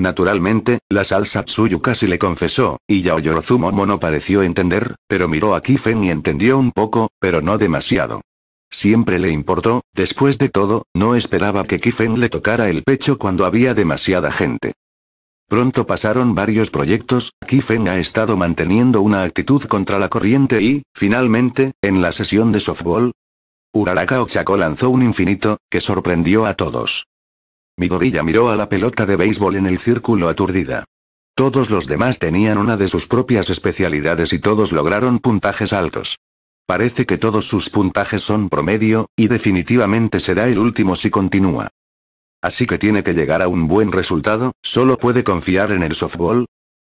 Naturalmente, la salsa Tsuyu casi le confesó, y Yaoyorozumomo no pareció entender, pero miró a Kifen y entendió un poco, pero no demasiado. Siempre le importó, después de todo, no esperaba que Kifen le tocara el pecho cuando había demasiada gente. Pronto pasaron varios proyectos, Kifen ha estado manteniendo una actitud contra la corriente y, finalmente, en la sesión de softball, Uraraka Ochako lanzó un infinito, que sorprendió a todos. Midoriya miró a la pelota de béisbol en el círculo aturdida. Todos los demás tenían una de sus propias especialidades y todos lograron puntajes altos. Parece que todos sus puntajes son promedio, y definitivamente será el último si continúa. Así que tiene que llegar a un buen resultado, solo puede confiar en el softball.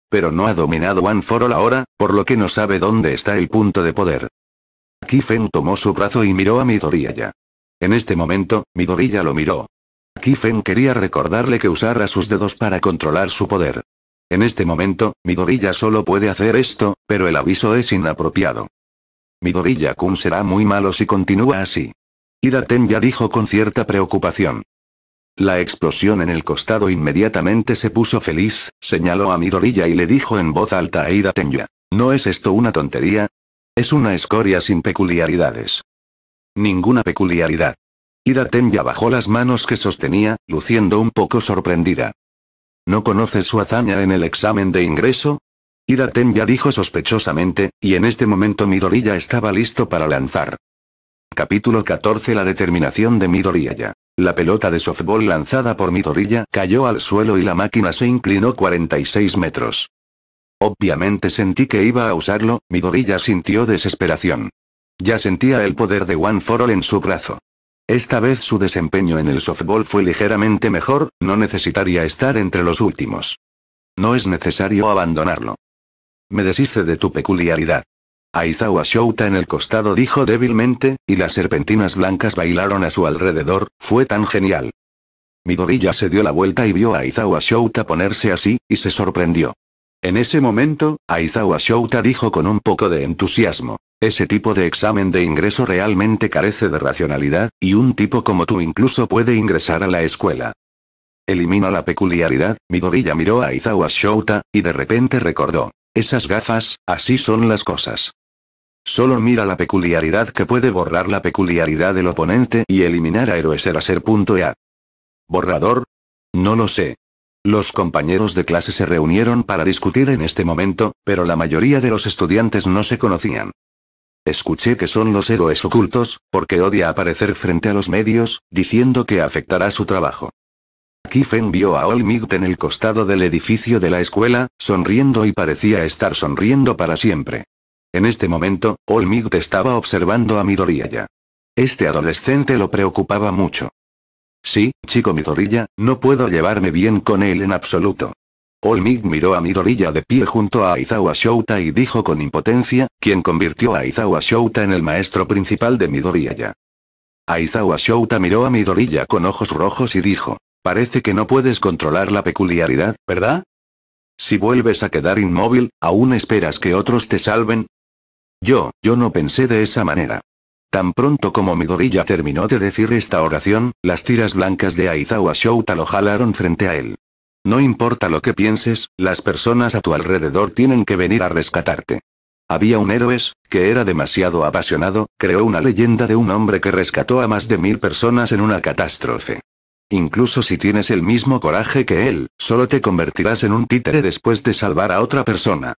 Pero no ha dominado One for All ahora, por lo que no sabe dónde está el punto de poder. Kifen tomó su brazo y miró a Midoriya. En este momento, Midoriya lo miró. Kifen quería recordarle que usara sus dedos para controlar su poder. En este momento, Midorilla solo puede hacer esto, pero el aviso es inapropiado. Midorilla-kun será muy malo si continúa así. Ida Tenya dijo con cierta preocupación. La explosión en el costado inmediatamente se puso feliz, señaló a Midorilla y le dijo en voz alta a Ida Tenya. ¿No es esto una tontería? Es una escoria sin peculiaridades. Ninguna peculiaridad. Iratem ya bajó las manos que sostenía, luciendo un poco sorprendida. ¿No conoces su hazaña en el examen de ingreso? Ida ya dijo sospechosamente, y en este momento Midoriya estaba listo para lanzar. Capítulo 14 La determinación de Midoriya. La pelota de softball lanzada por Midoriya cayó al suelo y la máquina se inclinó 46 metros. Obviamente sentí que iba a usarlo, Midoriya sintió desesperación. Ya sentía el poder de One For All en su brazo. Esta vez su desempeño en el softball fue ligeramente mejor, no necesitaría estar entre los últimos. No es necesario abandonarlo. Me deshice de tu peculiaridad. Aizawa Shouta en el costado dijo débilmente, y las serpentinas blancas bailaron a su alrededor, fue tan genial. Midorilla se dio la vuelta y vio a Aizawa Shouta ponerse así, y se sorprendió. En ese momento, Aizawa Shouta dijo con un poco de entusiasmo. Ese tipo de examen de ingreso realmente carece de racionalidad, y un tipo como tú incluso puede ingresar a la escuela. Elimina la peculiaridad, Midoriya miró a Izawa Shouta, y de repente recordó. Esas gafas, así son las cosas. Solo mira la peculiaridad que puede borrar la peculiaridad del oponente y eliminar a héroes el e A. ¿Borrador? No lo sé. Los compañeros de clase se reunieron para discutir en este momento, pero la mayoría de los estudiantes no se conocían. Escuché que son los héroes ocultos, porque odia aparecer frente a los medios, diciendo que afectará su trabajo. Kiffen vio a Olmigt en el costado del edificio de la escuela, sonriendo y parecía estar sonriendo para siempre. En este momento, Olmigt estaba observando a Midoriya. Este adolescente lo preocupaba mucho. Sí, chico Midoriya, no puedo llevarme bien con él en absoluto. Olmig miró a Midoriya de pie junto a Aizawa Shouta y dijo con impotencia, quien convirtió a Aizawa Shouta en el maestro principal de Midoriya? Aizawa Shouta miró a Midoriya con ojos rojos y dijo, parece que no puedes controlar la peculiaridad, ¿verdad? Si vuelves a quedar inmóvil, ¿aún esperas que otros te salven? Yo, yo no pensé de esa manera. Tan pronto como Midoriya terminó de decir esta oración, las tiras blancas de Aizawa Shouta lo jalaron frente a él. No importa lo que pienses, las personas a tu alrededor tienen que venir a rescatarte. Había un héroe, que era demasiado apasionado, creó una leyenda de un hombre que rescató a más de mil personas en una catástrofe. Incluso si tienes el mismo coraje que él, solo te convertirás en un títere después de salvar a otra persona.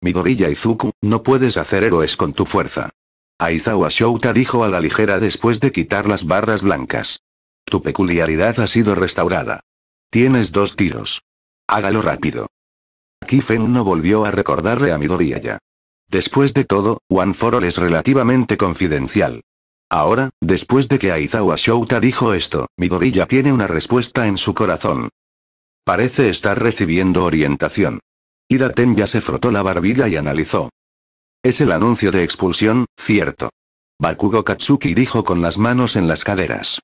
Midoriya Izuku, no puedes hacer héroes con tu fuerza. Aizawa Shouta dijo a la ligera después de quitar las barras blancas. Tu peculiaridad ha sido restaurada. Tienes dos tiros. Hágalo rápido. Kifen no volvió a recordarle a Midoriya. Después de todo, All es relativamente confidencial. Ahora, después de que Aizawa Shouta dijo esto, Midoriya tiene una respuesta en su corazón. Parece estar recibiendo orientación. Ida ya se frotó la barbilla y analizó. Es el anuncio de expulsión, cierto. Bakugo Katsuki dijo con las manos en las caderas.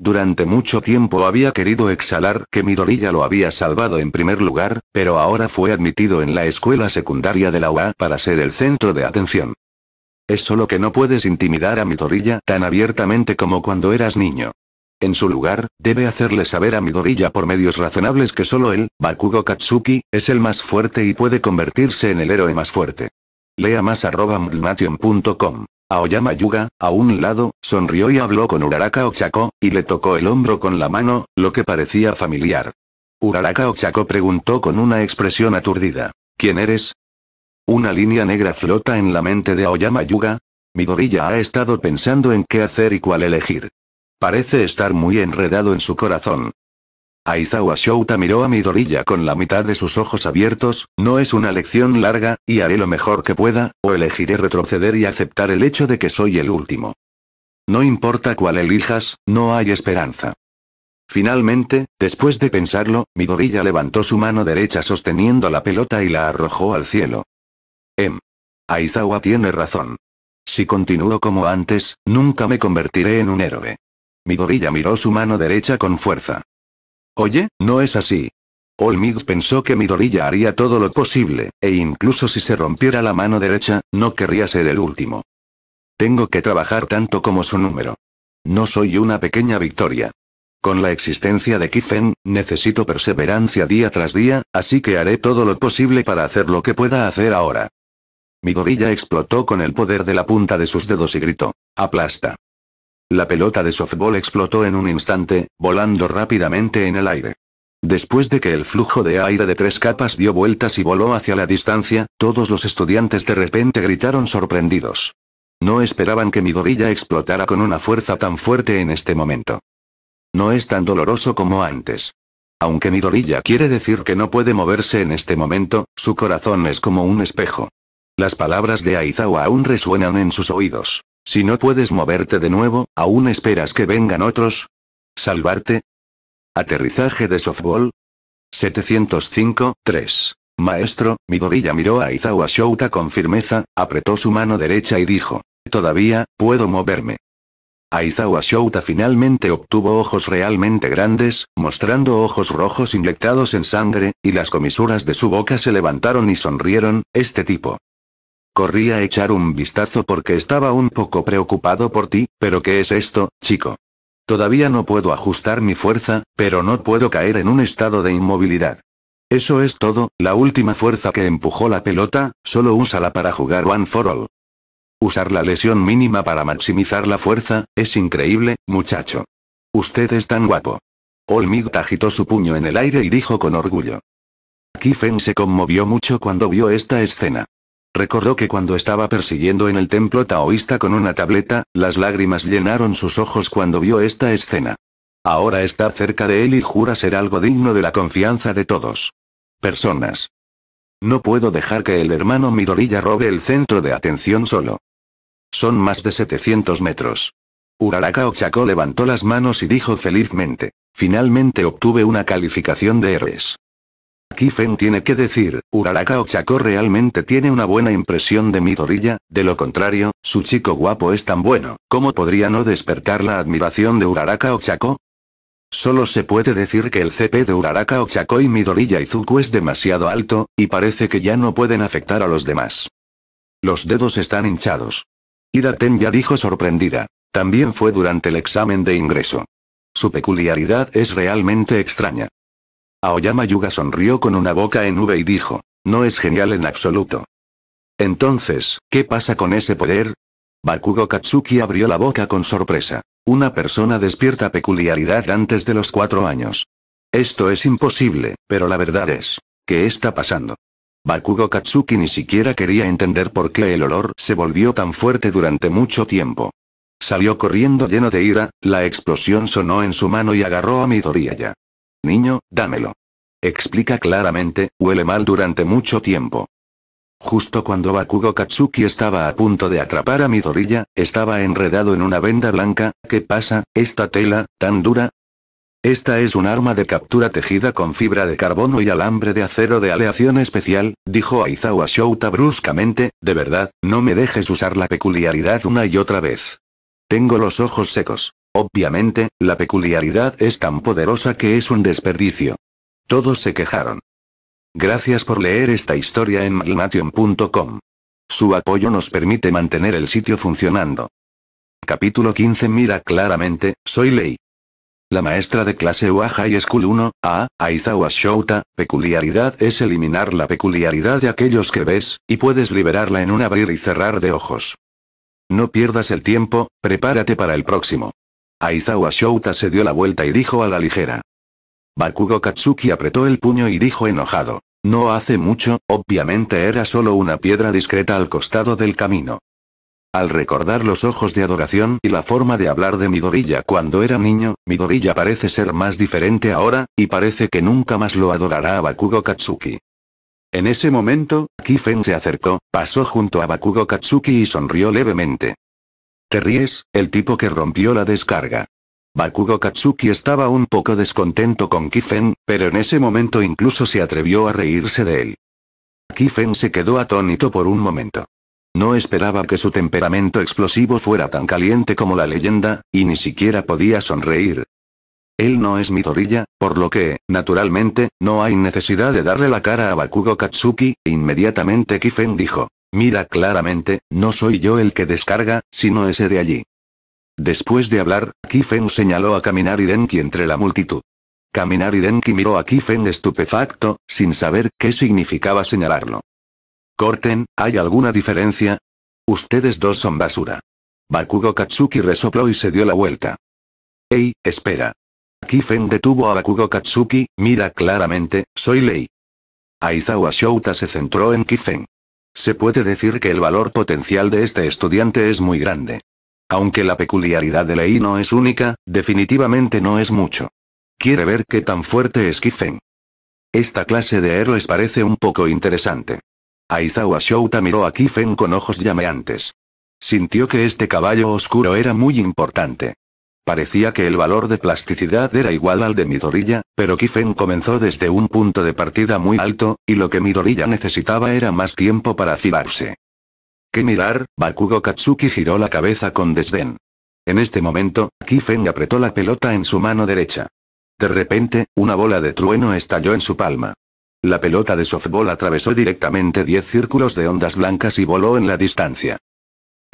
Durante mucho tiempo había querido exhalar que Midorilla lo había salvado en primer lugar, pero ahora fue admitido en la escuela secundaria de la UA para ser el centro de atención. Es solo que no puedes intimidar a Midorilla tan abiertamente como cuando eras niño. En su lugar, debe hacerle saber a Midorilla por medios razonables que solo él, Bakugo Katsuki, es el más fuerte y puede convertirse en el héroe más fuerte. Lea más arroba Aoyama Yuga, a un lado, sonrió y habló con Uraraka Ochako, y le tocó el hombro con la mano, lo que parecía familiar. Uraraka Ochako preguntó con una expresión aturdida. ¿Quién eres? Una línea negra flota en la mente de Aoyama Yuga. gorilla ha estado pensando en qué hacer y cuál elegir. Parece estar muy enredado en su corazón. Aizawa Shouta miró a Midorilla con la mitad de sus ojos abiertos, no es una lección larga, y haré lo mejor que pueda, o elegiré retroceder y aceptar el hecho de que soy el último. No importa cuál elijas, no hay esperanza. Finalmente, después de pensarlo, Midorilla levantó su mano derecha sosteniendo la pelota y la arrojó al cielo. Em. Aizawa tiene razón. Si continúo como antes, nunca me convertiré en un héroe. Midorilla miró su mano derecha con fuerza. Oye, no es así. Olmid pensó que Midorilla haría todo lo posible, e incluso si se rompiera la mano derecha, no querría ser el último. Tengo que trabajar tanto como su número. No soy una pequeña victoria. Con la existencia de Kifen, necesito perseverancia día tras día, así que haré todo lo posible para hacer lo que pueda hacer ahora. Midorilla explotó con el poder de la punta de sus dedos y gritó. Aplasta. La pelota de softball explotó en un instante, volando rápidamente en el aire. Después de que el flujo de aire de tres capas dio vueltas y voló hacia la distancia, todos los estudiantes de repente gritaron sorprendidos. No esperaban que mi explotara con una fuerza tan fuerte en este momento. No es tan doloroso como antes. Aunque mi quiere decir que no puede moverse en este momento, su corazón es como un espejo. Las palabras de Aizawa aún resuenan en sus oídos. Si no puedes moverte de nuevo, ¿aún esperas que vengan otros? ¿Salvarte? Aterrizaje de softball. 705, 3. Maestro, Midoriya miró a Izawa Shouta con firmeza, apretó su mano derecha y dijo, todavía, puedo moverme. Aizawa Shouta finalmente obtuvo ojos realmente grandes, mostrando ojos rojos inyectados en sangre, y las comisuras de su boca se levantaron y sonrieron, este tipo, Corría a echar un vistazo porque estaba un poco preocupado por ti, pero ¿qué es esto, chico? Todavía no puedo ajustar mi fuerza, pero no puedo caer en un estado de inmovilidad. Eso es todo, la última fuerza que empujó la pelota, solo úsala para jugar One for All. Usar la lesión mínima para maximizar la fuerza, es increíble, muchacho. Usted es tan guapo. Olmig agitó su puño en el aire y dijo con orgullo. Kifen se conmovió mucho cuando vio esta escena. Recordó que cuando estaba persiguiendo en el templo taoísta con una tableta, las lágrimas llenaron sus ojos cuando vio esta escena. Ahora está cerca de él y jura ser algo digno de la confianza de todos. Personas. No puedo dejar que el hermano Midorilla robe el centro de atención solo. Son más de 700 metros. Uraraka Ochako levantó las manos y dijo felizmente. Finalmente obtuve una calificación de héroes. Kifen tiene que decir, Uraraka Ochako realmente tiene una buena impresión de Midorilla, de lo contrario, su chico guapo es tan bueno, ¿cómo podría no despertar la admiración de Uraraka Ochako? Solo se puede decir que el CP de Uraraka Ochako y Midorilla Izuku es demasiado alto, y parece que ya no pueden afectar a los demás. Los dedos están hinchados. Iraten ya dijo sorprendida. También fue durante el examen de ingreso. Su peculiaridad es realmente extraña. Aoyama Yuga sonrió con una boca en V y dijo, no es genial en absoluto. Entonces, ¿qué pasa con ese poder? Bakugo Katsuki abrió la boca con sorpresa. Una persona despierta peculiaridad antes de los cuatro años. Esto es imposible, pero la verdad es, ¿qué está pasando? Bakugo Katsuki ni siquiera quería entender por qué el olor se volvió tan fuerte durante mucho tiempo. Salió corriendo lleno de ira, la explosión sonó en su mano y agarró a Midoriya. Niño, dámelo. Explica claramente, huele mal durante mucho tiempo. Justo cuando Bakugo Katsuki estaba a punto de atrapar a mi dorilla, estaba enredado en una venda blanca, ¿qué pasa, esta tela, tan dura? Esta es un arma de captura tejida con fibra de carbono y alambre de acero de aleación especial, dijo Aizawa Shouta bruscamente, de verdad, no me dejes usar la peculiaridad una y otra vez. Tengo los ojos secos. Obviamente, la peculiaridad es tan poderosa que es un desperdicio. Todos se quejaron. Gracias por leer esta historia en malnation.com. Su apoyo nos permite mantener el sitio funcionando. Capítulo 15 Mira claramente, soy Lei. La maestra de clase UA High School 1, A, Aizawa Shouta, peculiaridad es eliminar la peculiaridad de aquellos que ves, y puedes liberarla en un abrir y cerrar de ojos. No pierdas el tiempo, prepárate para el próximo. Aizawa Shouta se dio la vuelta y dijo a la ligera. Bakugo Katsuki apretó el puño y dijo enojado. No hace mucho, obviamente era solo una piedra discreta al costado del camino. Al recordar los ojos de adoración y la forma de hablar de Midorilla cuando era niño, Midorilla parece ser más diferente ahora, y parece que nunca más lo adorará a Bakugo Katsuki. En ese momento, Kifen se acercó, pasó junto a Bakugo Katsuki y sonrió levemente ríes, el tipo que rompió la descarga? Bakugo Katsuki estaba un poco descontento con Kifen, pero en ese momento incluso se atrevió a reírse de él. Kifen se quedó atónito por un momento. No esperaba que su temperamento explosivo fuera tan caliente como la leyenda, y ni siquiera podía sonreír. Él no es mi torilla, por lo que, naturalmente, no hay necesidad de darle la cara a Bakugo Katsuki, inmediatamente Kifen dijo. Mira claramente, no soy yo el que descarga, sino ese de allí. Después de hablar, Kifen señaló a Kaminari Denki entre la multitud. Kaminari Denki miró a Kifen estupefacto, sin saber qué significaba señalarlo. Corten, ¿hay alguna diferencia? Ustedes dos son basura. Bakugo Katsuki resopló y se dio la vuelta. Ey, espera. Kifen detuvo a Bakugo Katsuki, mira claramente, soy Lei. Aizawa Shouta se centró en Kifen. Se puede decir que el valor potencial de este estudiante es muy grande. Aunque la peculiaridad de Lei no es única, definitivamente no es mucho. Quiere ver qué tan fuerte es Kifeng. Esta clase de héroes parece un poco interesante. Aizawa Shouta miró a Kifeng con ojos llameantes. Sintió que este caballo oscuro era muy importante. Parecía que el valor de plasticidad era igual al de Midorilla, pero Kifen comenzó desde un punto de partida muy alto, y lo que Midorilla necesitaba era más tiempo para afilarse. ¿Qué mirar? Bakugo Katsuki giró la cabeza con desdén. En este momento, Kifen apretó la pelota en su mano derecha. De repente, una bola de trueno estalló en su palma. La pelota de softball atravesó directamente 10 círculos de ondas blancas y voló en la distancia.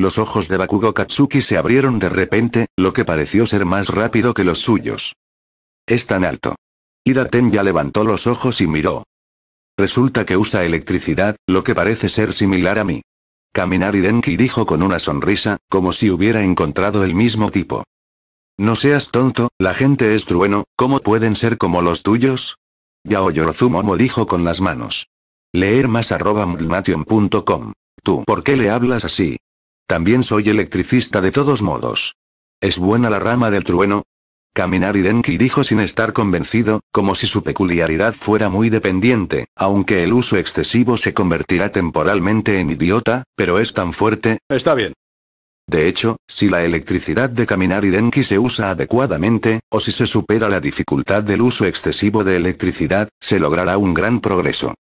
Los ojos de Bakugo Katsuki se abrieron de repente, lo que pareció ser más rápido que los suyos. Es tan alto. Hidaten ya levantó los ojos y miró. Resulta que usa electricidad, lo que parece ser similar a mí. Caminar Denki dijo con una sonrisa, como si hubiera encontrado el mismo tipo. No seas tonto, la gente es trueno, ¿cómo pueden ser como los tuyos? Yaoyorozumomo dijo con las manos. Leer más arroba Tú, ¿por qué le hablas así? También soy electricista de todos modos. ¿Es buena la rama del trueno? Kaminari Denki dijo sin estar convencido, como si su peculiaridad fuera muy dependiente, aunque el uso excesivo se convertirá temporalmente en idiota, pero es tan fuerte. Está bien. De hecho, si la electricidad de Kaminari Denki se usa adecuadamente, o si se supera la dificultad del uso excesivo de electricidad, se logrará un gran progreso.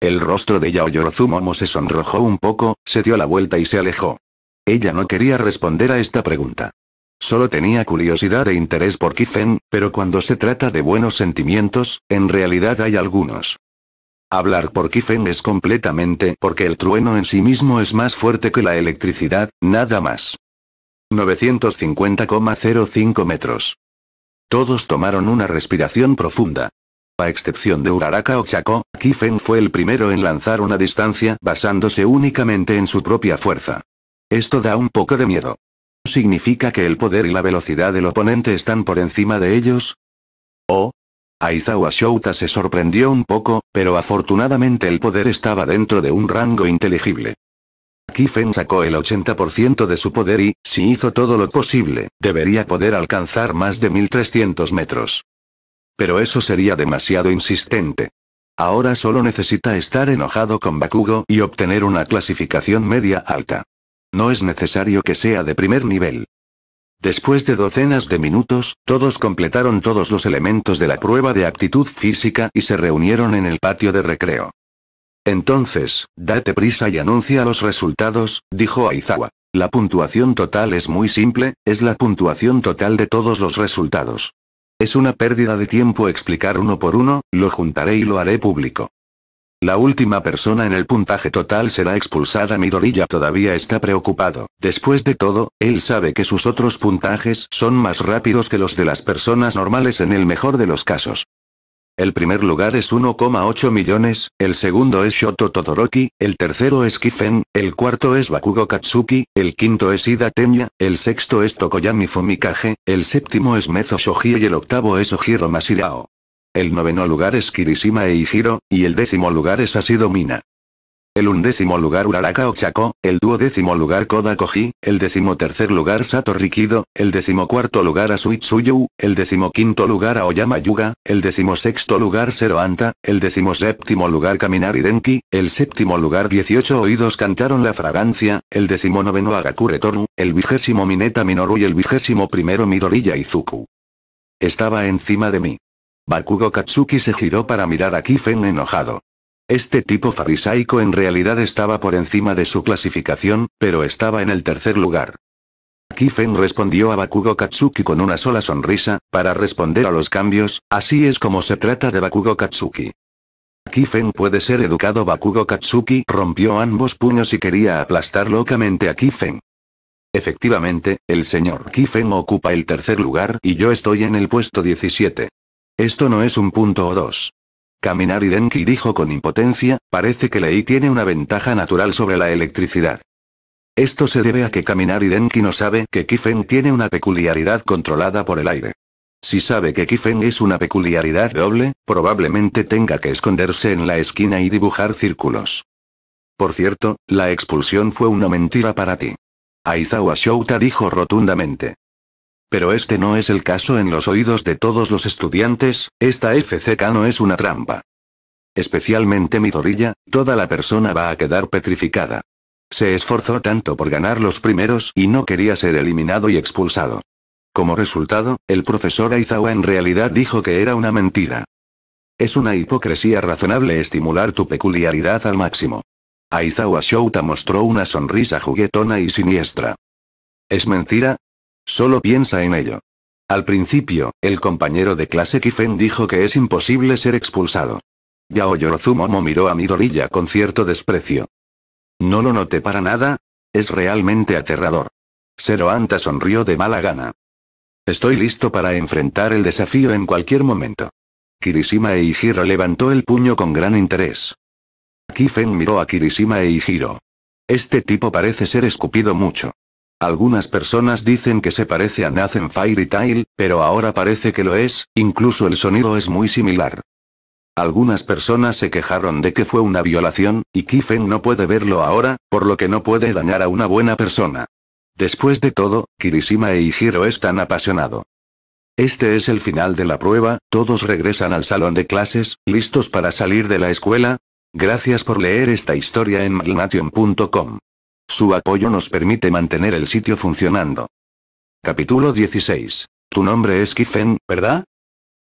El rostro de Yaoyorozumomo se sonrojó un poco, se dio la vuelta y se alejó. Ella no quería responder a esta pregunta. Solo tenía curiosidad e interés por Kifen, pero cuando se trata de buenos sentimientos, en realidad hay algunos. Hablar por Kifen es completamente porque el trueno en sí mismo es más fuerte que la electricidad, nada más. 950,05 metros. Todos tomaron una respiración profunda. A excepción de Uraraka Ochako, Kifen fue el primero en lanzar una distancia basándose únicamente en su propia fuerza. Esto da un poco de miedo. ¿Significa que el poder y la velocidad del oponente están por encima de ellos? Oh. Aizawa Shouta se sorprendió un poco, pero afortunadamente el poder estaba dentro de un rango inteligible. Kiffen sacó el 80% de su poder y, si hizo todo lo posible, debería poder alcanzar más de 1300 metros. Pero eso sería demasiado insistente. Ahora solo necesita estar enojado con Bakugo y obtener una clasificación media alta. No es necesario que sea de primer nivel. Después de docenas de minutos, todos completaron todos los elementos de la prueba de actitud física y se reunieron en el patio de recreo. Entonces, date prisa y anuncia los resultados, dijo Aizawa. La puntuación total es muy simple, es la puntuación total de todos los resultados. Es una pérdida de tiempo explicar uno por uno, lo juntaré y lo haré público. La última persona en el puntaje total será expulsada. Midoriya todavía está preocupado. Después de todo, él sabe que sus otros puntajes son más rápidos que los de las personas normales en el mejor de los casos. El primer lugar es 1,8 millones, el segundo es Shoto Todoroki, el tercero es Kifen, el cuarto es Bakugo Katsuki, el quinto es Ida Tenya, el sexto es Tokoyami Fumikage, el séptimo es Mezo Shoji y el octavo es Ojiro Masirao. El noveno lugar es Kirishima e y el décimo lugar es Asido Mina. El undécimo lugar Uraraka Ochako, el duodécimo lugar Koda Koji, el decimotercer lugar Sato Rikido, el decimocuarto lugar Suitsuyu, el decimoquinto lugar Aoyama Yuga, el decimosexto lugar Sero Anta, el decimoséptimo lugar Kaminari Denki, el séptimo lugar Dieciocho oídos cantaron la fragancia, el decimonoveno Agakure Toru, el vigésimo Mineta Minoru y el vigésimo primero Midoriya Izuku. Estaba encima de mí. Bakugo Katsuki se giró para mirar a Kifen enojado. Este tipo farisaico en realidad estaba por encima de su clasificación, pero estaba en el tercer lugar. Kifen respondió a Bakugo Katsuki con una sola sonrisa, para responder a los cambios, así es como se trata de Bakugo Katsuki. Kifen puede ser educado Bakugo Katsuki rompió ambos puños y quería aplastar locamente a Kifen. Efectivamente, el señor Kifen ocupa el tercer lugar y yo estoy en el puesto 17. Esto no es un punto o dos. Caminar Denki dijo con impotencia, parece que Lei tiene una ventaja natural sobre la electricidad. Esto se debe a que Caminar no sabe que Kifeng tiene una peculiaridad controlada por el aire. Si sabe que Kifeng es una peculiaridad doble, probablemente tenga que esconderse en la esquina y dibujar círculos. Por cierto, la expulsión fue una mentira para ti. Aizawa Shouta dijo rotundamente. Pero este no es el caso en los oídos de todos los estudiantes, esta FCK no es una trampa. Especialmente Midorilla, toda la persona va a quedar petrificada. Se esforzó tanto por ganar los primeros y no quería ser eliminado y expulsado. Como resultado, el profesor Aizawa en realidad dijo que era una mentira. Es una hipocresía razonable estimular tu peculiaridad al máximo. Aizawa Shouta mostró una sonrisa juguetona y siniestra. ¿Es mentira? Solo piensa en ello. Al principio, el compañero de clase Kifen dijo que es imposible ser expulsado. Yao Yorozumomo miró a Midorilla con cierto desprecio. No lo noté para nada. Es realmente aterrador. Zero sonrió de mala gana. Estoy listo para enfrentar el desafío en cualquier momento. Kirishima e Ijiro levantó el puño con gran interés. Kifen miró a Kirishima e Este tipo parece ser escupido mucho. Algunas personas dicen que se parece a Nathan Fairy pero ahora parece que lo es, incluso el sonido es muy similar. Algunas personas se quejaron de que fue una violación, y Kiffen no puede verlo ahora, por lo que no puede dañar a una buena persona. Después de todo, Kirishima e Ijiro están apasionados. apasionado. Este es el final de la prueba, todos regresan al salón de clases, listos para salir de la escuela. Gracias por leer esta historia en Malnation.com. Su apoyo nos permite mantener el sitio funcionando. Capítulo 16. Tu nombre es Kifen, ¿verdad?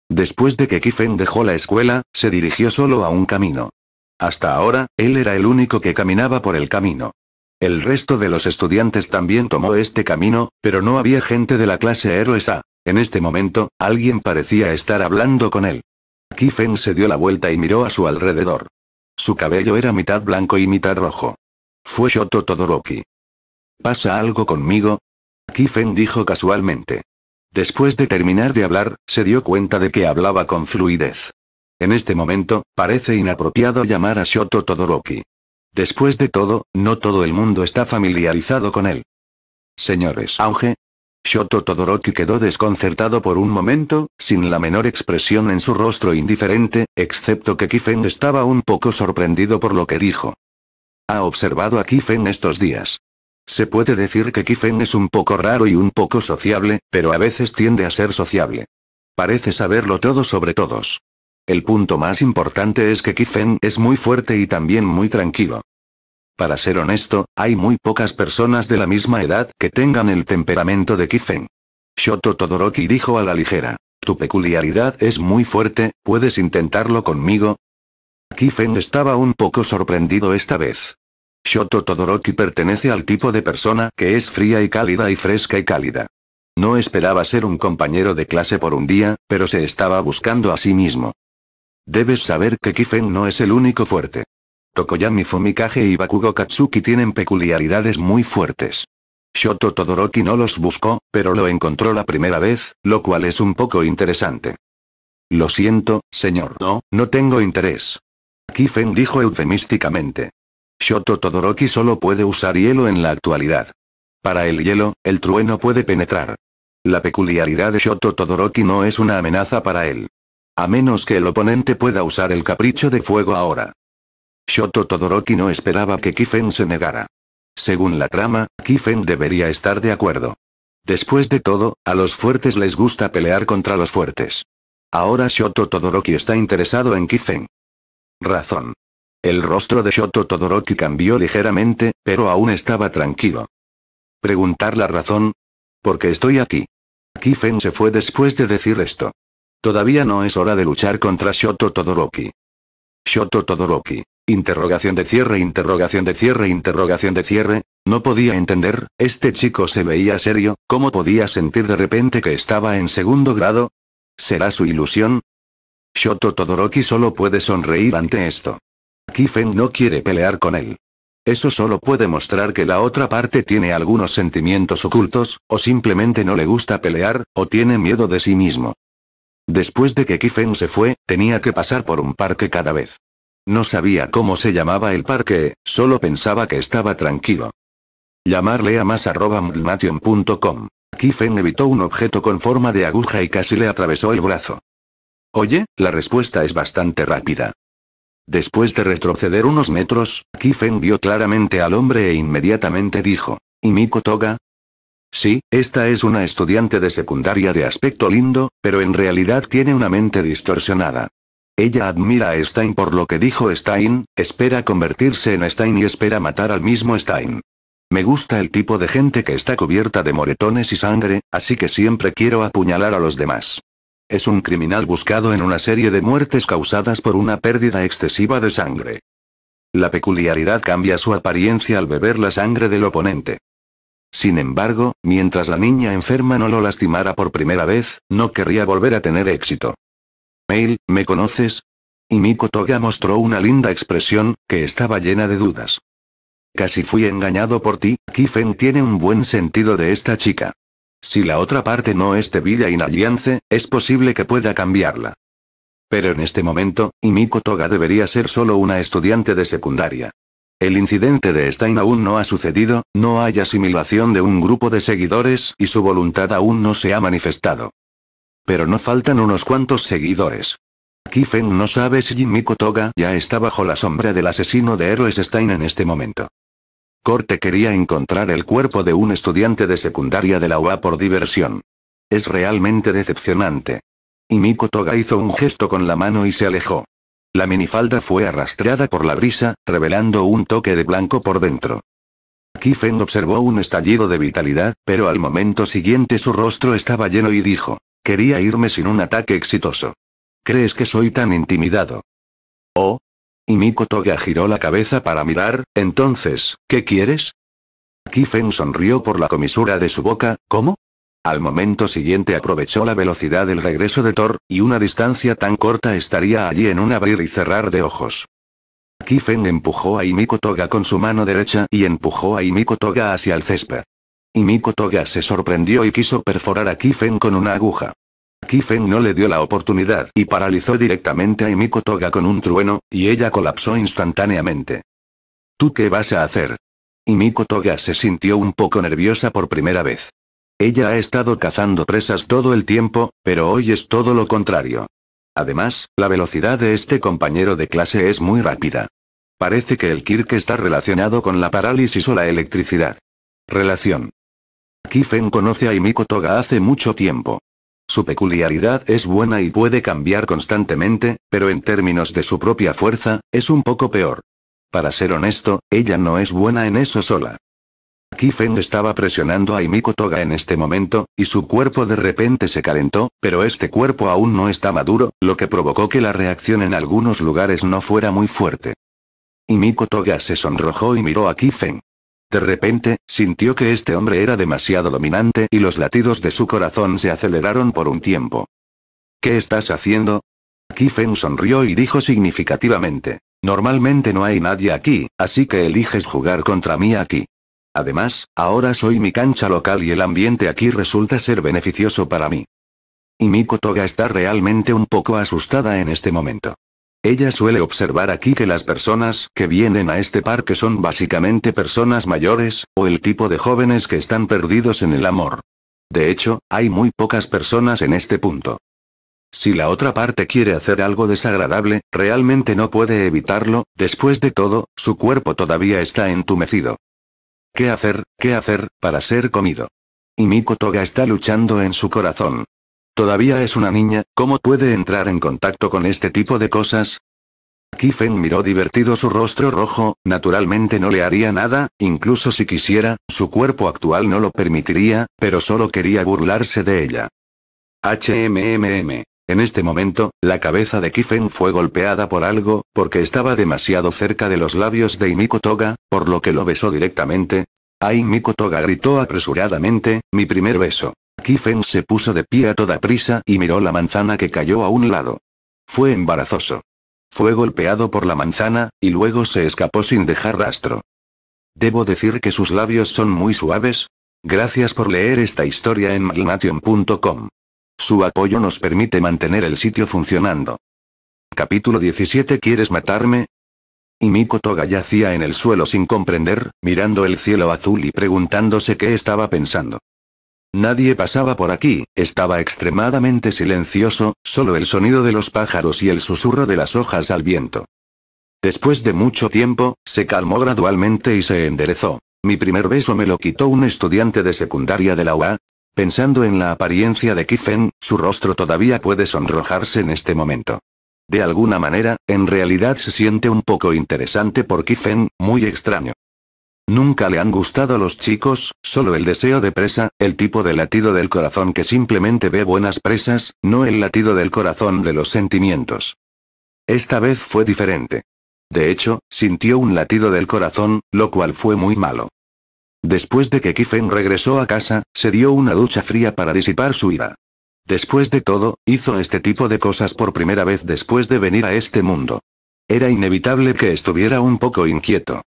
Después de que Kifen dejó la escuela, se dirigió solo a un camino. Hasta ahora, él era el único que caminaba por el camino. El resto de los estudiantes también tomó este camino, pero no había gente de la clase Héroes A. En este momento, alguien parecía estar hablando con él. Kifen se dio la vuelta y miró a su alrededor. Su cabello era mitad blanco y mitad rojo. Fue Shoto Todoroki. ¿Pasa algo conmigo? Kifen dijo casualmente. Después de terminar de hablar, se dio cuenta de que hablaba con fluidez. En este momento, parece inapropiado llamar a Shoto Todoroki. Después de todo, no todo el mundo está familiarizado con él. Señores, auge. Shoto Todoroki quedó desconcertado por un momento, sin la menor expresión en su rostro indiferente, excepto que Kifen estaba un poco sorprendido por lo que dijo observado a Kifen estos días. Se puede decir que Kifen es un poco raro y un poco sociable, pero a veces tiende a ser sociable. Parece saberlo todo sobre todos. El punto más importante es que Kifen es muy fuerte y también muy tranquilo. Para ser honesto, hay muy pocas personas de la misma edad que tengan el temperamento de Kifen. Shoto Todoroki dijo a la ligera. Tu peculiaridad es muy fuerte, ¿puedes intentarlo conmigo? Kifen estaba un poco sorprendido esta vez. Shoto Todoroki pertenece al tipo de persona que es fría y cálida y fresca y cálida. No esperaba ser un compañero de clase por un día, pero se estaba buscando a sí mismo. Debes saber que Kifen no es el único fuerte. Tokoyami Fumikage y Bakugo Katsuki tienen peculiaridades muy fuertes. Shoto Todoroki no los buscó, pero lo encontró la primera vez, lo cual es un poco interesante. Lo siento, señor. No, no tengo interés. Kifen dijo eufemísticamente. Shoto Todoroki solo puede usar hielo en la actualidad. Para el hielo, el trueno puede penetrar. La peculiaridad de Shoto Todoroki no es una amenaza para él. A menos que el oponente pueda usar el capricho de fuego ahora. Shoto Todoroki no esperaba que Kifen se negara. Según la trama, Kifen debería estar de acuerdo. Después de todo, a los fuertes les gusta pelear contra los fuertes. Ahora Shoto Todoroki está interesado en Kifen. Razón. El rostro de Shoto Todoroki cambió ligeramente, pero aún estaba tranquilo. ¿Preguntar la razón? ¿Por qué estoy aquí. Kifen se fue después de decir esto. Todavía no es hora de luchar contra Shoto Todoroki. Shoto Todoroki. Interrogación de cierre, interrogación de cierre, interrogación de cierre. No podía entender, este chico se veía serio, ¿cómo podía sentir de repente que estaba en segundo grado? ¿Será su ilusión? Shoto Todoroki solo puede sonreír ante esto. Kifen no quiere pelear con él. Eso solo puede mostrar que la otra parte tiene algunos sentimientos ocultos, o simplemente no le gusta pelear, o tiene miedo de sí mismo. Después de que Kifen se fue, tenía que pasar por un parque cada vez. No sabía cómo se llamaba el parque, solo pensaba que estaba tranquilo. Llamarle a más mlnation.com. Kifen evitó un objeto con forma de aguja y casi le atravesó el brazo. Oye, la respuesta es bastante rápida. Después de retroceder unos metros, Kifen vio claramente al hombre e inmediatamente dijo, ¿Y Miko Toga? Sí, esta es una estudiante de secundaria de aspecto lindo, pero en realidad tiene una mente distorsionada. Ella admira a Stein por lo que dijo Stein, espera convertirse en Stein y espera matar al mismo Stein. Me gusta el tipo de gente que está cubierta de moretones y sangre, así que siempre quiero apuñalar a los demás. Es un criminal buscado en una serie de muertes causadas por una pérdida excesiva de sangre. La peculiaridad cambia su apariencia al beber la sangre del oponente. Sin embargo, mientras la niña enferma no lo lastimara por primera vez, no querría volver a tener éxito. Mail, ¿me conoces? Y Miko Toga mostró una linda expresión, que estaba llena de dudas. Casi fui engañado por ti, Kifen tiene un buen sentido de esta chica. Si la otra parte no es de Villa y Nalliance, es posible que pueda cambiarla. Pero en este momento, Yimiko Toga debería ser solo una estudiante de secundaria. El incidente de Stein aún no ha sucedido, no hay asimilación de un grupo de seguidores y su voluntad aún no se ha manifestado. Pero no faltan unos cuantos seguidores. Kifeng no sabe si Jimmy Toga ya está bajo la sombra del asesino de héroes Stein en este momento. Corte quería encontrar el cuerpo de un estudiante de secundaria de la UA por diversión. Es realmente decepcionante. Y Miko Toga hizo un gesto con la mano y se alejó. La minifalda fue arrastrada por la brisa, revelando un toque de blanco por dentro. Feng observó un estallido de vitalidad, pero al momento siguiente su rostro estaba lleno y dijo, quería irme sin un ataque exitoso. ¿Crees que soy tan intimidado? Oh, y Miko Toga giró la cabeza para mirar, entonces, ¿qué quieres? Kifen sonrió por la comisura de su boca, ¿cómo? Al momento siguiente aprovechó la velocidad del regreso de Thor, y una distancia tan corta estaría allí en un abrir y cerrar de ojos. Kifen empujó a Imiko Toga con su mano derecha y empujó a Imiko Toga hacia el césped. Imiko Toga se sorprendió y quiso perforar a Kifen con una aguja. Kifen no le dio la oportunidad y paralizó directamente a Imiko Toga con un trueno, y ella colapsó instantáneamente. ¿Tú qué vas a hacer? Imiko Toga se sintió un poco nerviosa por primera vez. Ella ha estado cazando presas todo el tiempo, pero hoy es todo lo contrario. Además, la velocidad de este compañero de clase es muy rápida. Parece que el Kirk está relacionado con la parálisis o la electricidad. Relación. Kifen conoce a Imiko Toga hace mucho tiempo. Su peculiaridad es buena y puede cambiar constantemente, pero en términos de su propia fuerza, es un poco peor. Para ser honesto, ella no es buena en eso sola. Kifen estaba presionando a Imiko Toga en este momento, y su cuerpo de repente se calentó, pero este cuerpo aún no está maduro, lo que provocó que la reacción en algunos lugares no fuera muy fuerte. Imiko Toga se sonrojó y miró a Kifen. De repente, sintió que este hombre era demasiado dominante y los latidos de su corazón se aceleraron por un tiempo. ¿Qué estás haciendo? Kifen sonrió y dijo significativamente. Normalmente no hay nadie aquí, así que eliges jugar contra mí aquí. Además, ahora soy mi cancha local y el ambiente aquí resulta ser beneficioso para mí. Y Miko está realmente un poco asustada en este momento. Ella suele observar aquí que las personas que vienen a este parque son básicamente personas mayores, o el tipo de jóvenes que están perdidos en el amor. De hecho, hay muy pocas personas en este punto. Si la otra parte quiere hacer algo desagradable, realmente no puede evitarlo, después de todo, su cuerpo todavía está entumecido. ¿Qué hacer, qué hacer, para ser comido? Y Miko Toga está luchando en su corazón. Todavía es una niña, ¿cómo puede entrar en contacto con este tipo de cosas? Kifen miró divertido su rostro rojo, naturalmente no le haría nada, incluso si quisiera, su cuerpo actual no lo permitiría, pero solo quería burlarse de ella. HMMM. En este momento, la cabeza de Kifen fue golpeada por algo, porque estaba demasiado cerca de los labios de Imiko Toga, por lo que lo besó directamente. Ay, Miko Toga gritó apresuradamente, mi primer beso. Kifen se puso de pie a toda prisa y miró la manzana que cayó a un lado. Fue embarazoso. Fue golpeado por la manzana, y luego se escapó sin dejar rastro. Debo decir que sus labios son muy suaves. Gracias por leer esta historia en magnation.com. Su apoyo nos permite mantener el sitio funcionando. Capítulo 17 ¿Quieres matarme? Y Miko Toga yacía en el suelo sin comprender, mirando el cielo azul y preguntándose qué estaba pensando. Nadie pasaba por aquí, estaba extremadamente silencioso, solo el sonido de los pájaros y el susurro de las hojas al viento. Después de mucho tiempo, se calmó gradualmente y se enderezó. Mi primer beso me lo quitó un estudiante de secundaria de la UA. Pensando en la apariencia de Kifen, su rostro todavía puede sonrojarse en este momento. De alguna manera, en realidad se siente un poco interesante por Kifen, muy extraño. Nunca le han gustado los chicos, solo el deseo de presa, el tipo de latido del corazón que simplemente ve buenas presas, no el latido del corazón de los sentimientos. Esta vez fue diferente. De hecho, sintió un latido del corazón, lo cual fue muy malo. Después de que Kifen regresó a casa, se dio una ducha fría para disipar su ira. Después de todo, hizo este tipo de cosas por primera vez después de venir a este mundo. Era inevitable que estuviera un poco inquieto.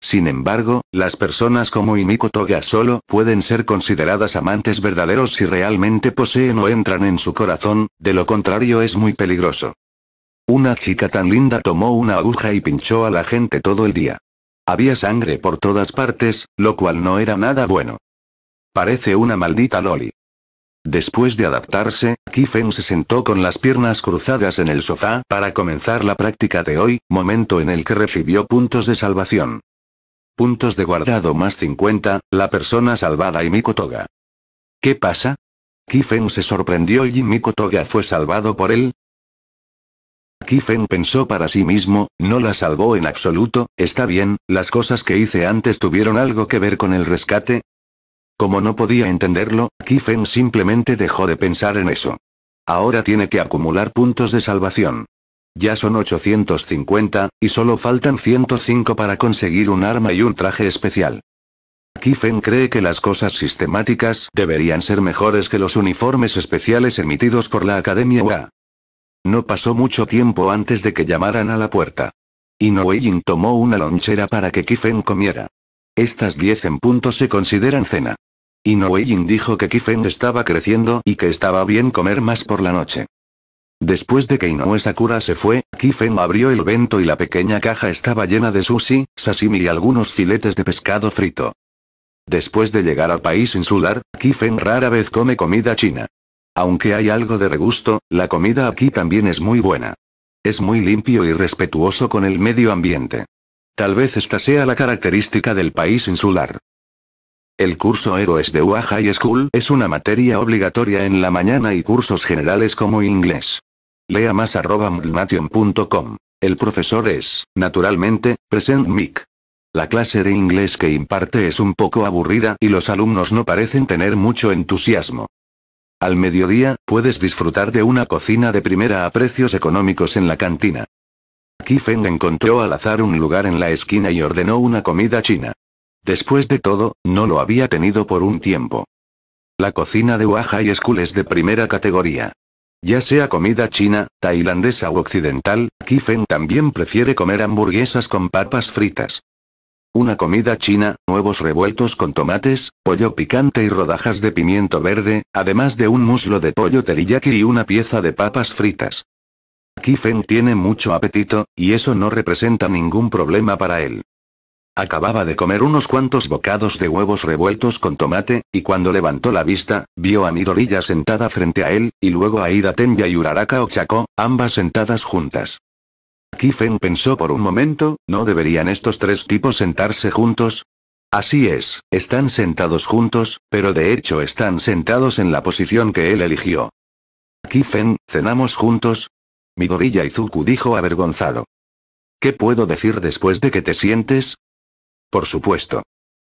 Sin embargo, las personas como Imiko Toga solo pueden ser consideradas amantes verdaderos si realmente poseen o entran en su corazón, de lo contrario es muy peligroso. Una chica tan linda tomó una aguja y pinchó a la gente todo el día. Había sangre por todas partes, lo cual no era nada bueno. Parece una maldita Loli. Después de adaptarse, Kifen se sentó con las piernas cruzadas en el sofá para comenzar la práctica de hoy, momento en el que recibió puntos de salvación. Puntos de guardado más 50, la persona salvada y Mikotoga. ¿Qué pasa? Kifen se sorprendió y Mikotoga fue salvado por él. Kifen pensó para sí mismo, no la salvó en absoluto, está bien, las cosas que hice antes tuvieron algo que ver con el rescate. Como no podía entenderlo, Kifen simplemente dejó de pensar en eso. Ahora tiene que acumular puntos de salvación. Ya son 850, y solo faltan 105 para conseguir un arma y un traje especial. Kiffen cree que las cosas sistemáticas deberían ser mejores que los uniformes especiales emitidos por la Academia UA. No pasó mucho tiempo antes de que llamaran a la puerta. Noeyin tomó una lonchera para que Kiffen comiera. Estas 10 en punto se consideran cena. Inoueyin dijo que Kiffen estaba creciendo y que estaba bien comer más por la noche. Después de que Inoue Sakura se fue, Kifen abrió el vento y la pequeña caja estaba llena de sushi, sashimi y algunos filetes de pescado frito. Después de llegar al país insular, Kifen rara vez come comida china. Aunque hay algo de regusto, la comida aquí también es muy buena. Es muy limpio y respetuoso con el medio ambiente. Tal vez esta sea la característica del país insular. El curso Héroes de UA High School es una materia obligatoria en la mañana y cursos generales como inglés. Lea más arroba El profesor es, naturalmente, present mic. La clase de inglés que imparte es un poco aburrida y los alumnos no parecen tener mucho entusiasmo. Al mediodía, puedes disfrutar de una cocina de primera a precios económicos en la cantina. Feng encontró al azar un lugar en la esquina y ordenó una comida china. Después de todo, no lo había tenido por un tiempo. La cocina de Wahai School es de primera categoría. Ya sea comida china, tailandesa u occidental, Kifeng también prefiere comer hamburguesas con papas fritas. Una comida china, huevos revueltos con tomates, pollo picante y rodajas de pimiento verde, además de un muslo de pollo teriyaki y una pieza de papas fritas. Kifeng tiene mucho apetito, y eso no representa ningún problema para él. Acababa de comer unos cuantos bocados de huevos revueltos con tomate, y cuando levantó la vista, vio a Midorilla sentada frente a él, y luego a Ida Tenya y Uraraka Ochako, ambas sentadas juntas. Kifen pensó por un momento, ¿no deberían estos tres tipos sentarse juntos? Así es, están sentados juntos, pero de hecho están sentados en la posición que él eligió. Kifen, ¿cenamos juntos? Midorilla Izuku dijo avergonzado. ¿Qué puedo decir después de que te sientes? Por supuesto.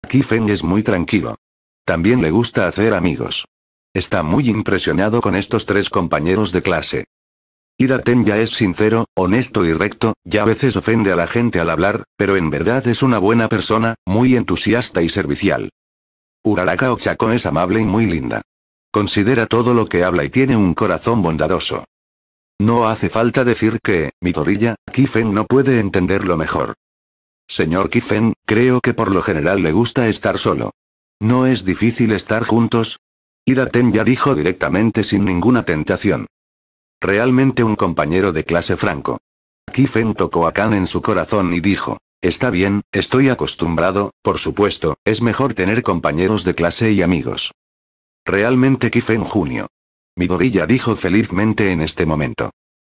Kifen es muy tranquilo. También le gusta hacer amigos. Está muy impresionado con estos tres compañeros de clase. Iraten ya es sincero, honesto y recto, ya a veces ofende a la gente al hablar, pero en verdad es una buena persona, muy entusiasta y servicial. Uraraka Ochako es amable y muy linda. Considera todo lo que habla y tiene un corazón bondadoso. No hace falta decir que, mi torilla, Kifen no puede entenderlo mejor. Señor Kiffen, creo que por lo general le gusta estar solo. ¿No es difícil estar juntos? Iraten ya dijo directamente sin ninguna tentación. Realmente un compañero de clase franco. Kifen tocó a Khan en su corazón y dijo, Está bien, estoy acostumbrado, por supuesto, es mejor tener compañeros de clase y amigos. Realmente Kifen Junio. Midori dijo felizmente en este momento.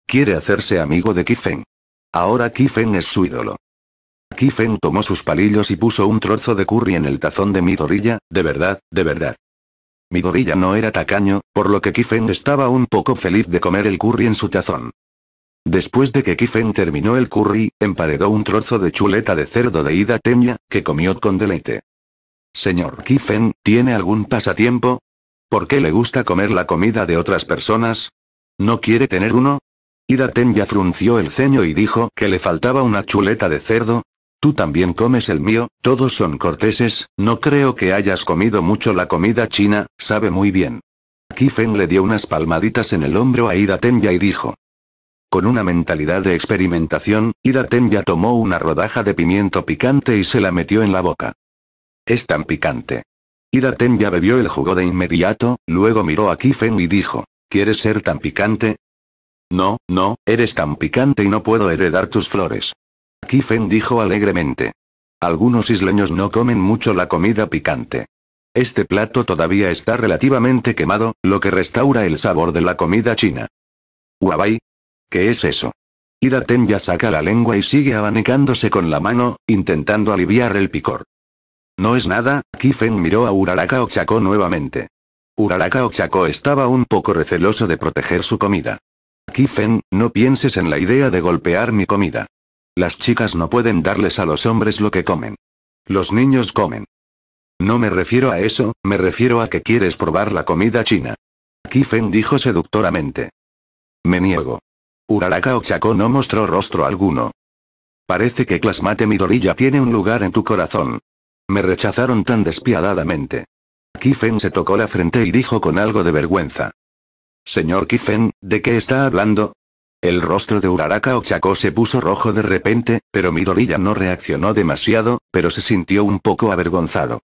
Quiere hacerse amigo de Kiffen. Ahora Kifen es su ídolo. Kifen tomó sus palillos y puso un trozo de curry en el tazón de Midorilla, de verdad, de verdad. Mi Midorilla no era tacaño, por lo que Kifen estaba un poco feliz de comer el curry en su tazón. Después de que Kifen terminó el curry, emparedó un trozo de chuleta de cerdo de Ida Teña, que comió con deleite. Señor Kifen, ¿tiene algún pasatiempo? ¿Por qué le gusta comer la comida de otras personas? ¿No quiere tener uno? Ida Tenya frunció el ceño y dijo que le faltaba una chuleta de cerdo, Tú también comes el mío, todos son corteses, no creo que hayas comido mucho la comida china, sabe muy bien. Kifeng le dio unas palmaditas en el hombro a Ida Tenya y dijo. Con una mentalidad de experimentación, Ida Tenya tomó una rodaja de pimiento picante y se la metió en la boca. Es tan picante. Ida Tenya bebió el jugo de inmediato, luego miró a Kifen y dijo, ¿quieres ser tan picante? No, no, eres tan picante y no puedo heredar tus flores. Kifen dijo alegremente. Algunos isleños no comen mucho la comida picante. Este plato todavía está relativamente quemado, lo que restaura el sabor de la comida china. ¿Wabai? ¿Qué es eso? Ida ya saca la lengua y sigue abanicándose con la mano, intentando aliviar el picor. No es nada, Kifen miró a Uraraka Ochako nuevamente. Uraraka Ochako estaba un poco receloso de proteger su comida. Kifen, no pienses en la idea de golpear mi comida. Las chicas no pueden darles a los hombres lo que comen. Los niños comen. No me refiero a eso, me refiero a que quieres probar la comida china. Kifen dijo seductoramente. Me niego. Uraraka Ochako no mostró rostro alguno. Parece que Clasmate Midorilla tiene un lugar en tu corazón. Me rechazaron tan despiadadamente. Kifen se tocó la frente y dijo con algo de vergüenza. Señor Kifen, ¿de qué está hablando? El rostro de Uraraka Ochako se puso rojo de repente, pero Midoriya no reaccionó demasiado, pero se sintió un poco avergonzado.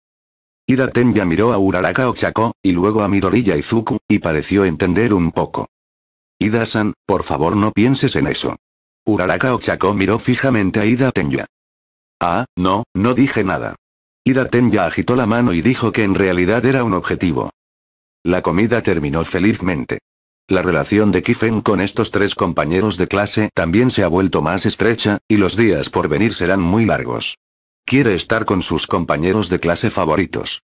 Ida Tenya miró a Uraraka Ochako, y luego a Midoriya Izuku, y pareció entender un poco. Ida-san, por favor no pienses en eso. Uraraka Ochako miró fijamente a Ida Tenya. Ah, no, no dije nada. Ida Tenya agitó la mano y dijo que en realidad era un objetivo. La comida terminó felizmente. La relación de Kiffen con estos tres compañeros de clase también se ha vuelto más estrecha, y los días por venir serán muy largos. Quiere estar con sus compañeros de clase favoritos.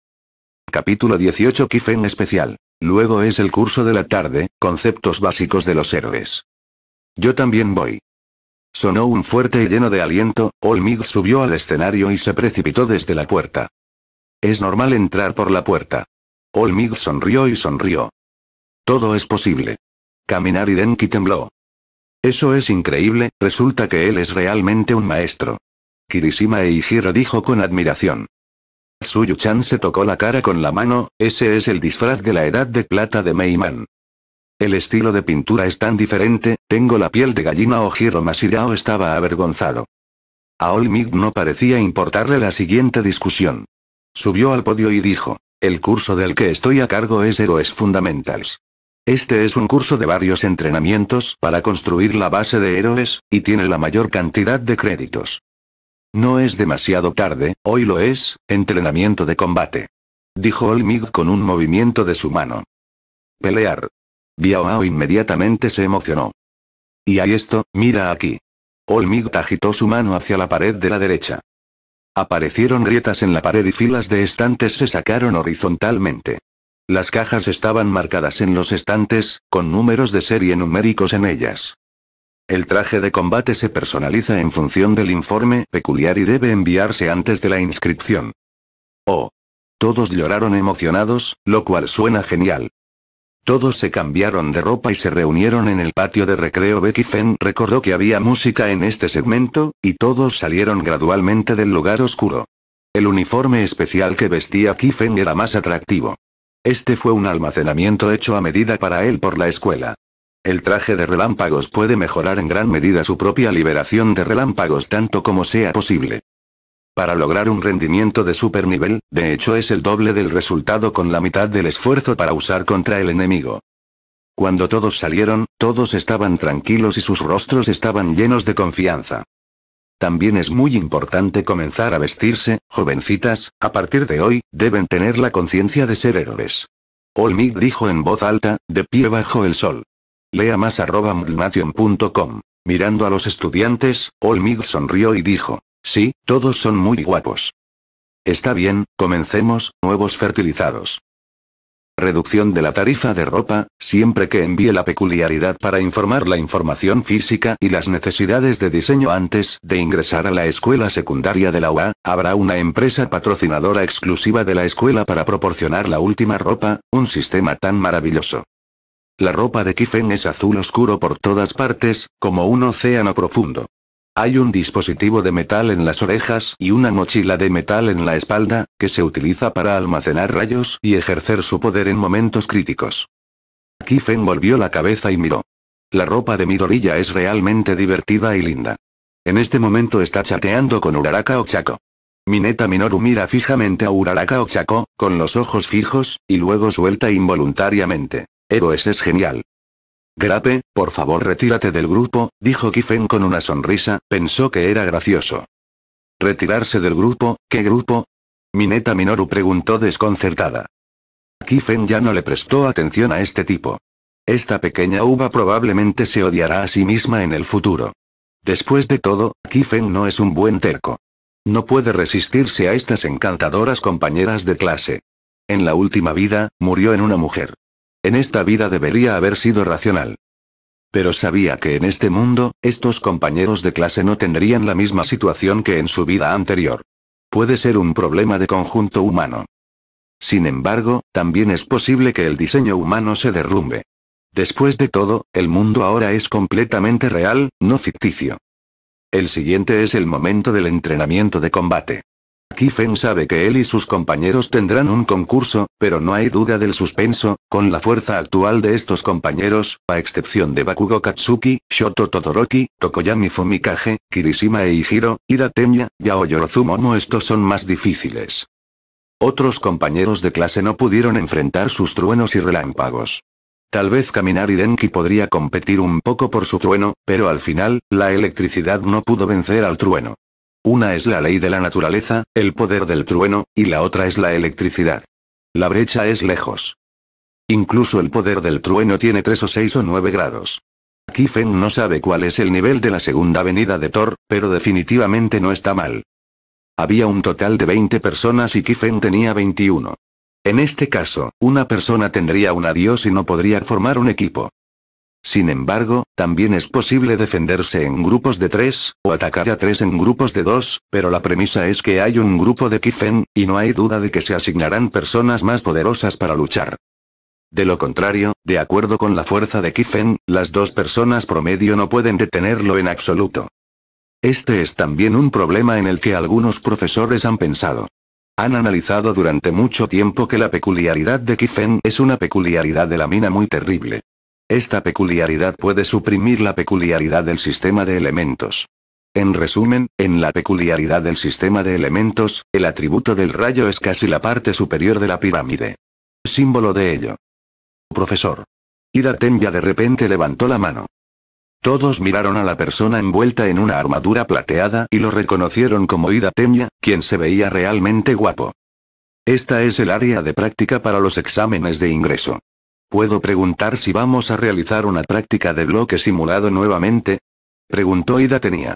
Capítulo 18 Kiffen especial. Luego es el curso de la tarde, conceptos básicos de los héroes. Yo también voy. Sonó un fuerte y lleno de aliento, Olmig subió al escenario y se precipitó desde la puerta. Es normal entrar por la puerta. Olmig sonrió y sonrió, todo es posible. Caminar y Denki tembló. Eso es increíble, resulta que él es realmente un maestro. Kirishima Eijiro dijo con admiración. Tsuyu-chan se tocó la cara con la mano, ese es el disfraz de la edad de plata de Meiman. El estilo de pintura es tan diferente, tengo la piel de gallina o Ojiro Masirao estaba avergonzado. A Olmig no parecía importarle la siguiente discusión. Subió al podio y dijo, el curso del que estoy a cargo es Héroes Fundamentals. Este es un curso de varios entrenamientos para construir la base de héroes, y tiene la mayor cantidad de créditos. No es demasiado tarde, hoy lo es, entrenamiento de combate. Dijo Olmig con un movimiento de su mano. Pelear. Biaoao inmediatamente se emocionó. Y hay esto, mira aquí. Olmig agitó su mano hacia la pared de la derecha. Aparecieron grietas en la pared y filas de estantes se sacaron horizontalmente. Las cajas estaban marcadas en los estantes, con números de serie numéricos en ellas. El traje de combate se personaliza en función del informe peculiar y debe enviarse antes de la inscripción. Oh. Todos lloraron emocionados, lo cual suena genial. Todos se cambiaron de ropa y se reunieron en el patio de recreo. Becky Fenn recordó que había música en este segmento, y todos salieron gradualmente del lugar oscuro. El uniforme especial que vestía Kiffen era más atractivo. Este fue un almacenamiento hecho a medida para él por la escuela. El traje de relámpagos puede mejorar en gran medida su propia liberación de relámpagos tanto como sea posible. Para lograr un rendimiento de super nivel, de hecho es el doble del resultado con la mitad del esfuerzo para usar contra el enemigo. Cuando todos salieron, todos estaban tranquilos y sus rostros estaban llenos de confianza. También es muy importante comenzar a vestirse, jovencitas, a partir de hoy, deben tener la conciencia de ser héroes. Olmig dijo en voz alta, de pie bajo el sol. Lea más arroba Mirando a los estudiantes, Olmig sonrió y dijo, sí, todos son muy guapos. Está bien, comencemos, nuevos fertilizados. Reducción de la tarifa de ropa, siempre que envíe la peculiaridad para informar la información física y las necesidades de diseño antes de ingresar a la escuela secundaria de la UA, habrá una empresa patrocinadora exclusiva de la escuela para proporcionar la última ropa, un sistema tan maravilloso. La ropa de Kifen es azul oscuro por todas partes, como un océano profundo. Hay un dispositivo de metal en las orejas y una mochila de metal en la espalda, que se utiliza para almacenar rayos y ejercer su poder en momentos críticos. Kifen volvió la cabeza y miró. La ropa de Midorilla es realmente divertida y linda. En este momento está chateando con Uraraka Ochako. Mineta Minoru mira fijamente a Uraraka Ochako, con los ojos fijos, y luego suelta involuntariamente. Héroes es genial. Grape, por favor retírate del grupo, dijo Kifen con una sonrisa, pensó que era gracioso. ¿Retirarse del grupo? ¿Qué grupo? Mineta Minoru preguntó desconcertada. Kifen ya no le prestó atención a este tipo. Esta pequeña uva probablemente se odiará a sí misma en el futuro. Después de todo, Kifen no es un buen terco. No puede resistirse a estas encantadoras compañeras de clase. En la última vida, murió en una mujer. En esta vida debería haber sido racional. Pero sabía que en este mundo, estos compañeros de clase no tendrían la misma situación que en su vida anterior. Puede ser un problema de conjunto humano. Sin embargo, también es posible que el diseño humano se derrumbe. Después de todo, el mundo ahora es completamente real, no ficticio. El siguiente es el momento del entrenamiento de combate. Kiffen sabe que él y sus compañeros tendrán un concurso, pero no hay duda del suspenso, con la fuerza actual de estos compañeros, a excepción de Bakugo Katsuki, Shoto Todoroki, Tokoyami Fumikage, Kirishima Eijiro, y Tenya, Yaoyorozu Momo estos son más difíciles. Otros compañeros de clase no pudieron enfrentar sus truenos y relámpagos. Tal vez Kaminari Denki podría competir un poco por su trueno, pero al final, la electricidad no pudo vencer al trueno. Una es la ley de la naturaleza, el poder del trueno, y la otra es la electricidad. La brecha es lejos. Incluso el poder del trueno tiene 3 o 6 o 9 grados. Kifen no sabe cuál es el nivel de la segunda avenida de Thor, pero definitivamente no está mal. Había un total de 20 personas y Kifen tenía 21. En este caso, una persona tendría un adiós y no podría formar un equipo. Sin embargo, también es posible defenderse en grupos de tres, o atacar a tres en grupos de dos, pero la premisa es que hay un grupo de Kifen, y no hay duda de que se asignarán personas más poderosas para luchar. De lo contrario, de acuerdo con la fuerza de Kifen, las dos personas promedio no pueden detenerlo en absoluto. Este es también un problema en el que algunos profesores han pensado. Han analizado durante mucho tiempo que la peculiaridad de Kifen es una peculiaridad de la mina muy terrible. Esta peculiaridad puede suprimir la peculiaridad del sistema de elementos. En resumen, en la peculiaridad del sistema de elementos, el atributo del rayo es casi la parte superior de la pirámide. Símbolo de ello. Profesor. Ida Tembia de repente levantó la mano. Todos miraron a la persona envuelta en una armadura plateada y lo reconocieron como Ida Tembia, quien se veía realmente guapo. Esta es el área de práctica para los exámenes de ingreso. ¿Puedo preguntar si vamos a realizar una práctica de bloque simulado nuevamente? Preguntó Ida Tenía.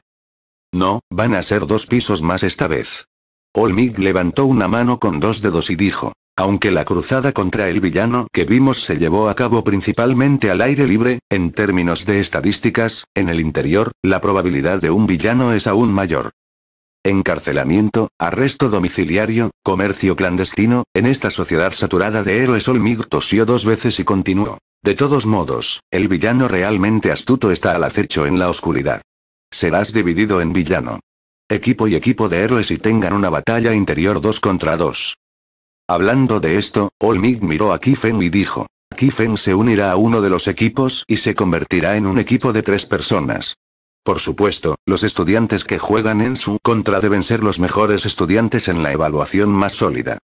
No, van a ser dos pisos más esta vez. Olmig levantó una mano con dos dedos y dijo, aunque la cruzada contra el villano que vimos se llevó a cabo principalmente al aire libre, en términos de estadísticas, en el interior, la probabilidad de un villano es aún mayor encarcelamiento, arresto domiciliario, comercio clandestino, en esta sociedad saturada de héroes Olmig tosió dos veces y continuó. De todos modos, el villano realmente astuto está al acecho en la oscuridad. Serás dividido en villano. Equipo y equipo de héroes y tengan una batalla interior dos contra dos. Hablando de esto, Olmig miró a Kifen y dijo, Kifen se unirá a uno de los equipos y se convertirá en un equipo de tres personas. Por supuesto, los estudiantes que juegan en su contra deben ser los mejores estudiantes en la evaluación más sólida.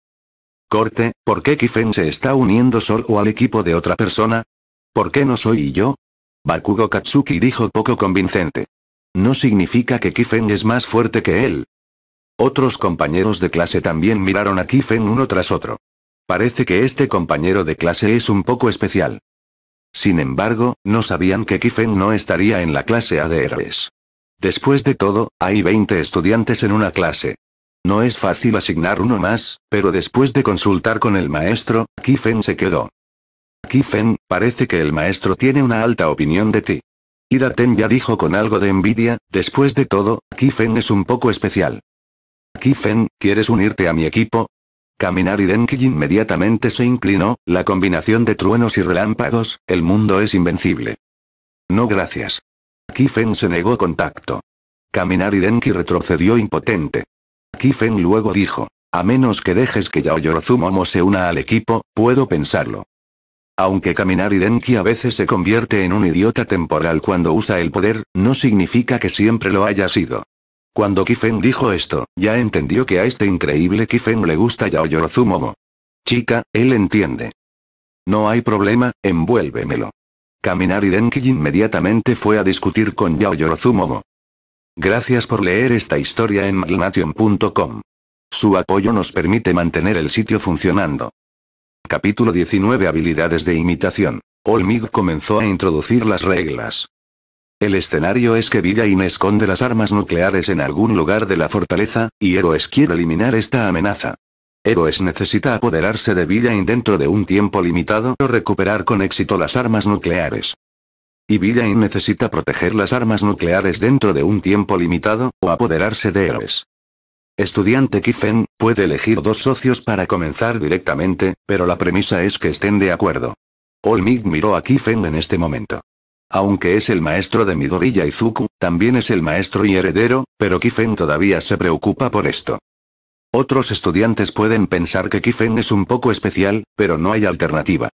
Corte, ¿por qué Kifen se está uniendo solo al equipo de otra persona? ¿Por qué no soy yo? Bakugo Katsuki dijo poco convincente. No significa que Kifen es más fuerte que él. Otros compañeros de clase también miraron a Kifen uno tras otro. Parece que este compañero de clase es un poco especial. Sin embargo, no sabían que Kifeng no estaría en la clase A de héroes. Después de todo, hay 20 estudiantes en una clase. No es fácil asignar uno más, pero después de consultar con el maestro, Kifen se quedó. Kifeng, parece que el maestro tiene una alta opinión de ti. Ida Ten ya dijo con algo de envidia, después de todo, Kifeng es un poco especial. Kifeng, ¿quieres unirte a mi equipo? Kaminari Denki inmediatamente se inclinó, la combinación de truenos y relámpagos, el mundo es invencible. No gracias. Kifen se negó contacto. Kaminari Denki retrocedió impotente. Kifen luego dijo, a menos que dejes que Yaoyorozumomo se una al equipo, puedo pensarlo. Aunque Kaminari Denki a veces se convierte en un idiota temporal cuando usa el poder, no significa que siempre lo haya sido. Cuando Kifen dijo esto, ya entendió que a este increíble Kifen le gusta Yaoyorozumomo. Momo. Chica, él entiende. No hay problema, envuélvemelo. Kaminari Denki inmediatamente fue a discutir con Yaoyorozumomo. Momo. Gracias por leer esta historia en magnation.com. Su apoyo nos permite mantener el sitio funcionando. Capítulo 19 Habilidades de imitación. Olmig comenzó a introducir las reglas. El escenario es que Villain esconde las armas nucleares en algún lugar de la fortaleza, y Héroes quiere eliminar esta amenaza. Héroes necesita apoderarse de Villain dentro de un tiempo limitado o recuperar con éxito las armas nucleares. Y Villain necesita proteger las armas nucleares dentro de un tiempo limitado, o apoderarse de Héroes. Estudiante Kifen, puede elegir dos socios para comenzar directamente, pero la premisa es que estén de acuerdo. Olmig miró a Kifen en este momento. Aunque es el maestro de Midoriya Izuku, también es el maestro y heredero, pero Kifen todavía se preocupa por esto. Otros estudiantes pueden pensar que Kifen es un poco especial, pero no hay alternativa.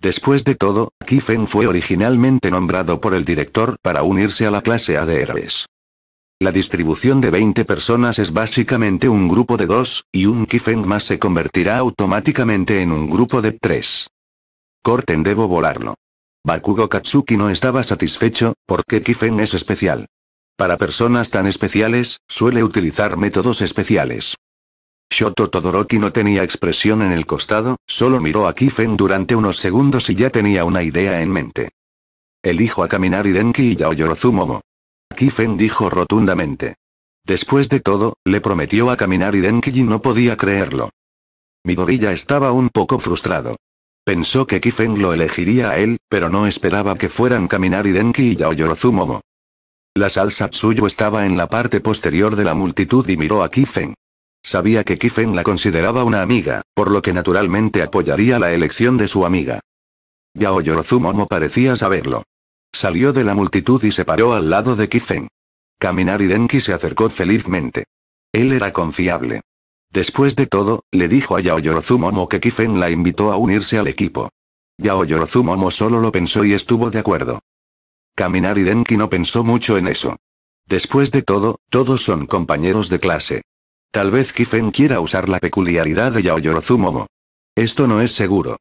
Después de todo, Kifen fue originalmente nombrado por el director para unirse a la clase A de héroes. La distribución de 20 personas es básicamente un grupo de dos, y un Kifen más se convertirá automáticamente en un grupo de tres. Corten debo volarlo. Bakugo Katsuki no estaba satisfecho, porque Kifen es especial. Para personas tan especiales, suele utilizar métodos especiales. Shoto Todoroki no tenía expresión en el costado, solo miró a Kifen durante unos segundos y ya tenía una idea en mente. Elijo a caminar Denki y a Oyorozumomo. Kifen dijo rotundamente. Después de todo, le prometió a caminar Denki y no podía creerlo. Midoriya estaba un poco frustrado. Pensó que Kifeng lo elegiría a él, pero no esperaba que fueran Kaminari Denki y Yaoyorozumomo. La salsa Tsuyo estaba en la parte posterior de la multitud y miró a Kifeng. Sabía que Kifeng la consideraba una amiga, por lo que naturalmente apoyaría la elección de su amiga. Yao parecía saberlo. Salió de la multitud y se paró al lado de Kifeng. Kaminari Denki se acercó felizmente. Él era confiable. Después de todo, le dijo a Yaoyorozumomo que Kifen la invitó a unirse al equipo. Yaoyorozumomo solo lo pensó y estuvo de acuerdo. Kaminari Denki no pensó mucho en eso. Después de todo, todos son compañeros de clase. Tal vez Kifen quiera usar la peculiaridad de Yaoyorozumomo. Esto no es seguro.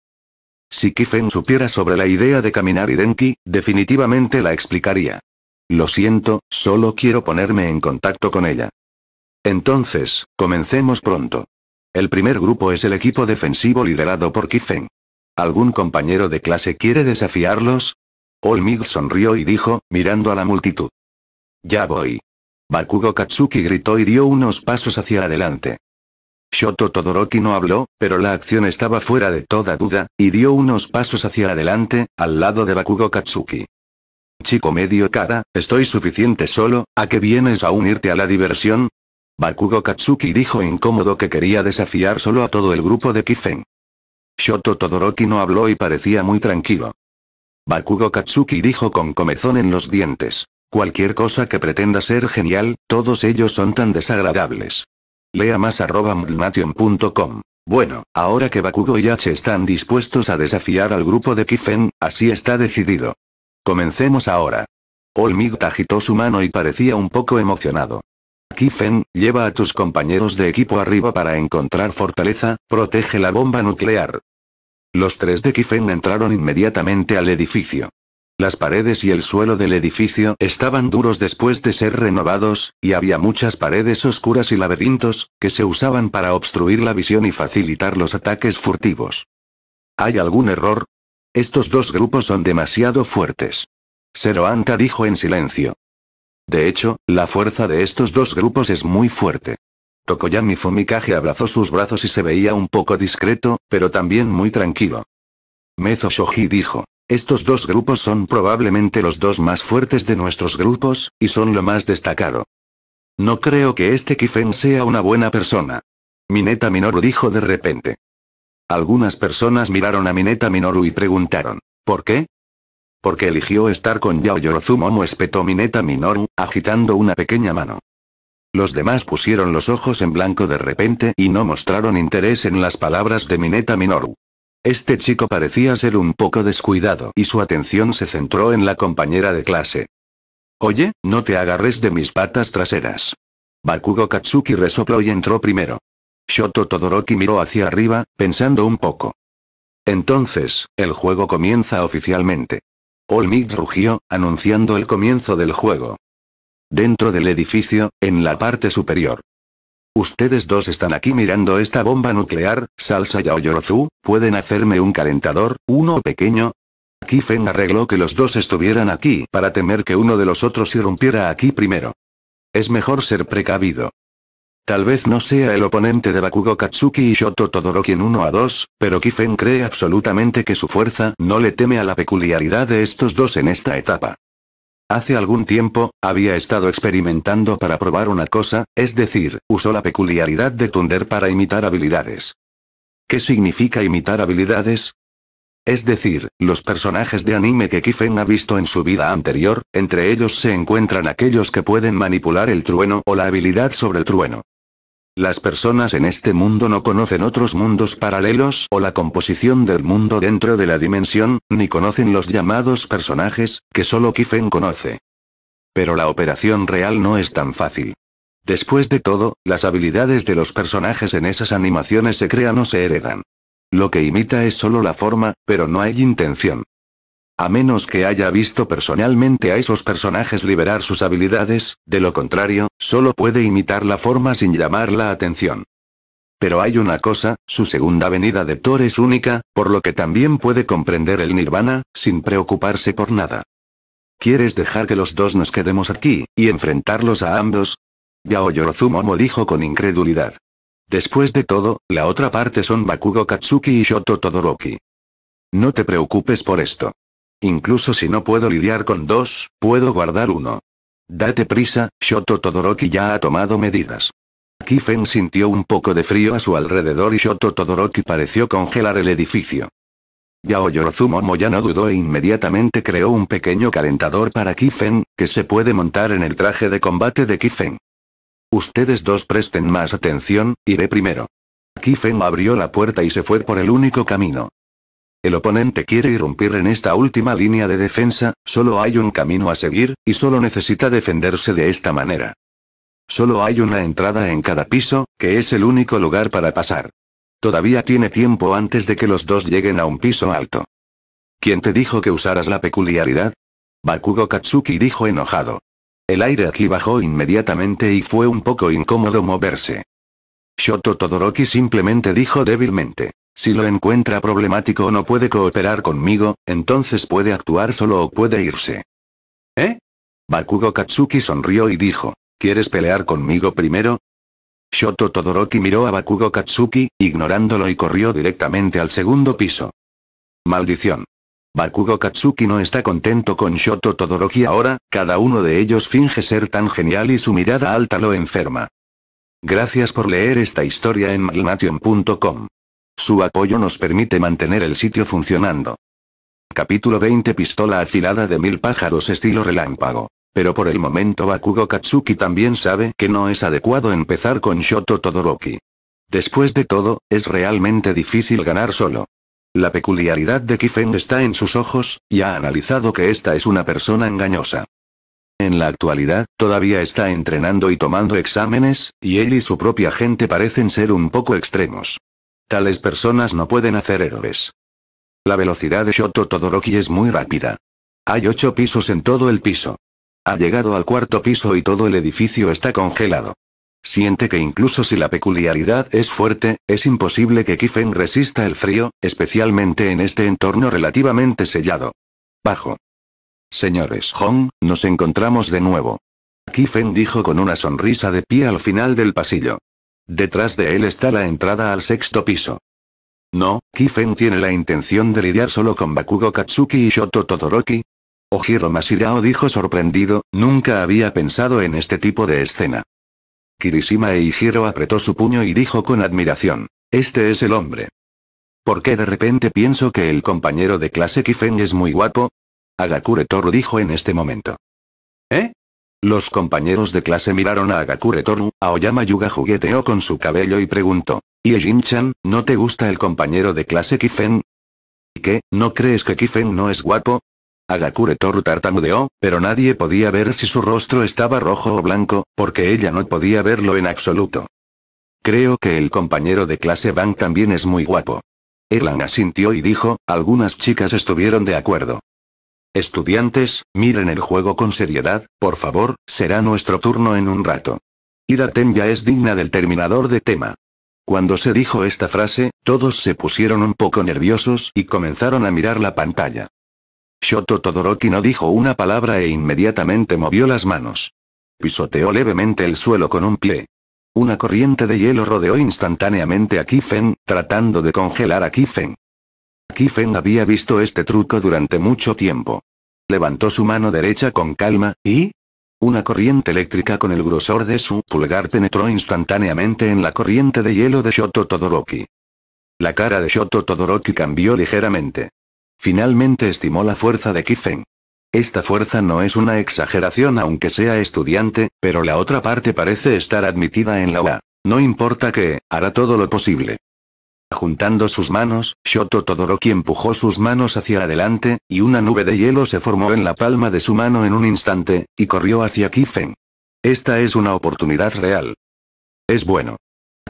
Si Kifen supiera sobre la idea de Kaminari Denki, definitivamente la explicaría. Lo siento, solo quiero ponerme en contacto con ella. Entonces, comencemos pronto. El primer grupo es el equipo defensivo liderado por Kiffen. ¿Algún compañero de clase quiere desafiarlos? Olmig sonrió y dijo, mirando a la multitud. Ya voy. Bakugo Katsuki gritó y dio unos pasos hacia adelante. Shoto Todoroki no habló, pero la acción estaba fuera de toda duda, y dio unos pasos hacia adelante, al lado de Bakugo Katsuki. Chico medio cara, estoy suficiente solo, ¿a qué vienes a unirte a la diversión? Bakugo Katsuki dijo incómodo que quería desafiar solo a todo el grupo de Kifen. Shoto Todoroki no habló y parecía muy tranquilo. Bakugo Katsuki dijo con comezón en los dientes. Cualquier cosa que pretenda ser genial, todos ellos son tan desagradables. Lea más arroba mlnation.com. Bueno, ahora que Bakugo y H están dispuestos a desafiar al grupo de Kifen, así está decidido. Comencemos ahora. Olmig agitó su mano y parecía un poco emocionado. Kifen, lleva a tus compañeros de equipo arriba para encontrar fortaleza, protege la bomba nuclear. Los tres de Kifen entraron inmediatamente al edificio. Las paredes y el suelo del edificio estaban duros después de ser renovados, y había muchas paredes oscuras y laberintos, que se usaban para obstruir la visión y facilitar los ataques furtivos. ¿Hay algún error? Estos dos grupos son demasiado fuertes. Seroanta dijo en silencio. De hecho, la fuerza de estos dos grupos es muy fuerte. Tokoyami Fumikage abrazó sus brazos y se veía un poco discreto, pero también muy tranquilo. Mezo Shoji dijo, estos dos grupos son probablemente los dos más fuertes de nuestros grupos, y son lo más destacado. No creo que este Kifen sea una buena persona. Mineta Minoru dijo de repente. Algunas personas miraron a Mineta Minoru y preguntaron, ¿por qué? Porque eligió estar con Yaoyorozu espetó Mineta Minoru, agitando una pequeña mano. Los demás pusieron los ojos en blanco de repente y no mostraron interés en las palabras de Mineta Minoru. Este chico parecía ser un poco descuidado y su atención se centró en la compañera de clase. Oye, no te agarres de mis patas traseras. Bakugo Katsuki resopló y entró primero. Shoto Todoroki miró hacia arriba, pensando un poco. Entonces, el juego comienza oficialmente. All rugió, anunciando el comienzo del juego. Dentro del edificio, en la parte superior. Ustedes dos están aquí mirando esta bomba nuclear, Salsa y Oyorozu, ¿pueden hacerme un calentador, uno pequeño? Kifen arregló que los dos estuvieran aquí para temer que uno de los otros irrumpiera aquí primero. Es mejor ser precavido. Tal vez no sea el oponente de Bakugo Katsuki y Shoto Todoroki en 1 a 2, pero Kifen cree absolutamente que su fuerza no le teme a la peculiaridad de estos dos en esta etapa. Hace algún tiempo, había estado experimentando para probar una cosa, es decir, usó la peculiaridad de Thunder para imitar habilidades. ¿Qué significa imitar habilidades? Es decir, los personajes de anime que Kifen ha visto en su vida anterior, entre ellos se encuentran aquellos que pueden manipular el trueno o la habilidad sobre el trueno. Las personas en este mundo no conocen otros mundos paralelos o la composición del mundo dentro de la dimensión, ni conocen los llamados personajes, que solo Kifen conoce. Pero la operación real no es tan fácil. Después de todo, las habilidades de los personajes en esas animaciones se crean o se heredan. Lo que imita es solo la forma, pero no hay intención. A menos que haya visto personalmente a esos personajes liberar sus habilidades, de lo contrario, solo puede imitar la forma sin llamar la atención. Pero hay una cosa, su segunda venida de Thor es única, por lo que también puede comprender el nirvana, sin preocuparse por nada. ¿Quieres dejar que los dos nos quedemos aquí, y enfrentarlos a ambos? Yao Yorozumomo dijo con incredulidad. Después de todo, la otra parte son Bakugo Katsuki y Shoto Todoroki. No te preocupes por esto. Incluso si no puedo lidiar con dos, puedo guardar uno. Date prisa, Shoto Todoroki ya ha tomado medidas. Kifen sintió un poco de frío a su alrededor y Shoto Todoroki pareció congelar el edificio. Yao Zumomo ya no dudó e inmediatamente creó un pequeño calentador para Kifen, que se puede montar en el traje de combate de Kifen. Ustedes dos presten más atención, iré primero. Kifen abrió la puerta y se fue por el único camino. El oponente quiere irrumpir en esta última línea de defensa, solo hay un camino a seguir, y solo necesita defenderse de esta manera. Solo hay una entrada en cada piso, que es el único lugar para pasar. Todavía tiene tiempo antes de que los dos lleguen a un piso alto. ¿Quién te dijo que usaras la peculiaridad? Bakugo Katsuki dijo enojado. El aire aquí bajó inmediatamente y fue un poco incómodo moverse. Shoto Todoroki simplemente dijo débilmente. Si lo encuentra problemático o no puede cooperar conmigo, entonces puede actuar solo o puede irse. ¿Eh? Bakugo Katsuki sonrió y dijo, ¿quieres pelear conmigo primero? Shoto Todoroki miró a Bakugo Katsuki, ignorándolo y corrió directamente al segundo piso. Maldición. Bakugo Katsuki no está contento con Shoto Todoroki ahora, cada uno de ellos finge ser tan genial y su mirada alta lo enferma. Gracias por leer esta historia en magnation.com. Su apoyo nos permite mantener el sitio funcionando. Capítulo 20 Pistola afilada de mil pájaros estilo relámpago. Pero por el momento Bakugo Katsuki también sabe que no es adecuado empezar con Shoto Todoroki. Después de todo, es realmente difícil ganar solo. La peculiaridad de Kifen está en sus ojos, y ha analizado que esta es una persona engañosa. En la actualidad, todavía está entrenando y tomando exámenes, y él y su propia gente parecen ser un poco extremos. Tales personas no pueden hacer héroes. La velocidad de Shoto Todoroki es muy rápida. Hay ocho pisos en todo el piso. Ha llegado al cuarto piso y todo el edificio está congelado. Siente que incluso si la peculiaridad es fuerte, es imposible que Kifen resista el frío, especialmente en este entorno relativamente sellado. Bajo. Señores Hong, nos encontramos de nuevo. Kifen dijo con una sonrisa de pie al final del pasillo. Detrás de él está la entrada al sexto piso. No, Kifen tiene la intención de lidiar solo con Bakugo Katsuki y Shoto Todoroki. Ojiro Masirao dijo sorprendido, nunca había pensado en este tipo de escena. Kirishima Eijiro apretó su puño y dijo con admiración, este es el hombre. ¿Por qué de repente pienso que el compañero de clase Kifeng es muy guapo? Agakure Toru dijo en este momento. ¿Eh? Los compañeros de clase miraron a Agakure Toru, Aoyama Yuga jugueteó con su cabello y preguntó. ¿Y Jin-chan, no te gusta el compañero de clase Kifen? ¿Y qué, no crees que Kifen no es guapo? Agakure Toru tartamudeó, pero nadie podía ver si su rostro estaba rojo o blanco, porque ella no podía verlo en absoluto. Creo que el compañero de clase Bang también es muy guapo. Erlang asintió y dijo, algunas chicas estuvieron de acuerdo. Estudiantes, miren el juego con seriedad, por favor, será nuestro turno en un rato. Ten ya es digna del terminador de tema. Cuando se dijo esta frase, todos se pusieron un poco nerviosos y comenzaron a mirar la pantalla. Shoto Todoroki no dijo una palabra e inmediatamente movió las manos. Pisoteó levemente el suelo con un pie. Una corriente de hielo rodeó instantáneamente a Kifen, tratando de congelar a Kifen. Kifeng había visto este truco durante mucho tiempo. Levantó su mano derecha con calma, y... Una corriente eléctrica con el grosor de su pulgar penetró instantáneamente en la corriente de hielo de Shoto Todoroki. La cara de Shoto Todoroki cambió ligeramente. Finalmente estimó la fuerza de Kifeng. Esta fuerza no es una exageración aunque sea estudiante, pero la otra parte parece estar admitida en la UA. No importa que, hará todo lo posible. Juntando sus manos, Shoto Todoroki empujó sus manos hacia adelante, y una nube de hielo se formó en la palma de su mano en un instante, y corrió hacia Kiffen. Esta es una oportunidad real. Es bueno.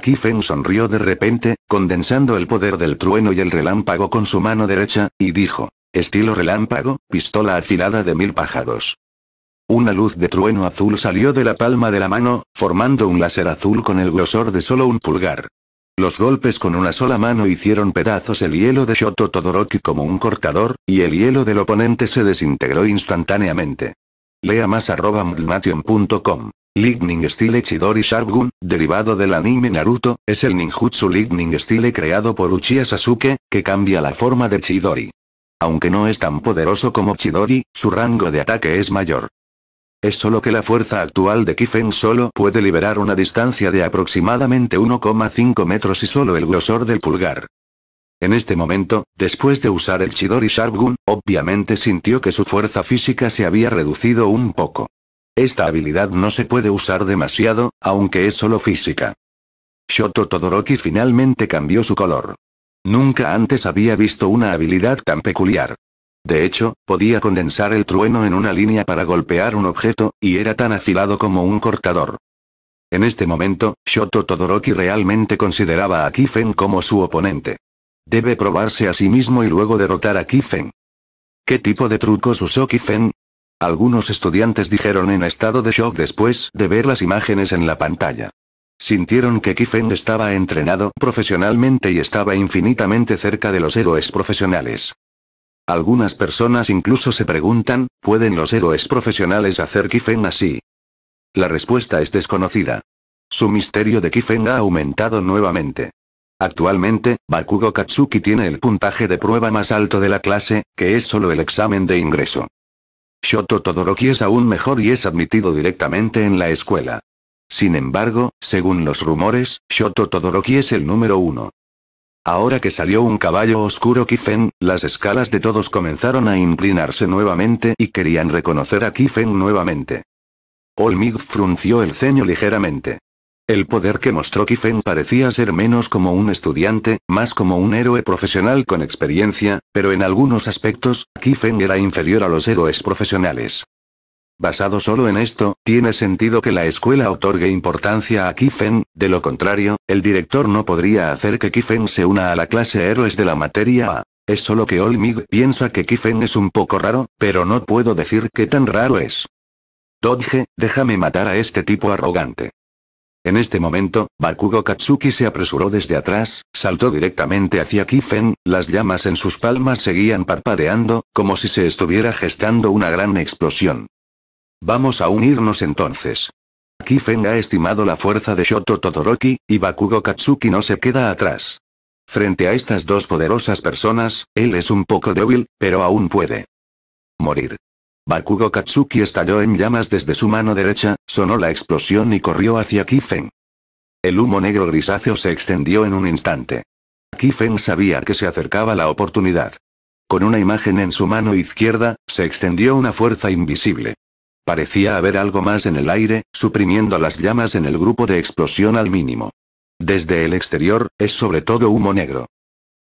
Kiffen sonrió de repente, condensando el poder del trueno y el relámpago con su mano derecha, y dijo, estilo relámpago, pistola afilada de mil pájaros. Una luz de trueno azul salió de la palma de la mano, formando un láser azul con el grosor de solo un pulgar. Los golpes con una sola mano hicieron pedazos el hielo de Shoto Todoroki como un cortador, y el hielo del oponente se desintegró instantáneamente. Lea más arroba Lightning Style Chidori Shargun, derivado del anime Naruto, es el ninjutsu Lightning Style creado por Uchiha Sasuke, que cambia la forma de Chidori. Aunque no es tan poderoso como Chidori, su rango de ataque es mayor. Es solo que la fuerza actual de Kiffen solo puede liberar una distancia de aproximadamente 1,5 metros y solo el grosor del pulgar. En este momento, después de usar el Chidori Shargun, obviamente sintió que su fuerza física se había reducido un poco. Esta habilidad no se puede usar demasiado, aunque es solo física. Shoto Todoroki finalmente cambió su color. Nunca antes había visto una habilidad tan peculiar. De hecho, podía condensar el trueno en una línea para golpear un objeto, y era tan afilado como un cortador. En este momento, Shoto Todoroki realmente consideraba a Kifen como su oponente. Debe probarse a sí mismo y luego derrotar a Kifen. ¿Qué tipo de trucos usó Kifen? Algunos estudiantes dijeron en estado de shock después de ver las imágenes en la pantalla. Sintieron que Kifen estaba entrenado profesionalmente y estaba infinitamente cerca de los héroes profesionales. Algunas personas incluso se preguntan, ¿pueden los héroes profesionales hacer Kifen así? La respuesta es desconocida. Su misterio de Kifeng ha aumentado nuevamente. Actualmente, Bakugo Katsuki tiene el puntaje de prueba más alto de la clase, que es solo el examen de ingreso. Shoto Todoroki es aún mejor y es admitido directamente en la escuela. Sin embargo, según los rumores, Shoto Todoroki es el número uno. Ahora que salió un caballo oscuro Kifen, las escalas de todos comenzaron a inclinarse nuevamente y querían reconocer a Kifen nuevamente. Olmig frunció el ceño ligeramente. El poder que mostró Kifen parecía ser menos como un estudiante, más como un héroe profesional con experiencia, pero en algunos aspectos, Kifen era inferior a los héroes profesionales. Basado solo en esto, tiene sentido que la escuela otorgue importancia a Kifen, de lo contrario, el director no podría hacer que Kifen se una a la clase héroes de la materia A. Es solo que Olmig piensa que Kifen es un poco raro, pero no puedo decir qué tan raro es. Dodge, déjame matar a este tipo arrogante. En este momento, Bakugo Katsuki se apresuró desde atrás, saltó directamente hacia Kifen, las llamas en sus palmas seguían parpadeando, como si se estuviera gestando una gran explosión. Vamos a unirnos entonces. Kifeng ha estimado la fuerza de Shoto Todoroki, y Bakugo Katsuki no se queda atrás. Frente a estas dos poderosas personas, él es un poco débil, pero aún puede morir. Bakugo Katsuki estalló en llamas desde su mano derecha, sonó la explosión y corrió hacia Kifen. El humo negro grisáceo se extendió en un instante. Kifeng sabía que se acercaba la oportunidad. Con una imagen en su mano izquierda, se extendió una fuerza invisible. Parecía haber algo más en el aire, suprimiendo las llamas en el grupo de explosión al mínimo. Desde el exterior, es sobre todo humo negro.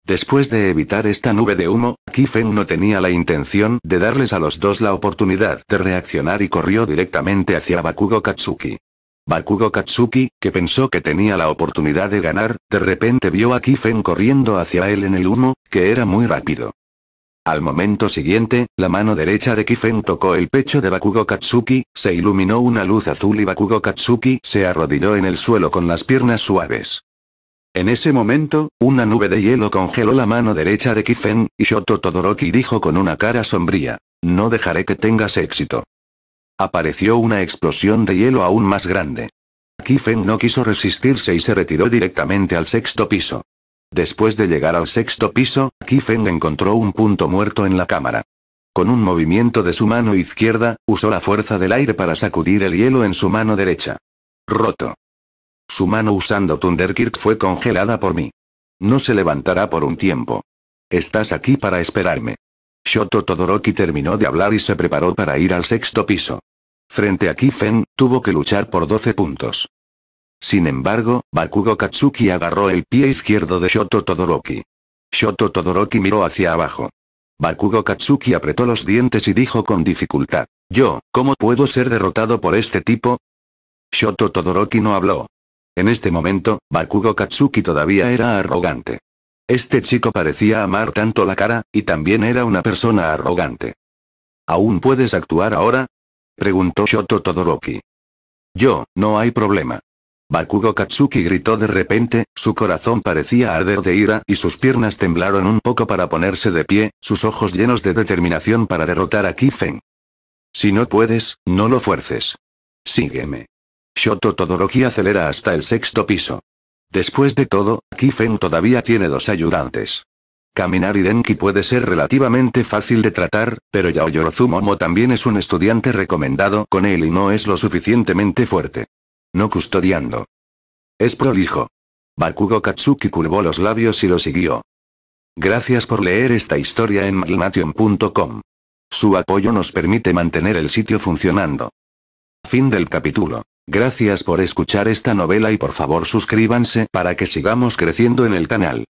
Después de evitar esta nube de humo, Kifen no tenía la intención de darles a los dos la oportunidad de reaccionar y corrió directamente hacia Bakugo Katsuki. Bakugo Katsuki, que pensó que tenía la oportunidad de ganar, de repente vio a Kifen corriendo hacia él en el humo, que era muy rápido. Al momento siguiente, la mano derecha de Kifen tocó el pecho de Bakugo Katsuki, se iluminó una luz azul y Bakugo Katsuki se arrodilló en el suelo con las piernas suaves. En ese momento, una nube de hielo congeló la mano derecha de Kifen, y Shoto Todoroki dijo con una cara sombría, no dejaré que tengas éxito. Apareció una explosión de hielo aún más grande. Kifen no quiso resistirse y se retiró directamente al sexto piso. Después de llegar al sexto piso, Kifeng encontró un punto muerto en la cámara. Con un movimiento de su mano izquierda, usó la fuerza del aire para sacudir el hielo en su mano derecha. Roto. Su mano usando Thunderkirk fue congelada por mí. No se levantará por un tiempo. Estás aquí para esperarme. Shoto Todoroki terminó de hablar y se preparó para ir al sexto piso. Frente a Kifeng, tuvo que luchar por 12 puntos. Sin embargo, Bakugo Katsuki agarró el pie izquierdo de Shoto Todoroki. Shoto Todoroki miró hacia abajo. Bakugo Katsuki apretó los dientes y dijo con dificultad. Yo, ¿cómo puedo ser derrotado por este tipo? Shoto Todoroki no habló. En este momento, Bakugo Katsuki todavía era arrogante. Este chico parecía amar tanto la cara, y también era una persona arrogante. ¿Aún puedes actuar ahora? Preguntó Shoto Todoroki. Yo, no hay problema. Bakugo Katsuki gritó de repente, su corazón parecía arder de ira y sus piernas temblaron un poco para ponerse de pie, sus ojos llenos de determinación para derrotar a Kifeng. Si no puedes, no lo fuerces. Sígueme. Shoto Todoroki acelera hasta el sexto piso. Después de todo, Kifeng todavía tiene dos ayudantes. Caminar y Denki puede ser relativamente fácil de tratar, pero Yaoyorozumomo también es un estudiante recomendado con él y no es lo suficientemente fuerte. No custodiando. Es prolijo. Bakugo Katsuki curvó los labios y lo siguió. Gracias por leer esta historia en magnation.com. Su apoyo nos permite mantener el sitio funcionando. Fin del capítulo. Gracias por escuchar esta novela y por favor suscríbanse para que sigamos creciendo en el canal.